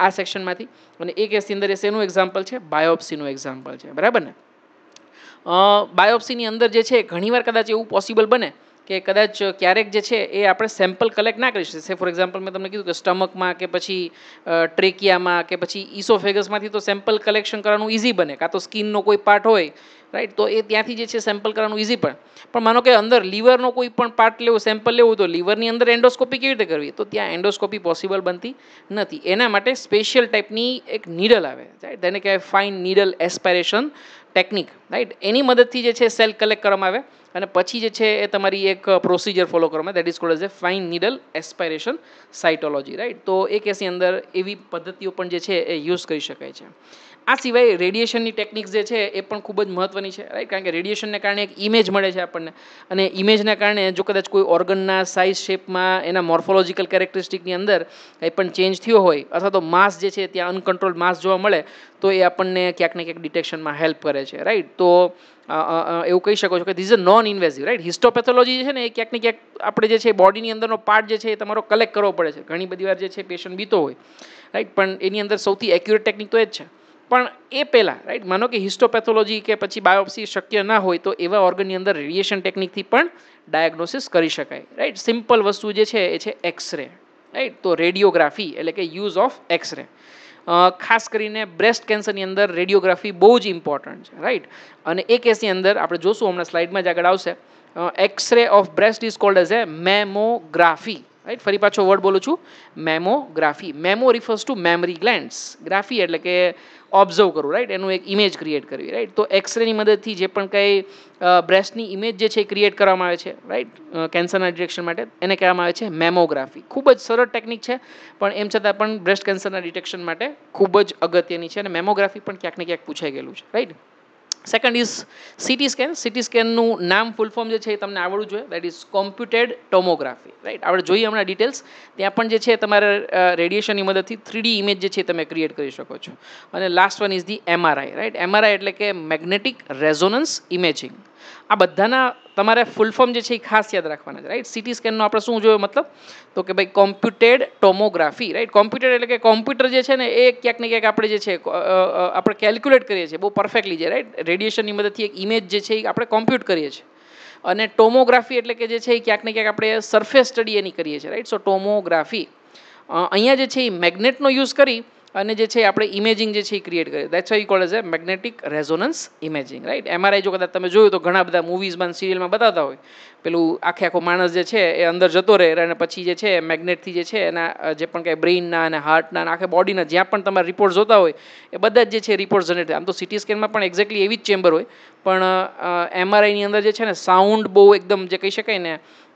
આ સેક્શનમાંથી અને એ કેસની અંદર એ શેનું એક્ઝામ્પલ છે બાયોપ્સીનું એક્ઝામ્પલ છે બરાબર ને બાયોપ્સીની અંદર જે છે ઘણીવાર કદાચ એવું પોસિબલ બને કે કદાચ ક્યારેક જે છે એ આપણે સેમ્પલ કલેક્ટ ના કરી શકીએ ફોર એક્ઝામ્પલ મેં તમને કીધું કે સ્ટમકમાં કે પછી ટ્રેકિયામાં કે પછી ઈસોફેગસમાંથી તો સેમ્પલ કલેક્શન કરવાનું ઇઝી બને કાં તો સ્કિનનો કોઈ પાર્ટ હોય રાઈટ તો એ ત્યાંથી જે છે સેમ્પલ કરવાનું ઇઝી પણ પણ માનો કે અંદર લીવરનો કોઈ પણ પાર્ટ લેવો સેમ્પલ લેવું તો લીવરની અંદર એન્ડોસ્કોપી કેવી રીતે કરવી તો ત્યાં એન્ડોસ્કોપી પોસિબલ બનતી નથી એના માટે સ્પેશિયલ ટાઈપની એક નીડલ આવે રાઈટ તેને કહેવાય fine needle aspiration technique right એની મદદથી જે છે સેલ કલેક્ટ કરવામાં આવે અને પછી જે છે એ તમારી એક પ્રોસિજર ફોલો કરવામાં that is called as a fine needle aspiration cytology right તો એ કેસની અંદર એવી પદ્ધતિઓ પણ જે છે એ યુઝ કરી શકાય છે આ સિવાય રેડિયેશનની ટેકનિક જે છે એ પણ ખૂબ જ મહત્ત્વની છે રાઈટ કારણ કે રેડિયેશનને કારણે એક ઇમેજ મળે છે આપણને અને ઇમેજના કારણે જો કદાચ કોઈ ઓર્ગનના સાઇઝ શેપમાં એના મોર્ફોલોજિકલ કેરેક્ટરિસ્ટિકની અંદર કંઈ પણ ચેન્જ થયો હોય અથવા તો માસ જે છે ત્યાં અનકન્ટ્રોલ માસ જોવા મળે તો એ આપણને ક્યાંક ને ક્યાંક ડિટેક્શનમાં હેલ્પ કરે છે રાઈટ તો એવું કહી શકો છો કે these a non invasive right histopathology છે ને એ ક્યાંક ને ક્યાંક આપણે જે છે બોડીની અંદરનો પાર્ટ જે છે એ તમારો કલેક્ટ કરવો પડે છે ઘણી બધી વાર જે છે પેશન્ટ બીતો હોય રાઈટ પણ એની અંદર સૌથી એક્યુરેટ ટેકનિક તો એ જ છે પણ એ પહેલાં રાઈટ માનો કે હિસ્ટોપેથોલોજી કે પછી બાયોપ્સી શક્ય ના હોય તો એવા ઓર્ગનની અંદર રેડિયેશન ટેકનિકથી પણ ડાયગ્નોસિસ કરી શકાય રાઈટ સિમ્પલ વસ્તુ જે છે એ છે એક્સરે રાઈટ તો રેડિયોગ્રાફી એટલે કે યુઝ ઓફ એક્સરે ખાસ કરીને બ્રેસ્ટ કેન્સરની અંદર રેડિયોગ્રાફી બહુ જ ઇમ્પોર્ટન્ટ છે રાઈટ અને એ કેસની અંદર આપણે જોશું હમણાં સ્લાઇડમાં જ આગળ આવશે X ray of breast is called as a mammography right ફરી પાછો વર્ડ બોલું છું mammography mammo refers to mammary glands graphy એટલે કે ઓબ્ઝર્વ કરું રાઈટ એનું એક ઇમેજ ક્રિએટ કરવી રાઈટ તો એક્સરેની મદદથી જે પણ કંઈ બ્રેસ્ટની ઇમેજ જે છે એ ક્રિએટ કરવામાં આવે છે રાઈટ કેન્સરના ડિટેક્શન માટે એને કહેવામાં આવે છે મેમોગ્રાફી ખૂબ જ સરળ ટેકનિક છે પણ એમ છતાં પણ બ્રેસ્ટ કેન્સરના ડિટેક્શન માટે ખૂબ જ અગત્યની છે અને મેમોગ્રાફી પણ ક્યાંક ને ક્યાંક પૂછાઈ ગયેલું છે right second is CT scan CT સ્કેનનું નામ ફૂલ ફોર્મ જે છે એ તમને આવડવું જોઈએ that is computed tomography right આપણે જોઈએ હમણાં ડિટેલ્સ ત્યાં પણ જે છે તમારે રેડિયેશનની મદદથી થ્રીડી ઇમેજ જે છે તમે ક્રિએટ કરી શકો છો અને last one is the MRI right MRI એટલે કે મેગ્નેટિક રેઝોનન્સ ઇમેજિંગ આ બધાના તમારે ફૂલ ફોર્મ જે છે એ ખાસ યાદ રાખવાના છે રાઈટ સિટી સ્કેનનો આપણે શું જોયું મતલબ તો કે ભાઈ કોમ્પ્યુટેડ ટોમોગ્રાફી રાઈટ કોમ્પ્યુટેડ એટલે કે કોમ્પ્યુટર જે છે ને એ ક્યાંક ને ક્યાંક આપણે જે છે આપણે કેલ્ક્યુલેટ કરીએ છીએ બહુ પરફેક્ટલી છે રાઈટ રેડિયેશનની મદદથી એક ઇમેજ જે છે એ આપણે કોમ્પ્યુટ કરીએ છીએ અને ટોમોગ્રાફી એટલે કે જે છે એ ક્યાંક ને ક્યાંક આપણે સરફેસ સ્ટડી એની કરીએ છીએ રાઈટ સો ટોમોગ્રાફી અહીંયા જે છે એ મેગ્નેટનો યુઝ કરી અને જે છે આપણે ઇમેજિંગ જે છે એ ક્રિએટ કરીએ that's why call as a magnetic resonance imaging right MRI જો કદાચ તમે જોયું તો ઘણા બધા મૂવીઝમાં સિરિયલમાં બતાવતા હોય પેલું આખે આખો માણસ જે છે એ અંદર જતો રહે અને પછી જે છે મેગ્નેટથી જે છે એના જે પણ કંઈ બ્રેઇનના અને હાર્ટના અને આખે બોડીના જ્યાં પણ તમારા રિપોર્ટ જોતા હોય એ બધા જ જે છે રિપોર્ટ જનરેટ આમ તો સિટી સ્કેનમાં પણ એક્ઝેક્ટલી એવી જ ચેમ્બર હોય પણ એમઆરઆઈની અંદર જે છે ને સાઉન્ડ બહુ એકદમ જે કહી શકાય ને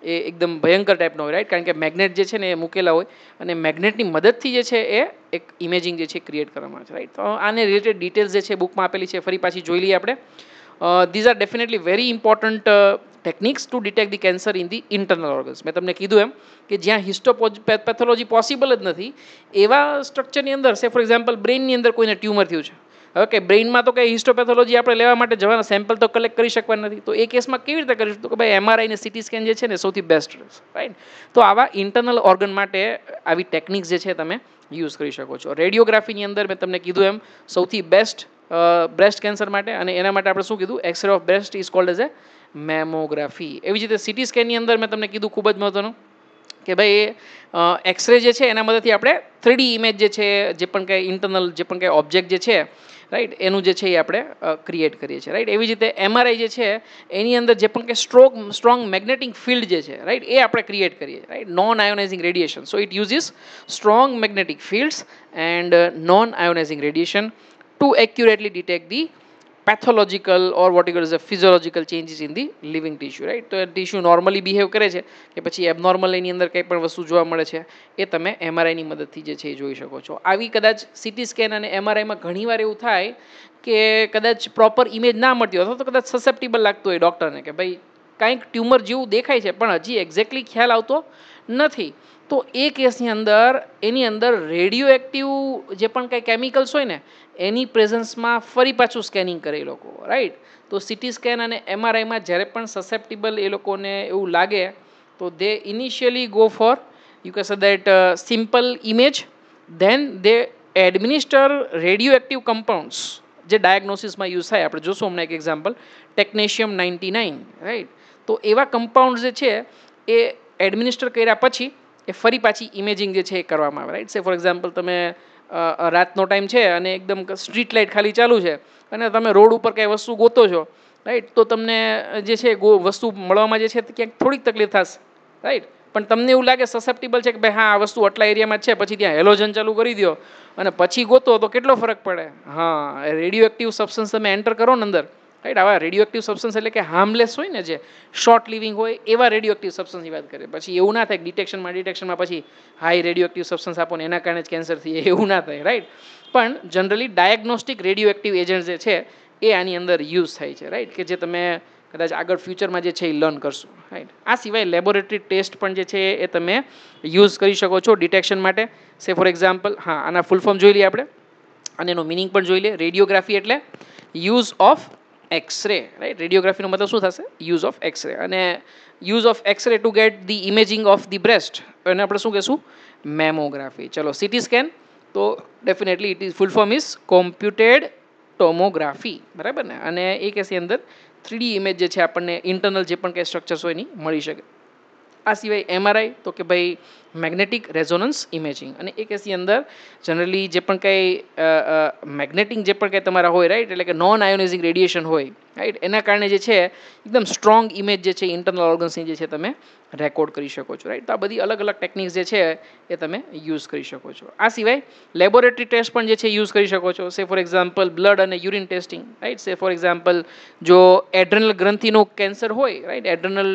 એ એકદમ ભયંકર ટાઈપનો હોય રાઈટ કારણ કે મેગ્નેટ જે છે ને એ મૂકેલા હોય અને મેગ્નેટની મદદથી જે છે એ એક ઇમેજિંગ જે છે ક્રિએટ કરવામાં આવે છે રાઈટ તો આને રિલેટેડ ડિટેલ્સ જે છે બુકમાં આપેલી છે ફરી પાછી જોઈ લઈએ આપણે these are definitely very important techniques to detect the cancer in the internal organs મેં તમને કીધું એમ કે જ્યાં હિસ્ટોપેથોલોજી પોસિબલ જ નથી એવા સ્ટ્રક્ચરની અંદર સે ફોર એક્ઝામ્પલ બ્રેઇનની અંદર કોઈને ટ્યુમર થયું છે ઓકે બ્રેઇનમાં તો કંઈ હિસ્ટોપેથોલોજી આપણે લેવા માટે જવાના સેમ્પલ તો કલેક્ટ કરી શકવા નથી તો એ કેસમાં કેવી રીતે કરીશું તો કે ભાઈ એમઆરઆઈ ને સિટી સ્કેન જે છે ને સૌથી બેસ્ટ રહેશે રાઈટ તો આવા ઇન્ટરનલ ઓર્ગન માટે આવી ટેકનિક્સ જે છે તમે યુઝ કરી શકો છો રેડિયોગ્રાફીની અંદર મેં તમને કીધું એમ સૌથી બેસ્ટ બ્રેસ્ટ કેન્સર માટે અને એના માટે આપણે શું કીધું X ray of breast is called as a mammography એવી જ રીતે સિટી સ્કેનની અંદર મેં તમને કીધું ખૂબ જ મહત્ત્વનું કે ભાઈ એ એક્સરે જે છે એના મદદથી આપણે થ્રીડી ઇમેજ જે છે જે પણ કંઈ ઇન્ટરનલ જે પણ કંઈ ઓબ્જેક્ટ જે છે રાઈટ એનું જે છે એ આપણે ક્રિએટ કરીએ છીએ રાઈટ એવી રીતે એમઆરઆઈ જે છે એની અંદર જે પણ કે સ્ટ્રોક સ્ટ્રોંગ મેગ્નેટિક ફિલ્ડ જે છે રાઈટ એ આપણે ક્રિએટ કરીએ છીએ right non ionising radiation so it uses strong magnetic fields and non ionising radiation to accurately detect the pathological or what is a physiological changes in the living tissue right તો એ tissue normally behave કરે છે કે પછી abnormal એની અંદર કંઈ પણ વસ્તુ જોવા મળે છે એ તમે એમઆરઆઈની મદદથી જે છે એ જોઈ શકો છો આવી કદાચ સિટી સ્કેન અને એમઆરઆઈમાં ઘણીવાર એવું થાય કે કદાચ પ્રોપર ઇમેજ ના મળતી હોય અથવા તો કદાચ સસેપ્ટિબલ લાગતું હોય ડૉક્ટરને કે ભાઈ કાંઈક ટ્યુમર જેવું દેખાય છે પણ હજી એક્ઝેક્ટલી ખ્યાલ આવતો નથી તો એ કેસની અંદર એની અંદર રેડિયો એક્ટિવ જે પણ કંઈ કેમિકલ્સ હોય ને એની પ્રેઝન્સમાં ફરી પાછું સ્કેનિંગ કરે એ લોકો રાઈટ તો સિટી સ્કેન અને એમઆરઆઈમાં જ્યારે પણ સસેપ્ટિબલ એ લોકોને એવું લાગે તો they initially go for you case that simple image then they administer radio active compounds જે ડાયગ્નોસિસમાં યુઝ થાય આપણે જોશું હમણાં એક example technetium ninety nine right તો એવા કમ્પાઉન્ડ જે છે એ એડમિનિસ્ટર કર્યા પછી એ ફરી પાછી ઇમેજિંગ જે છે એ કરવામાં આવે રાઈટ સે ફોર એક્ઝામ્પલ તમે રાતનો ટાઈમ છે અને એકદમ સ્ટ્રીટ લાઇટ ખાલી ચાલુ છે અને તમે રોડ ઉપર કંઈ વસ્તુ ગોતો છો રાઈટ તો તમને જે છે ગો વસ્તુ મળવામાં જે છે ક્યાંક થોડીક તકલીફ થશે રાઈટ પણ તમને એવું લાગે સસેપ્ટેબલ છે કે ભાઈ હા આ વસ્તુ આટલા એરિયામાં છે પછી ત્યાં હેલોજન ચાલુ કરી દો અને પછી ગોતો તો કેટલો ફરક પડે હા રેડિયો એક્ટિવ સબસ્ટન્સ તમે એન્ટર કરો ને અંદર રાઈટ આવા રેડિયો એક્ટિવ સબસ્ટન્સ એટલે કે હાર્મલેસ હોય ને જે શોર્ટ લિવિંગ હોય એવા રેડિયો એક્ટિવ સબસ્ટન્સની વાત કરીએ પછી એવું ના થાય ડિટેક્શનમાં ડિટેક્શનમાં પછી હાઈ રેડિયો એક્ટિવ સબસ્ટન્સ આપો ને એના કારણે જ કેન્સર થઈ <laughs> એવું ના થાય રાઈટ પણ generally diagnostic radio active agent જે છે એ આની અંદર યુઝ થાય છે રાઈટ કે જે તમે કદાચ આગળ ફ્યુચરમાં જે છે એ લર્ન કરશો રાઈટ આ સિવાય લેબોરેટરી ટેસ્ટ પણ જે છે એ તમે યુઝ કરી શકો છો ડિટેક્શન માટે સે ફોર એક્ઝામ્પલ હા આના ફૂલ ફોર્મ જોઈ લઈએ આપણે અને એનો મિનિંગ પણ જોઈ લઈએ રેડિયોગ્રાફી એટલે યુઝ ઓફ એક્સરે રાઈટ રેડિયોગ્રાફીનો મતલબ શું થશે યુઝ ઓફ એક્સરે અને use of X ray to get the imaging of the breast એને આપણે શું કહેશું મેમોગ્રાફી ચલો સિટી સ્કેન તો definitely it is full form is computed tomography બરાબર ને અને એ કેસની અંદર થ્રીડી ઇમેજ જે છે આપણને ઇન્ટરનલ જે પણ કંઈ સ્ટ્રક્ચર્સ હોય એની મળી શકે આ સિવાય એમઆરઆઈ તો કે ભાઈ મેગ્નેટિક રેઝોનન્સ ઇમેજિંગ અને એ કેસની અંદર જનરલી જે પણ કંઈ મેગ્નેટિક જે પણ કંઈ તમારા હોય રાઈટ એટલે કે નોન આયોનાઇઝિંગ રેડિએશન હોય રાઈટ એના કારણે જે છે એકદમ સ્ટ્રોંગ ઇમેજ જે છે ઇન્ટરનલ ઓર્ગન્સની જે છે તમે રેકોર્ડ કરી શકો છો રાઈટ તો આ બધી અલગ અલગ ટેકનિક્સ જે છે એ તમે યુઝ કરી શકો છો આ સિવાય લેબોરેટરી ટેસ્ટ પણ જે છે યુઝ કરી શકો છો સે ફોર એક્ઝામ્પલ બ્લડ અને urine testing right say for example જો એડ્રનલ ગ્રંથિનું કેન્સર હોય રાઈટ એડ્રનલ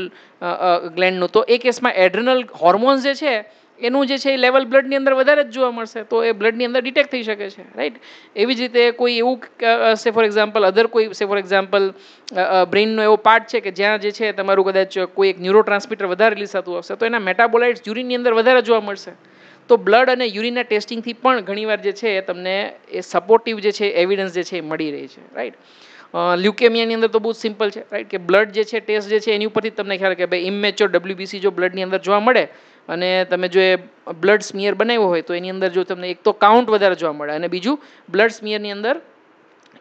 ગ્લેન્ડનું તો એ કેસમાં એડ્રનલ હોર્મોન્સ જે છે એનું જે છે એ લેવલ બ્લડની અંદર વધારે જ જોવા મળશે તો એ બ્લડની અંદર ડિટેક્ટ થઈ શકે છે રાઈટ એવી જ રીતે કોઈ એવું સે ફોર એક્ઝામ્પલ અધર કોઈ સે ફોર એક્ઝામ્પલ બ્રેઇનનો એવો પાર્ટ છે કે જ્યાં જે છે તમારું કદાચ કોઈ એક ન્યુરો ટ્રાન્સમીટર વધારે રિલીઝ થતું આવશે તો એના મેટાબોલાઇટ્સ યુરિનની અંદર વધારે જોવા મળશે તો બ્લડ અને યુરિનના ટેસ્ટિંગથી પણ ઘણીવાર જે છે તમને એ સપોર્ટિવ જે છે એવિડન્સ જે છે એ મળી રહી છે રાઈટ લ્યુકેમિયાની અંદર તો બહુ સિમ્પલ છે રાઈટ કે બ્લડ જે છે ટેસ્ટ જે છે એની ઉપરથી તમને ખ્યાલ કે ભાઈ ઇમેચ્યોર ડબલ્યુબીસી જો બ્લડની અંદર જોવા મળે અને તમે જો એ બ્લડ સ્મિયર બનાવ્યો હોય તો એની અંદર જો તમને એક તો કાઉન્ટ વધારે જોવા મળે અને બીજું બ્લડ સ્મિયરની અંદર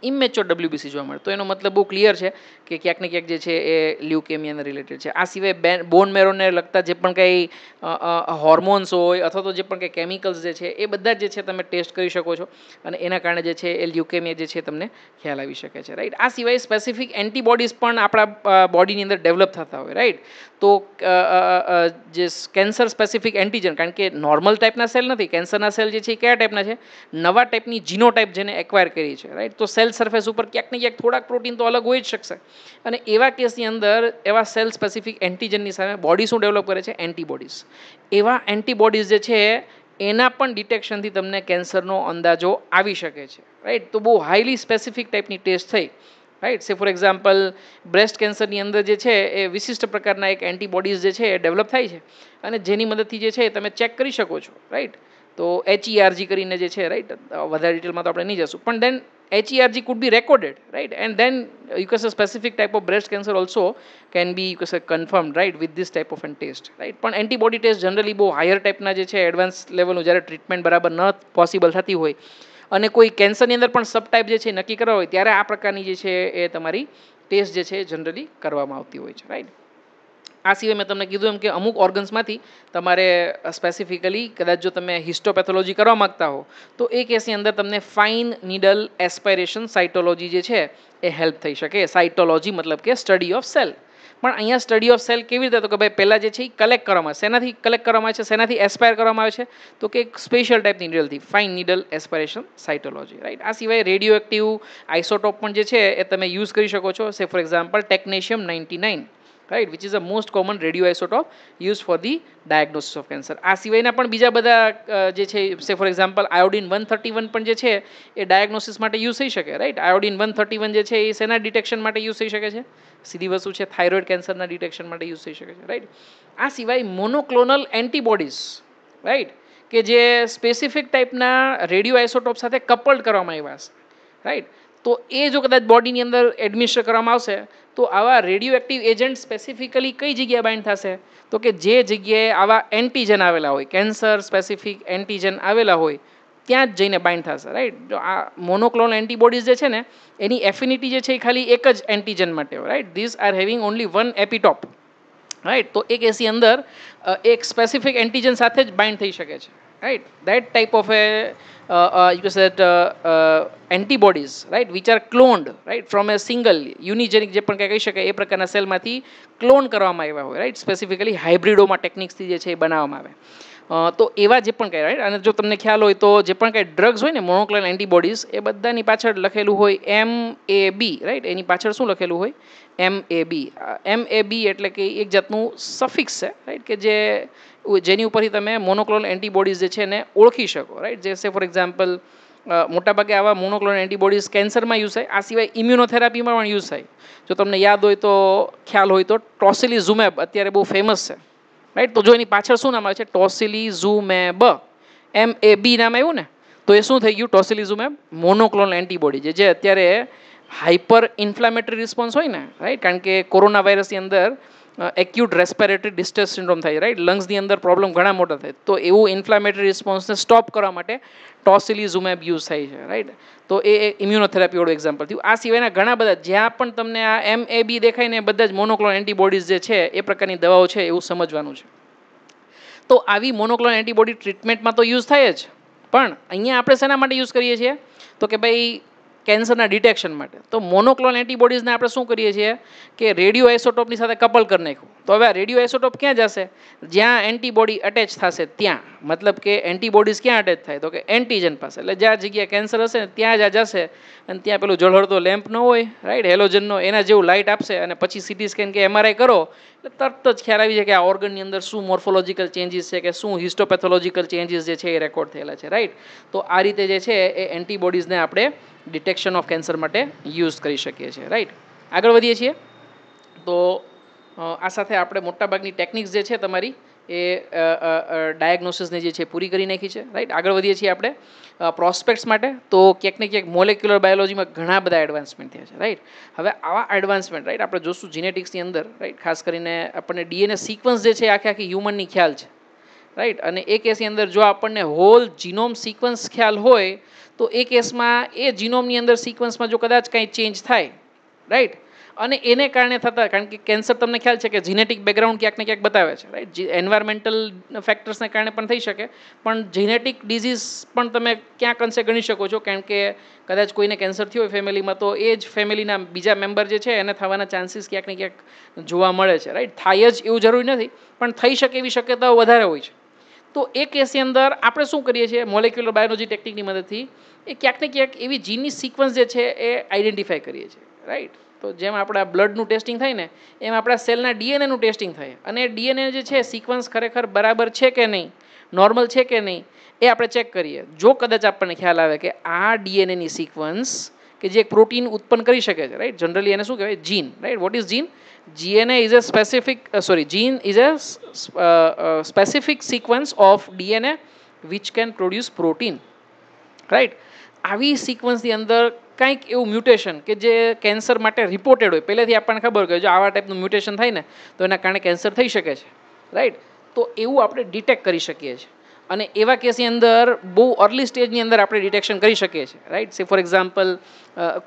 ઇમેચ્યોર ડબલ્યુબીસી જોવા મળે તો એનો મતલબ બહુ ક્લિયર છે કે ક્યાંક ને ક્યાંક જે છે એ લ્યુકેમિયાને રિલેટેડ છે આ સિવાય બોન મેરોને લગતા જે પણ કંઈ હોર્મોન્સ હોય અથવા તો જે પણ કંઈ કેમિકલ્સ જે છે એ બધા જે છે તમે ટેસ્ટ કરી શકો છો અને એના કારણે જે છે એ લ્યુકેમિયા જે છે તમને ખ્યાલ આવી શકે છે રાઈટ આ સિવાય સ્પેસિફિક એન્ટીબોડીઝ પણ આપણા બોડીની અંદર ડેવલપ થતા હોય રાઈટ તો જે કેન્સર સ્પેસિફિક એન્ટીજન કારણ કે નોર્મલ ટાઈપના સેલ નથી કેન્સરના સેલ જે છે એ કયા ટાઈપના છે નવા ટાઈપની જીનો ટાઈપ જેને એક્વાયર કરી છે રાઈટ તો સેલ સરફેસ ઉપર ક્યાંક ને ક્યાંક થોડાક પ્રોટીન તો અલગ હોઈ જ શકશે અને એવા કેસની અંદર એવા સેલ સ્પેસિફિક એન્ટીજનની સામે બોડી શું ડેવલપ કરે છે એન્ટીબોડીઝ એવા એન્ટીબોડીઝ જે છે એના પણ ડિટેક્શનથી તમને કેન્સરનો અંદાજો આવી શકે છે રાઈટ તો બહુ હાઈલી સ્પેસિફિક ટાઈપની ટેસ્ટ થઈ right say for example breast કેન્સરની અંદર જે છે એ વિશિષ્ટ પ્રકારના એક એન્ટીબોડીઝ જે છે એ ડેવલપ થાય છે અને જેની મદદથી જે છે તમે ચેક કરી શકો છો રાઈટ તો એચઈઆરજી e કરીને જે છે રાઈટ વધારે ડિટેલમાં તો આપણે નહીં જશું પણ then HERG could be recorded, right? And then you can say specific type of breast cancer also can be you can say confirmed, right, with this type of an test, પણ antibody test generally બહુ higher ટાઈપના જે છે advance લેવલનું જ્યારે treatment બરાબર ન possible થતી હોય અને કોઈ કેન્સરની અંદર પણ સબ ટાઈપ જે છે નક્કી કરવા હોય ત્યારે આ પ્રકારની જે છે એ તમારી ટેસ્ટ જે છે જનરલી કરવામાં આવતી હોય છે રાઈટ આ સિવાય મેં તમને કીધું એમ કે અમુક ઓર્ગન્સમાંથી તમારે સ્પેસિફિકલી કદાચ જો તમે હિસ્ટોપેથોલોજી કરવા માગતા હો તો એ કેસની અંદર તમને ફાઇન નીડલ એસ્પાયરેશન સાઇટોલોજી જે છે એ હેલ્પ થઈ શકે સાઇટોલોજી મતલબ કે સ્ટડી ઓફ સેલ પણ અહીંયા સ્ટડી ઓફ સેલ કેવી રીતે તો કે ભાઈ પહેલાં જે છે એ કલેક્ટ કરવામાં આવે શેનાથી કલેક્ટ કરવામાં આવે છે શેનાથી એસ્પાયર કરવામાં આવે છે તો કે એક સ્પેશિયલ ટાઈપની નીડલથી fine needle aspiration cytology right આ સિવાય રેડિયો એક્ટિવ આઇસોટોપ પણ જે છે એ તમે યુઝ કરી શકો છો say for example technetium ninety nine right which is a most common radio isotope use for the diagnosis of cancer આ સિવાયના પણ બીજા બધા જે છે say for example iodine one thirty one પણ જે છે એ ડાયગ્નોસિસ માટે યુઝ થઈ શકે right iodine one thirty one જે છે એ સેના ડિટેક્શન માટે યુઝ થઈ શકે છે સીધી વસ્તુ છે થાઇરોઇડ કેન્સરના ડિટેક્શન માટે યુઝ થઈ શકે છે રાઈટ આ સિવાય મોનોક્લોનલ એન્ટીબોડીઝ રાઈટ કે જે સ્પેસિફિક ટાઈપના રેડિયો આઇસોટોપ સાથે કપલ્ડ કરવામાં આવ્યા છે રાઈટ તો એ જો કદાચ બોડીની અંદર એડમિનિસ્ટર કરવામાં આવશે તો આવા રેડિયો એક્ટિવ એજન્ટ સ્પેસિફિકલી કઈ જગ્યાએ બાઇન્ડ થશે તો કે જે જગ્યાએ આવા એન્ટીજન આવેલા હોય કેન્સર સ્પેસિફિક એન્ટીજન આવેલા હોય ત્યાં જ જઈને બાઇન્ડ થશે રાઈટ જો આ મોનોક્લોન એન્ટીબોડીઝ જે છે ને એની એફિનિટી જે છે એ ખાલી એક જ એન્ટીજન માટે right this are having only one epitope right તો એક એસી અંદર એક સ્પેસિફિક એન્ટીજન સાથે જ બાઇન્ડ થઈ શકે છે right that type of a uh, uh you said antibodies right which are cloned right from a single unigenic જે પણ કહી શકાય એ પ્રકારના સેલમાંથી ક્લોન કરવામાં આવ્યા હોય રાઈટ સ્પેસિફિકલી હાઇબ્રિડોમાં ટેકનિક્સથી જે છે એ બનાવવામાં આવે તો એવા જે પણ કંઈ રાઈટ અને જો તમને ખ્યાલ હોય તો જે પણ કંઈ ડ્રગ્સ હોય ને મોનોક્લોનલ એન્ટીબોડીઝ એ બધાની પાછળ લખેલું હોય એમ એ બી રાઈટ એની પાછળ શું લખેલું હોય એમ એ બી એમ એ બી એટલે કે એક જાતનું સફિક્સ છે રાઈટ કે જે જેની ઉપરથી તમે મોનોક્લોન એન્ટીબોડીઝ જે છે એને ઓળખી શકો રાઈટ જે ફોર એક્ઝામ્પલ મોટાભાગે આવા મોનોક્લોન એન્ટીબોડીઝ કેન્સરમાં યુઝ થાય આ સિવાય ઇમ્યુનોથેરાપીમાં પણ યુઝ થાય જો તમને યાદ હોય તો ખ્યાલ હોય તો ટોસિલિઝુમેબ અત્યારે બહુ ફેમસ છે રાઈટ તો જો એની પાછળ શું નામ આવે છે ટોસિલી ટોસિલિઝુમેબ એમ એ બી નામ આવ્યું ને તો એ શું થઈ ગયું ટોસિલિઝુમેબ મોનોક્લોન એન્ટીબોડી જે અત્યારે હાઇપર ઇન્ફ્લામેટરી રિસ્પોન્સ હોય ને રાઈટ કારણ કે કોરોના વાયરસની અંદર એક્યુટ રેસ્પેરેટરી ડિસ્ટ્રેસ સિન્ડ્રોમ થાય રાઈટ લંગ્સની અંદર પ્રોબ્લેમ ઘણા મોટા થાય તો એવું ઇન્ફ્લામેટરી રિસ્પોન્સને સ્ટોપ કરવા માટે ટોસિલિઝુમેબ યુઝ થાય છે રાઈટ તો એ ઇમ્યુનોથેરાપીવાળું એક્ઝામ્પલ થયું આ સિવાયના ઘણા બધા જ્યાં પણ તમને આ એમ એ બી દેખાય ને બધા જ મોનોક્લોન એન્ટીબોડીઝ જે છે એ પ્રકારની દવાઓ છે એવું સમજવાનું છે તો આવી મોનોક્લોન એન્ટીબોડી ટ્રીટમેન્ટમાં તો યુઝ થાય જ પણ અહીંયા આપણે શેના માટે યુઝ કરીએ છીએ તો કે ભાઈ કેન્સરના ડિટેક્શન માટે તો મોનોક્લોન એન્ટીબોડીઝને આપણે શું કરીએ છીએ કે રેડિયો આઇસોટોપની સાથે કપલ કરી નાખ્યું તો હવે આ રેડિયો આઇસોટોપ ક્યાં જશે જ્યાં એન્ટીબોડી અટેચ થશે ત્યાં મતલબ કે એન્ટીબોડીઝ ક્યાં અટેચ થાય તો કે એન્ટીજન પાસે એટલે જ્યાં જગ્યાએ કેન્સર હશે ને ત્યાં જ આ જશે અને ત્યાં પેલું જળહળતો લેમ્પ ન હોય રાઈટ હેલોજનનો એના જેવું લાઇટ આપશે અને પછી સીટી સ્કેન કે એમઆરઆઈ કરો એટલે તરત જ ખ્યાલ આવી જાય કે આ ઓર્ગનની અંદર શું મોર્ફોલોજીકલ ચેન્જીસ છે કે શું હિસ્ટોપેથોલોજીકલ ચેન્જીસ જે છે એ રેકોર્ડ થયેલા છે રાઈટ તો આ રીતે જે છે એ એન્ટીબોડીઝને આપણે ડિટેક્શન ઓફ કેન્સર માટે યુઝ કરી શકીએ છીએ રાઈટ આગળ વધીએ છીએ તો આ સાથે આપણે મોટાભાગની ટેકનિક્સ જે છે તમારી એ ડાયગ્નોસિસને જે છે પૂરી કરી નાખી છે રાઈટ આગળ વધીએ છીએ આપણે પ્રોસ્પેક્ટ્સ માટે તો ક્યાંક ને ક્યાંક મોલેક્યુલર બાયોલોજીમાં ઘણા બધા એડવાન્સમેન્ટ થયા છે રાઈટ હવે આવા એડવાન્સમેન્ટ રાઈટ આપણે જોશું જીનેટિક્સની અંદર રાઈટ ખાસ કરીને આપણને ડીએનએ સિક્વન્સ જે છે આખે આખી હ્યુમનની ખ્યાલ છે રાઈટ અને એ કેસની અંદર જો આપણને હોલ જીનોમ સિક્વન્સ ખ્યાલ હોય તો એ કેસમાં એ જીનોમની અંદર સિક્વન્સમાં જો કદાચ કંઈ ચેન્જ થાય રાઈટ અને એને કારણે થતા કારણ કે કેન્સર તમને ખ્યાલ છે કે જીનેટિક બેકગ્રાઉન્ડ ક્યાંક ને ક્યાંક બતાવે છે રાઈટ એન્વાયરમેન્ટલ ફેક્ટર્સને કારણે પણ થઈ શકે પણ જીનેટિક ડિઝીઝ પણ તમે ક્યાંક અંશે ગણી શકો છો કારણ કે કદાચ કોઈને કેન્સર થયું હોય ફેમિલીમાં તો એ જ ફેમિલીના બીજા મેમ્બર જે છે એને થવાના ચાન્સીસ ક્યાંક ને ક્યાંક જોવા મળે છે રાઈટ થાય જ એવું જરૂરી નથી પણ થઈ શકે એવી શક્યતાઓ વધારે હોય છે તો એ કેસની અંદર આપણે શું કરીએ છીએ મોલેક્યુલર બાયોલોજી ટેકનિકની મદદથી એ ક્યાંક ને ક્યાંક એવી જીનની સિક્વન્સ જે છે એ આઈડેન્ટિફાય કરીએ છીએ રાઈટ તો જેમ આપણા બ્લડનું ટેસ્ટિંગ થાય ને એમ આપણા સેલના ડીએનએનું ટેસ્ટિંગ થાય અને ડીએનએ જે છે સિક્વન્સ ખરેખર બરાબર છે કે નહીં નોર્મલ છે કે નહીં એ આપણે ચેક કરીએ જો કદાચ આપણને ખ્યાલ આવે કે આ ડીએનએની સિક્વન્સ કે જે એક પ્રોટીન ઉત્પન્ન કરી શકે છે રાઈટ જનરલી એને શું કહેવાય gene right what is gene G N A is a specific sorry gene is a specific sequence of DNA which can produce protein right આવી સિક્વન્સની અંદર કંઈક એવું મ્યુટેશન કે જે કેન્સર માટે રિપોર્ટેડ હોય પહેલેથી આપણને ખબર કે જો આવા ટાઈપનું મ્યુટેશન થાય ને તો એના કારણે કેન્સર થઈ શકે છે રાઈટ તો એવું આપણે ડિટેક્ટ કરી શકીએ છીએ અને એવા કેસની અંદર બહુ અર્લી સ્ટેજની અંદર આપણે ડિટેક્શન કરી શકીએ છીએ રાઈટ સે ફોર એક્ઝામ્પલ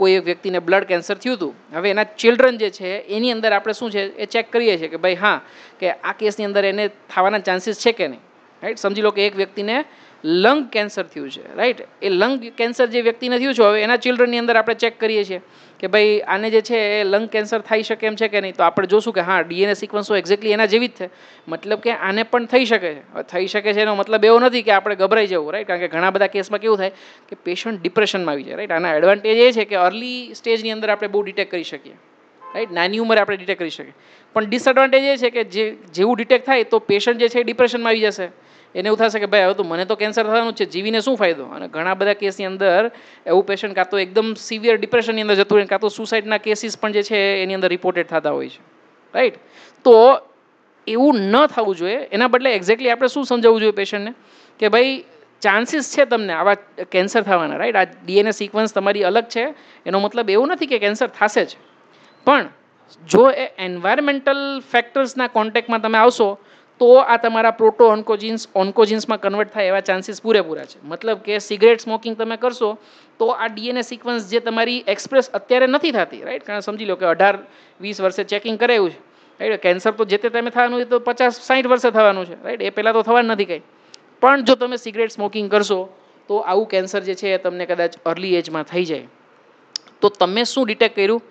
કોઈ એક વ્યક્તિને બ્લડ કેન્સર થયું હતું હવે એના ચિલ્ડ્રન જે છે એની અંદર આપણે શું છે એ ચેક કરીએ છીએ કે ભાઈ હા કે આ કેસની અંદર એને થવાના ચાન્સીસ છે કે નહીં રાઈટ સમજી લો કે એક વ્યક્તિને લંગ કેન્સર થયું છે રાઈટ એ લંગ કેન્સર જે વ્યક્તિને થયું છે હવે એના ચિલ્ડ્રનની અંદર આપણે ચેક કરીએ છીએ કે ભાઈ આને જે છે એ લંગ કેન્સર થઈ શકે એમ છે કે નહીં તો આપણે જોશું કે હા ડીએનએ સિક્વન્સો એક્ઝેક્ટલી એના જેવી જ છે મતલબ કે આને પણ થઈ શકે છે થઈ શકે છે એનો મતલબ એવો નથી કે આપણે ગભરાઈ જવું રાઈટ કારણ કે ઘણા બધા કેસમાં કેવું થાય કે પેશન્ટ ડિપ્રેશનમાં આવી જાય રાઈટ આના એડવાન્ટેજ એ છે કે અર્લી સ્ટેજની અંદર આપણે બહુ ડિટેક્ટ કરી શકીએ રાઈટ નાની ઉંમરે આપણે ડિટેક્ટ કરી શકીએ પણ ડિસએડવાન્ટેજ એ છે કે જે જેવું ડિટેક્ટ થાય તો પેશન્ટ જે છે એ ડિપ્રેશનમાં આવી જશે એને એવું થશે કે ભાઈ હવે તો મને તો કેન્સર થવાનું છે જીવીને શું ફાયદો અને ઘણા બધા કેસની અંદર એવું પેશન્ટ કાં તો એકદમ સિવિયર ડિપ્રેશનની અંદર જતું રહે કાં તો સુસાઇડના કેસીસ પણ જે છે એની અંદર રિપોર્ટેડ થતા હોય છે રાઈટ તો એવું ન થવું જોઈએ એના બદલે એક્ઝેક્ટલી આપણે શું સમજાવવું જોઈએ પેશન્ટને કે ભાઈ ચાન્સીસ છે તમને આવા કેન્સર થવાના રાઈટ આ ડીએનએ સિક્વન્સ તમારી અલગ છે એનો મતલબ એવો નથી કે કેન્સર થશે જ પણ જો એ એન્વાયરમેન્ટલ ફેક્ટર્સના કોન્ટેક્ટમાં તમે આવશો તો આ તમારા પ્રોટો ઓન્કોજીન્સ ઓન્કોજિન્સમાં કન્વર્ટ થાય એવા ચાન્સીસ પૂરેપૂરા છે મતલબ કે સિગરેટ સ્મોકિંગ તમે કરશો તો આ ડીએનએ સિક્વન્સ જે તમારી એક્સપ્રેસ અત્યારે નથી થતી રાઈટ કારણ સમજી લો કે અઢાર વીસ વર્ષે ચેકિંગ કરાયું છે રાઈટ કેન્સર તો જે તે તમે થવાનું એ તો પચાસ સાઠ વર્ષે થવાનું છે રાઈટ એ પહેલાં તો થવાનું નથી કંઈ પણ જો તમે સિગરેટ સ્મોકિંગ કરશો તો આવું કેન્સર જે છે એ તમને કદાચ અર્લી એજમાં થઈ જાય તો તમે શું ડિટેક્ટ કર્યું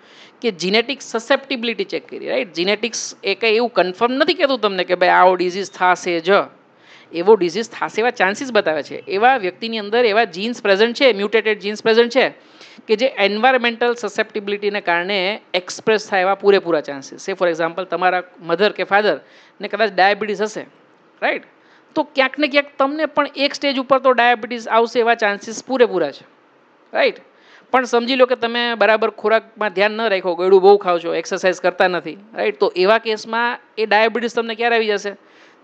કે જીનેટિક્સ સસેપ્ટિબિલિટી ચેક કરી રાઈટ જીનેટિક્સ એ કંઈ એવું કન્ફર્મ નથી કહેતું તમને કે ભાઈ આવો ડિઝીઝ થશે જ એવો ડિઝીઝ થશે એવા ચાન્સીસ બતાવે છે એવા વ્યક્તિની અંદર એવા જીન્સ પ્રેઝન્ટ છે મ્યુટેટેડ જીન્સ પ્રેઝન્ટ છે કે જે એન્વાયરમેન્ટલ સસેપ્ટિબિલિટીને કારણે એક્સપ્રેસ થાય એવા પૂરેપૂરા ચાન્સીસ છે ફોર એક્ઝામ્પલ તમારા મધર કે ફાધર ને કદાચ ડાયાબિટીસ હશે રાઈટ તો ક્યાંક ને ક્યાંક તમને પણ એક સ્ટેજ ઉપર તો ડાયાબિટીસ આવશે એવા ચાન્સીસ પૂરેપૂરા છે રાઈટ પણ સમજી લો કે તમે બરાબર ખોરાકમાં ધ્યાન ન રાખો ગળું બહુ ખાવ છો એક્સરસાઇઝ કરતા નથી રાઈટ તો એવા કેસમાં એ ડાયાબિટીસ તમને ક્યારે આવી જશે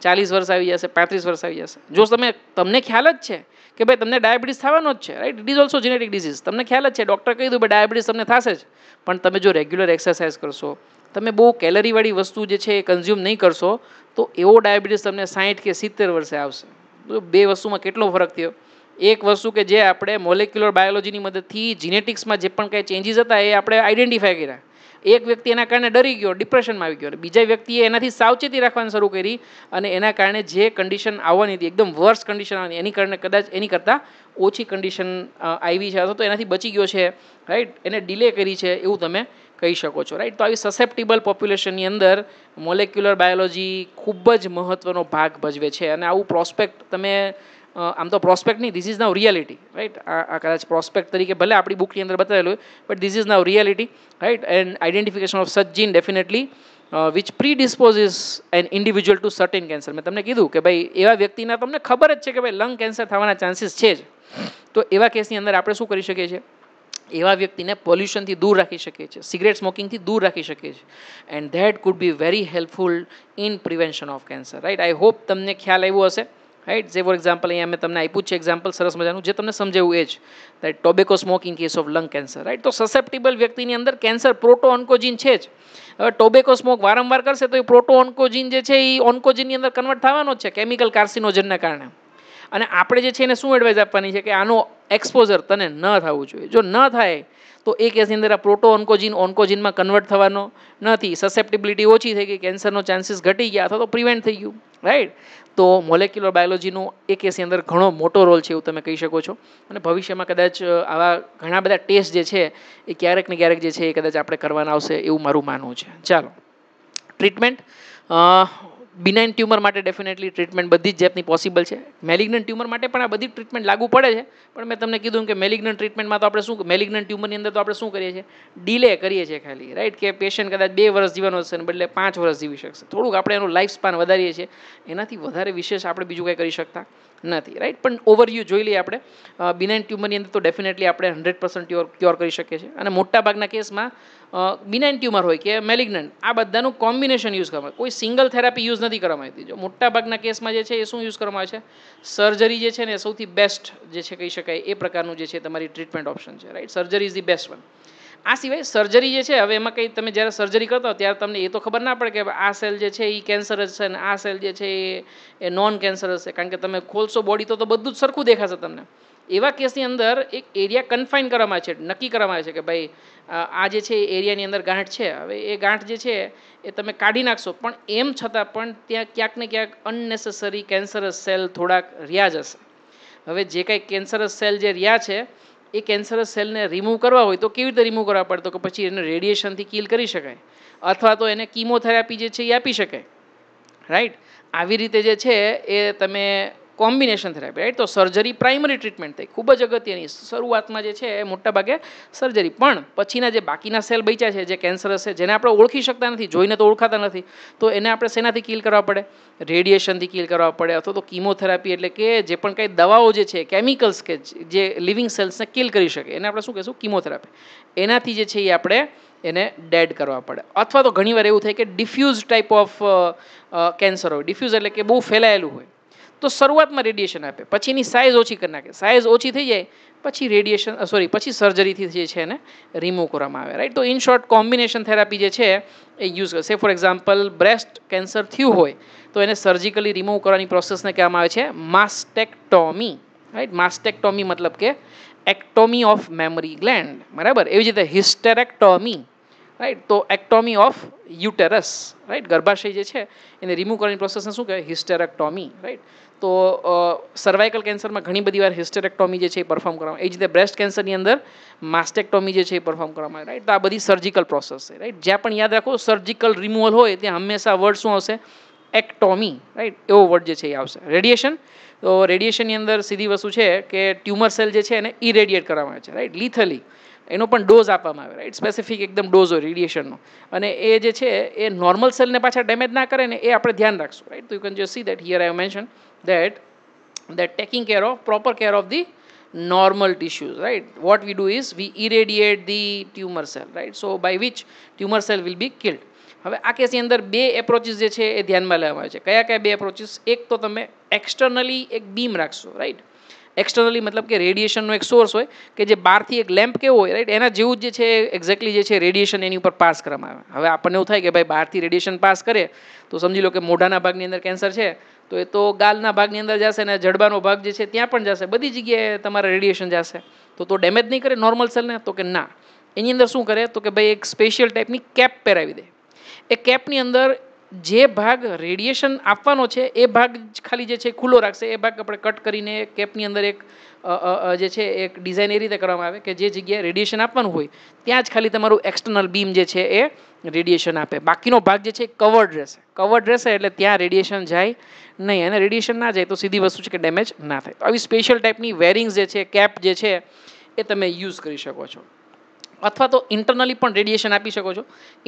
ચાલીસ વર્ષ આવી જશે પાંત્રીસ વર્ષ આવી જશે જો તમે તમને ખ્યાલ જ છે કે ભાઈ તમને ડાયાબિટીસ થવાનો જ છે right it is also genetic disease તમને ખ્યાલ જ છે ડૉક્ટર કહી દઉં ભાઈ ડાયાબિટીસ તમને થશે જ પણ તમે જો રેગ્યુલર એક્સરસાઇઝ કરશો તમે બહુ કેલરીવાળી વસ્તુ જે છે એ કન્ઝ્યુમ નહીં કરશો તો એવો ડાયાબિટીસ તમને સાઠ કે સિત્તેર વર્ષે આવશે તો બે વસ્તુમાં કેટલો ફરક થયો એક વસ્તુ કે જે આપણે મોલેક્યુલર બાયોલોજીની મદદથી જીનેટિક્સમાં જે પણ કંઈ ચેન્જીસ હતા એ આપણે આઈડેન્ટિફાય કર્યા એક વ્યક્તિ એના કારણે ડરી ગયો ડિપ્રેશનમાં આવી ગયો અને બીજા વ્યક્તિએ એનાથી સાવચેતી રાખવાની શરૂ કરી અને એના કારણે જે કન્ડિશન આવવાની હતી એકદમ વર્સ કન્ડિશન આવવાની એની કારણે કદાચ એની કરતાં ઓછી કન્ડિશન આવી છે અથવા તો એનાથી બચી ગયો છે રાઈટ એને ડિલે કરી છે એવું તમે કહી શકો છો રાઈટ તો આવી સસેપ્ટિબલ પોપ્યુલેશનની અંદર મોલેક્યુલર બાયોલોજી ખૂબ જ મહત્ત્વનો ભાગ ભજવે છે અને આવું પ્રોસ્પેક્ટ તમે આમ તો પ્રોસ્પેક્ટ નહીં this is now reality right આ કદાચ પ્રોસ્પેક્ટ તરીકે ભલે આપણી બુકની અંદર બતાવેલું હોય but this is now reality right and identification of such gene definitely which disposes an individual to certain cancer મેં તમને કીધું કે ભાઈ એવા વ્યક્તિના તમને ખબર જ છે કે ભાઈ લંગ કેન્સર થવાના ચાન્સીસ છે જ તો એવા કેસની અંદર આપણે શું કરી શકીએ છીએ એવા વ્યક્તિને પોલ્યુશનથી દૂર રાખી શકીએ છીએ સિગરેટ સ્મોકિંગથી દૂર રાખી શકીએ છીએ and that could be very helpful in prevention of cancer right I hope તમને ખ્યાલ આવ્યો હશે રાઈટ જે ફોર એક્ઝામ્પલ અહીંયા મેં તમને આપ્યું છે એક્ઝામ્પલ સરસ મજાનું જે તમને સમજાવ્યું એ જ right tobacco smoking case of lung cancer right તો સસેપ્ટેબલ વ્યક્તિની અંદર કેન્સર પ્રોટો ઓન્કોજીન છે જ હવે ટોબેકો સ્મોક વારંવાર કરશે તો એ પ્રોટો ઓન્કોજીન જે છે એ ઓન્કોજીનની અંદર કન્વર્ટ થવાનો જ છે કેમિકલ કાર્સિનોજનના કારણે અને આપણે જે છે એને શું એડવાઇસ આપવાની છે કે આનો એક્સપોઝર તને ન થવું જોઈએ જો ન થાય તો એ કેસની અંદર આ પ્રોટો ઓન્કોજીન ઓન્કોજીનમાં કન્વર્ટ થવાનો નથી સસેપ્ટિબિલિટી ઓછી થઈ ગઈ કેન્સરનો ચાન્સીસ ઘટી ગયા અથવા તો પ્રિવેન્ટ થઈ ગયું રાઈટ તો મોલેક્યુલર બાયોલોજીનું એ કેસની અંદર ઘણો મોટો રોલ છે એવું તમે કહી શકો છો અને ભવિષ્યમાં કદાચ આવા ઘણા બધા ટેસ્ટ જે છે એ ક્યારેક ને ક્યારેક જે છે એ કદાચ આપણે કરવાના આવશે એવું મારું માનવું છે ચાલો ટ્રીટમેન્ટ બિનાઇન ટ્યુમર માટે ડેફિનેટલી ટ્રીટમેન્ટ બધી જ જાતની પોસિબલ છે મેલિગ્નન્ટ ટ્યુમર માટે પણ આ બધી ટ્રીટમેન્ટ લાગુ પડે છે પણ મેં તમને કીધું કે મેલિગ્નન્ટ ટ્રીટમેન્ટમાં તો આપણે શું મેલિગ્નન્ટ ટ્યુમરની અંદર તો આપણે શું કરીએ છીએ ડીલે કરીએ છીએ ખાલી રાઈટ કે પેશન્ટ કદાચ બે વર્ષ જીવવાનો હશે ને બદલે પાંચ વર્ષ જીવી શકશે થોડુંક આપણે એનું લાઈફ સ્પાન વધારીએ છીએ એનાથી વધારે વિશેષ આપણે બીજું કંઈ કરી શકતા નથી રાઈટ પણ ઓવરવ્યૂ જોઈ લઈએ આપણે બિનાઇન ટ્યુમરની અંદર તો ડેફિનેટલી આપણે હંડ્રેડ પર્સન્ટ ક્યોર ક્યોર કરી શકીએ છીએ અને મોટાભાગના કેસમાં બિનાઇન ટ્યુમર હોય કે મેલિગ્નન્ટ આ બધાનું કોમ્બિનેશન યુઝ કરવામાં કોઈ સિંગલ થેરાપી યુઝ નથી કરવામાં આવતી જો મોટાભાગના કેસમાં જે છે એ શું યુઝ કરવામાં આવે છે સર્જરી જે છે ને સૌથી બેસ્ટ જે છે કહી શકાય એ પ્રકારનું જે છે તમારી ટ્રીટમેન્ટ ઓપ્શન છે right surgery is the best one આ સિવાય સર્જરી જે છે હવે એમાં કંઈ તમે જ્યારે સર્જરી કરતા હો ત્યારે તમને એ તો ખબર ના પડે કે આ સેલ જે છે એ કેન્સર છે અને આ સેલ જે છે એ નોન કેન્સર હશે કારણ કે તમે ખોલશો બોડી તો તો બધું જ સરખું દેખાશે તમને એવા કેસની અંદર એક એરિયા કન્ફાઇન કરવામાં આવે છે નક્કી કરવામાં આવે છે કે ભાઈ આ જે છે એ એરિયાની અંદર ગાંઠ છે હવે એ ગાંઠ જે છે એ તમે કાઢી નાખશો પણ એમ છતાં પણ ત્યાં ક્યાંક ને ક્યાંક અનનેસેસરી કેન્સરસ સેલ થોડાક રહ્યા જ હશે હવે જે કાંઈ કેન્સરસ સેલ જે રહ્યા છે એ કેન્સરસ સેલને રિમૂવ કરવા હોય તો કેવી રીતે રિમૂવ કરવા પડતો કે પછી એને રેડિએશનથી કિલ કરી શકાય અથવા તો એને કીમોથેરાપી જે છે એ આપી શકાય રાઈટ આવી રીતે જે છે એ તમે કોમ્બિનેશન થેરાપી રાઈટ તો સર્જરી પ્રાઇમરી ટ્રીટમેન્ટ થઈ ખૂબ જ અગત્યની શરૂઆતમાં જે છે એ મોટાભાગે સર્જરી પણ પછીના જે બાકીના સેલ બચ્યા છે જે કેન્સર હશે જેને આપણે ઓળખી શકતા નથી જોઈને તો ઓળખાતા નથી તો એને આપણે શેનાથી કિલ કરવા પડે રેડિયેશનથી કિલ કરવા પડે અથવા તો કીમોથેરાપી એટલે કે જે પણ કંઈ દવાઓ જે છે કેમિકલ્સ કે જે લિવિંગ સેલ્સને કિલ કરી શકે એને આપણે શું કહીશું કીમોથેરાપી એનાથી જે છે એ આપણે એને ડેડ કરવા પડે અથવા તો ઘણીવાર એવું થાય કે ડિફ્યુઝ ટાઈપ ઓફ કેન્સર હોય ડિફ્યુઝ એટલે કે બહુ ફેલાયેલું હોય તો શરૂઆતમાં રેડિયેશન આપે પછી એની સાઇઝ ઓછી કરી નાખે સાઇઝ ઓછી થઈ જાય પછી રેડિયેશન સોરી પછી સર્જરીથી જે છે એને રિમૂવ કરવામાં આવે રાઈટ તો ઇન શોર્ટ કોમ્બિનેશન થેરાપી જે છે એ યુઝ કરે સે ફોર એક્ઝામ્પલ બ્રેસ્ટ કેન્સર થયું હોય તો એને સર્જિકલી રિમૂવ કરવાની પ્રોસેસને કહેવામાં આવે છે માસ્ટેક્ટોમી રાઈટ માસ્ટેક્ટોમી મતલબ કે એક્ટોમી ઓફ મેમરી ગ્લેન્ડ બરાબર એવી જ રીતે હિસ્ટેરેક્ટોમી રાઈટ તો એક્ટોમી ઓફ યુટેરસ રાઈટ ગર્ભાશય જે છે એને રિમૂવ કરવાની પ્રોસેસને શું કહેવાય હિસ્ટેરેક્ટોમી રાઈટ તો સર્વાઇકલ કેન્સરમાં ઘણી બધી વાર હિસ્ટેરેક્ટોમી જે છે એ પરફોર્મ કરવામાં એ જ રીતે બ્રેસ્ટ કેન્સરની અંદર માસ્ટેક્ટોમી જે છે એ પરફોર્મ કરવામાં આવે રાઈટ તો આ બધી સર્જિકલ પ્રોસેસ છે રાઈટ જ્યાં પણ યાદ રાખો સર્જિકલ રિમુવલ હોય ત્યાં હંમેશા વર્ડ શું આવશે એક્ટોમી રાઈટ એવો વર્ડ જે છે એ આવશે રેડિએશન તો રેડિયેશનની અંદર સીધી વસ્તુ છે કે ટ્યુમર સેલ જે છે એને ઇરેડિયેટ કરવામાં આવે છે રાઈટ લિથલી એનો પણ ડોઝ આપવામાં આવે રાઈટ સ્પેસિફિક એકદમ ડોઝ હોય રેડિયેશનનો અને એ જે છે એ નોર્મલ સેલને પાછા ડેમેજ ના કરે ને એ આપણે ધ્યાન રાખશું રાઈટ તો you can just see that here I mention that that taking care of proper care of the normal tissues right what we do is we irradiate the tumor cell right so by which tumor cell will be killed હવે આ કેસની અંદર બે approaches જે છે એ ધ્યાનમાં લેવામાં આવે છે કયા કયા બે એપ્રોચીસ એક તો તમે એક્સટર્નલી એક બીમ રાખશો રાઈટ એક્સટર્નલી મતલબ કે રેડિએશનનો એક સોર્સ હોય કે જે બહારથી એક લેમ્પ કેવો હોય રાઈટ એના જેવું જ જે છે એક્ઝેક્ટલી જે છે રેડિયેશન એની ઉપર પાસ કરવામાં આવે હવે આપણને એવું થાય કે ભાઈ બહારથી રેડિએશન પાસ કરે તો સમજી લો કે મોઢાના ભાગની અંદર કેન્સર છે તો એ તો ગાલના ભાગની અંદર જશે ને જડબાનો ભાગ જે છે ત્યાં પણ જશે બધી જગ્યાએ તમારે રેડિયેશન જશે તો તો ડેમેજ નહીં કરે નોર્મલ સેલને તો કે ના એની અંદર શું કરે તો કે ભાઈ એક સ્પેશિયલ ટાઈપની કેપ પહેરાવી દે એ કેપની અંદર જે ભાગ રેડિયેશન આપવાનો છે એ ભાગ ખાલી જે છે ખુલ્લો રાખશે એ ભાગ આપણે કટ કરીને કેપની અંદર એક જે છે એક ડિઝાઇન એ રીતે કરવામાં આવે કે જે જગ્યાએ રેડિયેશન આપવાનું હોય ત્યાં જ ખાલી તમારું એક્સટર્નલ બીમ જે છે એ રેડિયેશન આપે બાકીનો ભાગ જે છે કવર્ડ રહેશે કવર્ડ રહેશે એટલે ત્યાં રેડિયેશન જાય નહીં અને રેડિયેશન ના જાય તો સીધી વસ્તુ છે કે ડેમેજ ના થાય તો આવી સ્પેશિયલ ટાઈપની વેરિંગ જે છે કેપ જે છે એ તમે યુઝ કરી શકો છો અથવા તો ઇન્ટરનલી પણ રેડિયેશન આપી શકો છો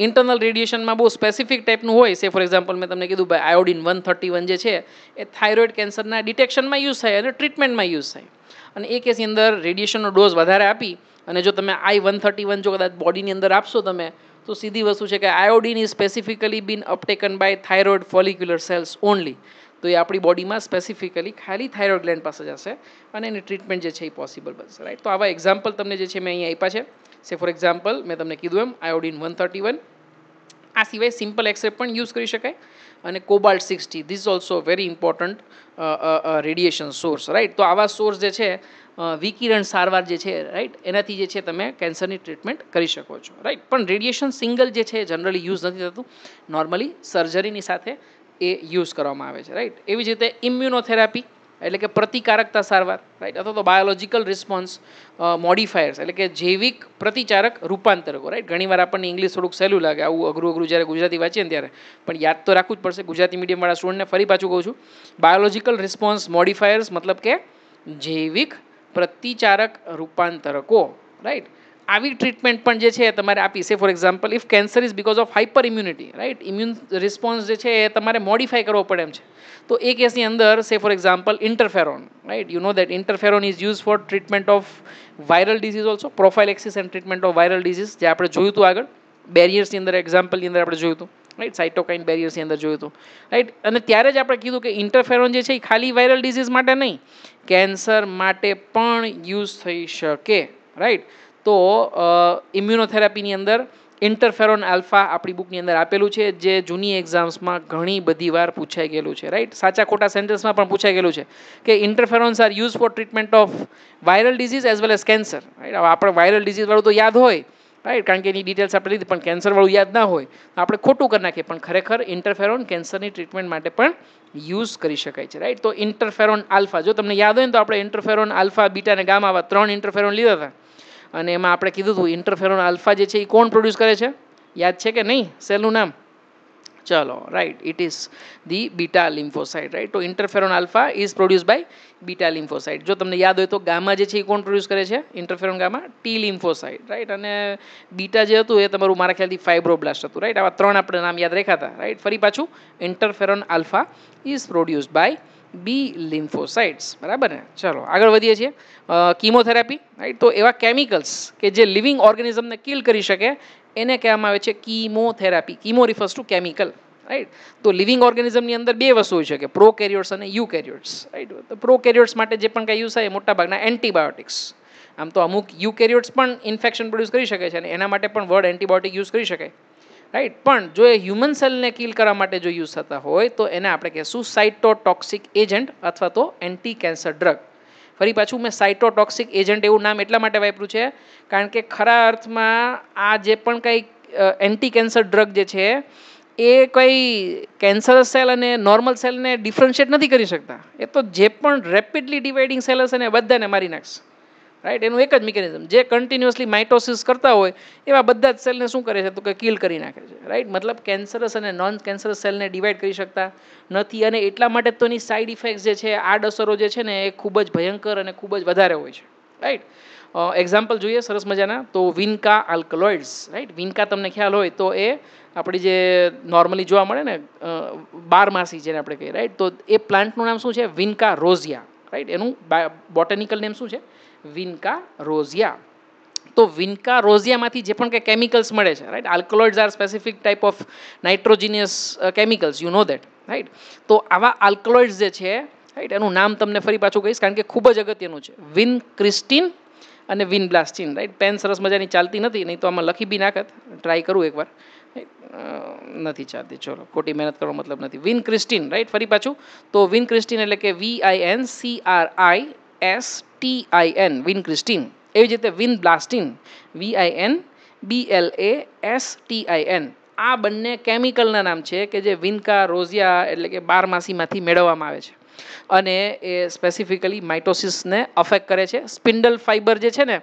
ઇન્ટરનલ રેડિયેશનમાં બહુ સ્પેસિફિક ટાઈપનું હોય સે ફોર એક્ઝામ્પલ મેં તમને કીધું ભાઈ આયોડિન વન થર્ટી વન જે છે એ થાઇરોઇડ કેન્સરના ડિટેક્શનમાં યુઝ થાય અને ટ્રીટમેન્ટમાં યુઝ થાય અને એ કેસની અંદર રેડિયેશનનો ડોઝ વધારે આપી અને જો તમે આઈ વન થર્ટી વન જો કદાચ બોડીની અંદર આપશો તમે તો સીધી વસ્તુ છે કે iodine is specifically bin uptaken by thyroid follicular cells only તો એ આપણી બોડીમાં સ્પેસિફિકલી ખાલી થાઇરોઇડ ગ્લેન્ડ પાસે જશે અને એની ટ્રીટમેન્ટ જે છે એ પોસિબલ બનશે રાઈટ તો આવા એક્ઝામ્પલ તમને જે છે મેં અહીંયા આપ્યા છે સે ફોર એક્ઝામ્પલ મેં તમને કીધું એમ આયોડિન વન થર્ટી વન આ સિવાય સિમ્પલ એક્સરે પણ યુઝ કરી શકાય અને cobalt sixty this is also very important radiation source right તો આવા સોર્સ જે છે વિકિરણ સારવાર જે છે રાઈટ એનાથી જે છે તમે કેન્સરની ટ્રીટમેન્ટ કરી શકો છો રાઈટ પણ રેડિએશન સિંગલ જે છે જનરલી યુઝ નથી થતું નોર્મલી સર્જરીની સાથે એ યુઝ કરવામાં આવે છે રાઈટ એવી જ રીતે ઇમ્યુનોથેરાપી એટલે કે પ્રતિકારકતા સારવાર રાઈટ અથવા તો બાયોલોજિકલ રિસ્પોન્સ મોડિફાયર્સ એટલે કે જૈવિક પ્રતિચારક રૂપાંતરકો રાઈટ ઘણીવાર આપણને ઇંગ્લિશ થોડુંક સહેલું લાગે આવું અઘરું અઘરું જ્યારે ગુજરાતી વાંચીએ ને ત્યારે પણ યાદ તો રાખવું જ પડશે ગુજરાતી મીડિયમવાળા સ્ટુડન્ટને ફરી પાછું કહું છું બાયોલોજિકલ રિસ્પોન્સ મોડિફાયર્સ મતલબ કે જૈવિક પ્રતિચારક રૂપાંતરકો રાઈટ આવી ટ્રીટમેન્ટ પણ જે છે તમારે આપી છે for example if cancer is because of hyper immunity right immune response જે છે એ તમારે મોડિફાય કરવો પડે એમ છે તો એ કેસની અંદર say for example interferon right you know that interferon is use for treatment of viral disease also axis and treatment of viral disease જે આપણે જોયું હતું આગળ બેરિયર્સની અંદર એક્ઝામ્પલની અંદર આપણે જોયું હતું રાઈટ સાઇટોકાઇન બેરિયર્સની અંદર જોયું હતું રાઈટ અને ત્યારે જ આપણે કીધું કે ઇન્ટરફેરોન જે છે એ ખાલી વાયરલ ડિઝીઝ માટે નહીં કેન્સર માટે પણ યુઝ થઈ શકે રાઈટ તો ઇમ્યુનોથેરાપીની અંદર ઇન્ટરફેરોન આલ્ફા આપણી બુકની અંદર આપેલું છે જે જૂની એક્ઝામ્સમાં ઘણી બધી વાર પૂછાઈ ગયેલું છે રાઈટ સાચા ખોટા સેન્ટર્સમાં પણ પૂછાઈ ગયેલું છે કે interferons are use for treatment of viral disease as well as cancer right આપણે વાયરલ ડિઝીઝવાળું તો યાદ હોય રાઈટ કારણ કે એની ડિટેલ્સ આપણે લીધી પણ કેન્સરવાળું યાદ ના હોય તો આપણે ખોટું કરી નાખીએ પણ ખરેખર ઇન્ટરફેરોન કેન્સરની ટ્રીટમેન્ટ માટે પણ યુઝ કરી શકાય છે રાઈટ તો ઇન્ટરફેરોન આલ્ફા જો તમને યાદ હોય ને તો આપણે ઇન્ટરફેરોન આલ્ફા બીટા અને ગામા આવા ત્રણ ઇન્ટરફેરોન લીધા હતા અને એમાં આપણે કીધું હતું ઇન્ટરફેરોન આલ્ફા જે છે એ કોણ પ્રોડ્યુસ કરે છે યાદ છે કે નહીં સેલનું નામ ચલો right it is the beta lymphocyte right તો interferon alpha is produce by beta lymphocyte જો તમને યાદ હોય તો ગામા જે છે એ કોણ પ્રોડ્યુસ કરે છે interferon gamma T lymphocyte right અને બીટા જે હતું એ તમારું મારા ખ્યાલથી ફાઇબ્રોબ્લાસ્ટ હતું રાઈટ આવા ત્રણ આપણે નામ યાદ રેખાતા રાઈટ ફરી પાછું interferon alpha is produce by B lymphocytes બરાબર ને ચલો આગળ વધીએ છીએ કીમોથેરાપી રાઈટ તો એવા કેમિકલ્સ કે જે લિવિંગ ઓર્ગેનિઝમને કિલ કરી શકે એને કહેવામાં આવે છે chemotherapy chemo refers to chemical right તો લિવિંગ ઓર્ગેનિઝમની અંદર બે વસ્તુ હોય છે કે પ્રોકેરિયોટ્સ અને યુ યુકેરિયોટ્સ રાઈટ તો પ્રોકેરિયોટ્સ માટે જે પણ કાંઈ યુઝ થાય મોટાભાગના એન્ટીબાયોટિક્સ આમ તો અમુક યુ યુકેરિયોટ્સ પણ ઇન્ફેક્શન પ્રોડ્યુસ કરી શકે છે અને એના માટે પણ વર્ડ એન્ટીબાયોટિક યુઝ કરી શકાય રાઈટ પણ જો એ હ્યુમન સેલને કિલ કરવા માટે જો યુઝ થતા હોય તો એને આપણે કહેશું સાઇટોટોક્સિક એજન્ટ અથવા તો એન્ટી કેન્સર ડ્રગ ફરી પાછું મેં સાઇટોટોક્સિક એજન્ટ એવું નામ એટલા માટે વાપર્યું છે કારણ કે ખરા અર્થમાં આ જે પણ કંઈ એન્ટી કેન્સર ડ્રગ જે છે એ કંઈ કેન્સર સેલ અને નોર્મલ સેલને ડિફરન્શિએટ નથી કરી શકતા એ તો જે પણ રેપિડલી ડિવાઇડિંગ સેલ હશે ને બધાને મારી નાખશે રાઈટ એનું એક જ મિકેનિઝમ જે કન્ટિન્યુઅસલી માઇટોસિસ કરતા હોય એવા બધા જ સેલને શું કરે છે તો કે કિલ કરી નાખે છે રાઈટ મતલબ કેન્સરસ અને નોન કેન્સરસ સેલને ડિવાઈડ કરી શકતા નથી અને એટલા માટે તો એની સાઇડ ઇફેક્ટ જે છે આડઅસરો જે છે ને એ ખૂબ જ ભયંકર અને ખૂબ જ વધારે હોય છે રાઈટ એક્ઝામ્પલ જોઈએ સરસ મજાના તો વિન્કા આલ્કલોઇડ્સ રાઈટ વિનકા તમને ખ્યાલ હોય તો એ આપણી જે નોર્મલી જોવા મળે ને બારમાસી જેને આપણે કહીએ રાઈટ તો એ પ્લાન્ટનું નામ શું છે વિન્કા રોઝિયા રાઈટ એનું બોટેનિકલ નેમ શું છે વિનકા રોઝિયા તો વિનકા રોઝિયામાંથી જે પણ કે કેમિકલ્સ મળે છે right alkaloids are specific type of nitrogenous chemicals you know that right તો આવા આલ્કલોઇડ્સ જે છે રાઈટ એનું નામ તમને ફરી પાછું કહીશ કારણ કે ખૂબ જ અગત્યનું છે વિન ક્રિસ્ટિન અને વિન બ્લાસ્ટિન રાઈટ પેન સરસ મજાની ચાલતી નથી નહીં તો આમાં લખી બી નાખત ટ્રાય કરું એકવાર નથી ચાલતી ચલો ખોટી મહેનત કરવાનો મતલબ નથી વિન ક્રિસ્ટિન રાઈટ ફરી પાછું તો વિન ક્રિસ્ટિન એટલે કે V I N C R I S T I N vincristine એવી જ રીતે vinblastine V I N B L A S T I N આ બંને કેમિકલના નામ છે કે જે વિનકા રોઝિયા એટલે કે બારમાસીમાંથી મેળવવામાં આવે છે અને એ સ્પેસિફિકલી માઇટોસિસને અફેક્ટ કરે છે સ્પિન્ડલ ફાઇબર જે છે ને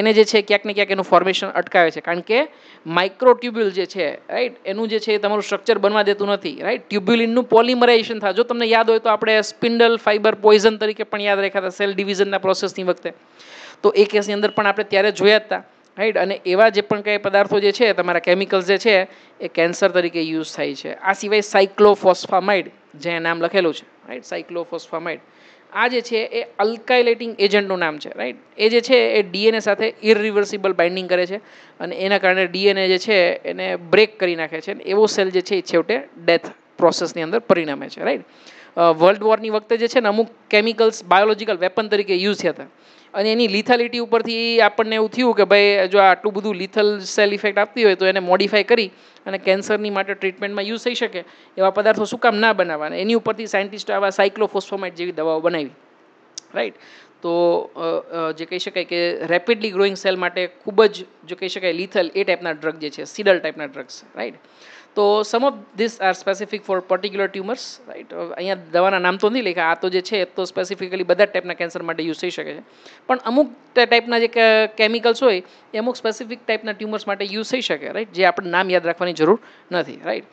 એને જે છે ક્યાંક ને ક્યાંક એનું ફોર્મેશન અટકાવે છે કારણ કે માઇક્રોટ્યુબ્યુલ જે છે રાઈટ એનું જે છે એ તમારું સ્ટ્રક્ચર બનવા દેતું નથી રાઈટ ટ્યુબ્યુલિનનું પોલિમરાઇઝેશન થાય જો તમને યાદ હોય તો આપણે સ્પિન્ડલ ફાઇબર પોઈઝન તરીકે પણ યાદ રાખ્યા હતા સેલ ડિવિઝનના પ્રોસેસની વખતે તો એ કેસની અંદર પણ આપણે ત્યારે જોયા હતા રાઈટ અને એવા જે પણ કંઈ પદાર્થો જે છે તમારા કેમિકલ્સ જે છે એ કેન્સર તરીકે યુઝ થાય છે આ સિવાય સાયક્લોફોસ્ફામાઇડ જે નામ લખેલું છે રાઈટ સાયક્લોફોસ્ફામાઇડ આ જે છે એ અલ્કાઇલેટિંગ એજન્ટનું નામ છે રાઇટ એ જે છે એ ડીએનએ સાથે ઇરિવર્સિબલ બાઇન્ડિંગ કરે છે અને એના કારણે ડીએનએ જે છે એને બ્રેક કરી નાખે છે એવો સેલ જે છે એ છેવટે ડેથ પ્રોસેસની અંદર પરિણમે છે રાઇટ વર્લ્ડ વોરની વખતે જે છે ને અમુક કેમિકલ્સ બાયોલોજીકલ વેપન તરીકે યુઝ થયા હતા અને એની લિથાલિટી ઉપરથી આપણને એવું થયું કે ભાઈ જો આટલું બધું લિથલ સેલ ઇફેક્ટ આપતી હોય તો એને મોડિફાઈ કરી અને કેન્સરની માટે ટ્રીટમેન્ટમાં યુઝ થઈ શકે એવા પદાર્થો શું કામ ના બનાવવાના એની ઉપરથી સાયન્ટિસ્ટ આવા સાયક્લોફોસ્ફોમેટ જેવી દવાઓ બનાવી રાઈટ તો જે કહી શકાય કે રેપિડલી ગ્રોઈંગ સેલ માટે ખૂબ જ જો કહી શકાય લિથલ એ ટાઈપના ડ્રગ જે છે સિડલ ટાઈપના ડ્રગ્સ રાઈટ તો some of this are specific for particular tumours right અહીંયા દવાના નામ તો નહીં લખ્યા આ તો જે છે તો સ્પેસિફિકલી બધા ટાઈપના કેન્સર માટે યુઝ થઈ શકે છે પણ અમુક ટાઈપના જે કેમિકલ્સ હોય એ અમુક સ્પેસિફિક ટાઈપના ટ્યુમર્સ માટે યુઝ થઈ શકે રાઈટ જે આપણે નામ યાદ રાખવાની જરૂર નથી રાઈટ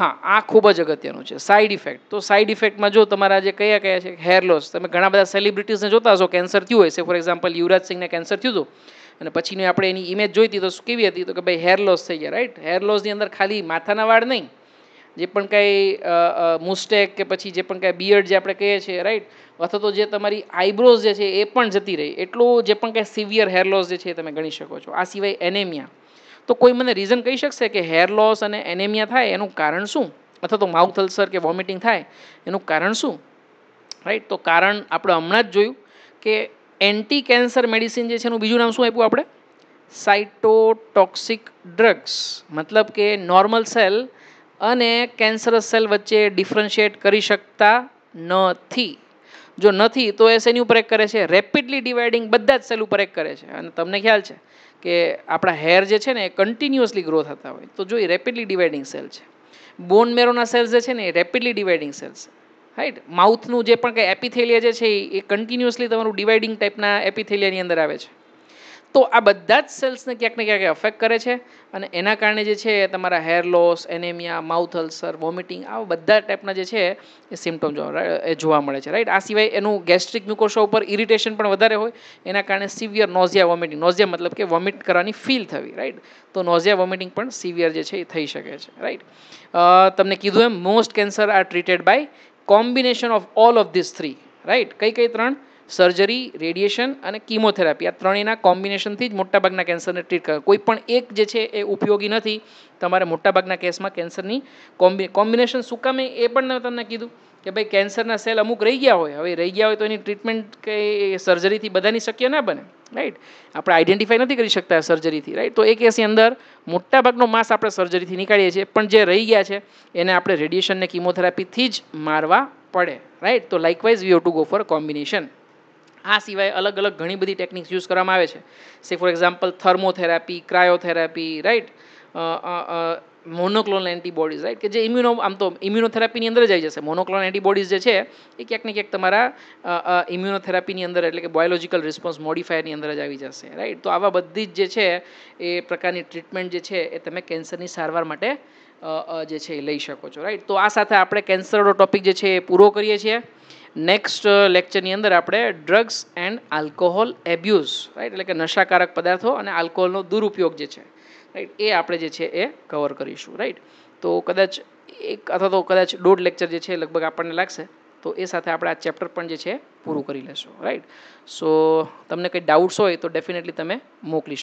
હા આ ખૂબ જ અગત્યનું છે સાઇડ ઇફેક્ટ તો સાઇડ ઇફેક્ટમાં જો તમારા જે કયા કયા છે હેર લોસ તમે ઘણા બધા સેલિબ્રિટીઝને જોતા હશો કેન્સર થયું હોય છે ફોર એક્ઝામ્પલ યુવરાજ સિંહને કેન્સર થયું હતું અને પછીની આપણે એની ઇમેજ જોઈતી તો શું કેવી હતી તો કે ભાઈ હેર લોસ થઈ ગયા રાઈટ હેર લોસની અંદર ખાલી માથાના વાળ નહીં જે પણ કાંઈ મુસ્ટેક કે પછી જે પણ કાંઈ બિયર્ડ જે આપણે કહીએ છીએ રાઈટ અથવા તો જે તમારી આઈબ્રોઝ જે છે એ પણ જતી રહી એટલું જે પણ કાંઈ સિવિયર હેર લોસ જે છે એ તમે ગણી શકો છો આ સિવાય એનેમિયા તો કોઈ મને રીઝન કહી શકશે કે હેર લોસ અને એનેમિયા થાય એનું કારણ શું અથવા તો માઉથ અલ્સર કે વોમિટિંગ થાય એનું કારણ શું રાઈટ તો કારણ આપણે હમણાં જ જોયું કે એન્ટી કેન્સર મેડિસિન જે છે એનું બીજું નામ શું આપ્યું આપણે સાઇટોટોક્સિક ડ્રગ્સ મતલબ કે નોર્મલ સેલ અને કેન્સરસ સેલ વચ્ચે ડિફરન્શિએટ કરી શકતા નથી જો નથી તો એ શેની ઉપર એક્ટ કરે છે રેપિડલી ડિવાઇડિંગ બધા જ સેલ ઉપર એક્ટ કરે છે અને તમને ખ્યાલ છે કે આપણા હેર જે છે ને એ કન્ટિન્યુઅસલી ગ્રો થતા હોય તો જો એ રેપિડલી ડિવાઇડિંગ સેલ છે બોન મેરોના સેલ્સ જે છે ને એ રેપિડલી ડિવાઇડિંગ સેલ્સ રાઈટ માઉથનું જે પણ કંઈ એપિથેલિયા જે છે એ કન્ટિન્યુઅસલી તમારું ડિવાઇડિંગ ટાઈપના એપિથેલિયાની અંદર આવે છે તો આ બધા જ સેલ્સને ક્યાંક ને ક્યાંક અફેક્ટ કરે છે અને એના કારણે જે છે તમારા hair loss anaemia mouth ulcer vomiting આ બધા ટાઈપના જે છે એ સિમ્ટમ એ જોવા મળે છે રાઈટ આ સિવાય એનું ગેસ્ટ્રિક મ્યુકોસા ઉપર ઇરિટેશન પણ વધારે હોય એના કારણે સિવિયર નોઝિયા વોમિટિંગ નોઝિયા મતલબ કે વોમિટ કરવાની ફીલ થવી રાઈટ તો નોઝિયા વોમિટિંગ પણ સિવિયર જે છે એ થઈ શકે છે રાઈટ તમને કીધું એમ most cancer are treated by combination of all of this three right કઈ કઈ ત્રણ સર્જરી રેડિયેશન અને કીમોથેરાપી આ ત્રણેયના કોમ્બિનેશનથી જ મોટાભાગના કેન્સરને ટ્રીટ કરે કોઈ પણ એક જે છે એ ઉપયોગી નથી તમારે મોટાભાગના કેસમાં કેન્સરની કોમ્બિનેશન શું કામે એ પણ તમને કીધું કે ભાઈ કેન્સરના સેલ અમુક રહી ગયા હોય હવે રહી ગયા હોય તો એની ટ્રીટમેન્ટ કે સર્જરીથી બધાની શક્ય ના બને રાઈટ આપણે આઈડેન્ટિફાઈ નથી કરી શકતા સર્જરીથી રાઈટ તો એ કેસની અંદર મોટાભાગનો માસ આપણે સર્જરીથી નીકાળીએ છીએ પણ જે રહી ગયા છે એને આપણે રેડિયેશનને કિમોથેરાપીથી જ મારવા પડે રાઈટ તો likewise we have to go for combination આ સિવાય અલગ અલગ ઘણી બધી ટેકનિક્સ યુઝ કરવામાં આવે છે say for example thermotherapy cryotherapy right monoclone antibodies right કે જે ઇમ્યુનો આમ તો ઇમ્યુનોથેરાપીની અંદર જ આવી જશે મોનોક્લોનલ એન્ટીબોડીઝ જે છે એ ક્યાંક ને ક્યાંક તમારા ઇમ્યુનોથેરાપીની અંદર એટલે કે બાયોલોજિકલ રિસ્પોન્સ મોડિફાયરની અંદર જ આવી જશે રાઈટ તો આવા બધી જ જે છે એ પ્રકારની ટ્રીટમેન્ટ જે છે એ તમે કેન્સરની સારવાર માટે જે છે એ લઈ શકો છો રાઈટ તો આ સાથે આપણે કેન્સરનો ટોપિક જે છે એ પૂરો કરીએ છીએ નેક્સ્ટ લેક્ચરની અંદર આપણે drugs and alcohol abuse right એટલે કે નશાકારક પદાર્થો અને આલ્કોહોલનો દુરુપયોગ જે છે રાઈટ એ આપણે જે છે એ કવર કરીશું રાઈટ તો કદાચ એક અથવા તો કદાચ દોઢ લેક્ચર જે છે લગભગ આપણને લાગશે તો એ સાથે આપણે આ ચેપ્ટર પણ જે છે પૂરું કરી લેશું રાઈટ સો તમને કંઈ ડાઉટ્સ હોય તો ડેફિનેટલી તમે મોકલી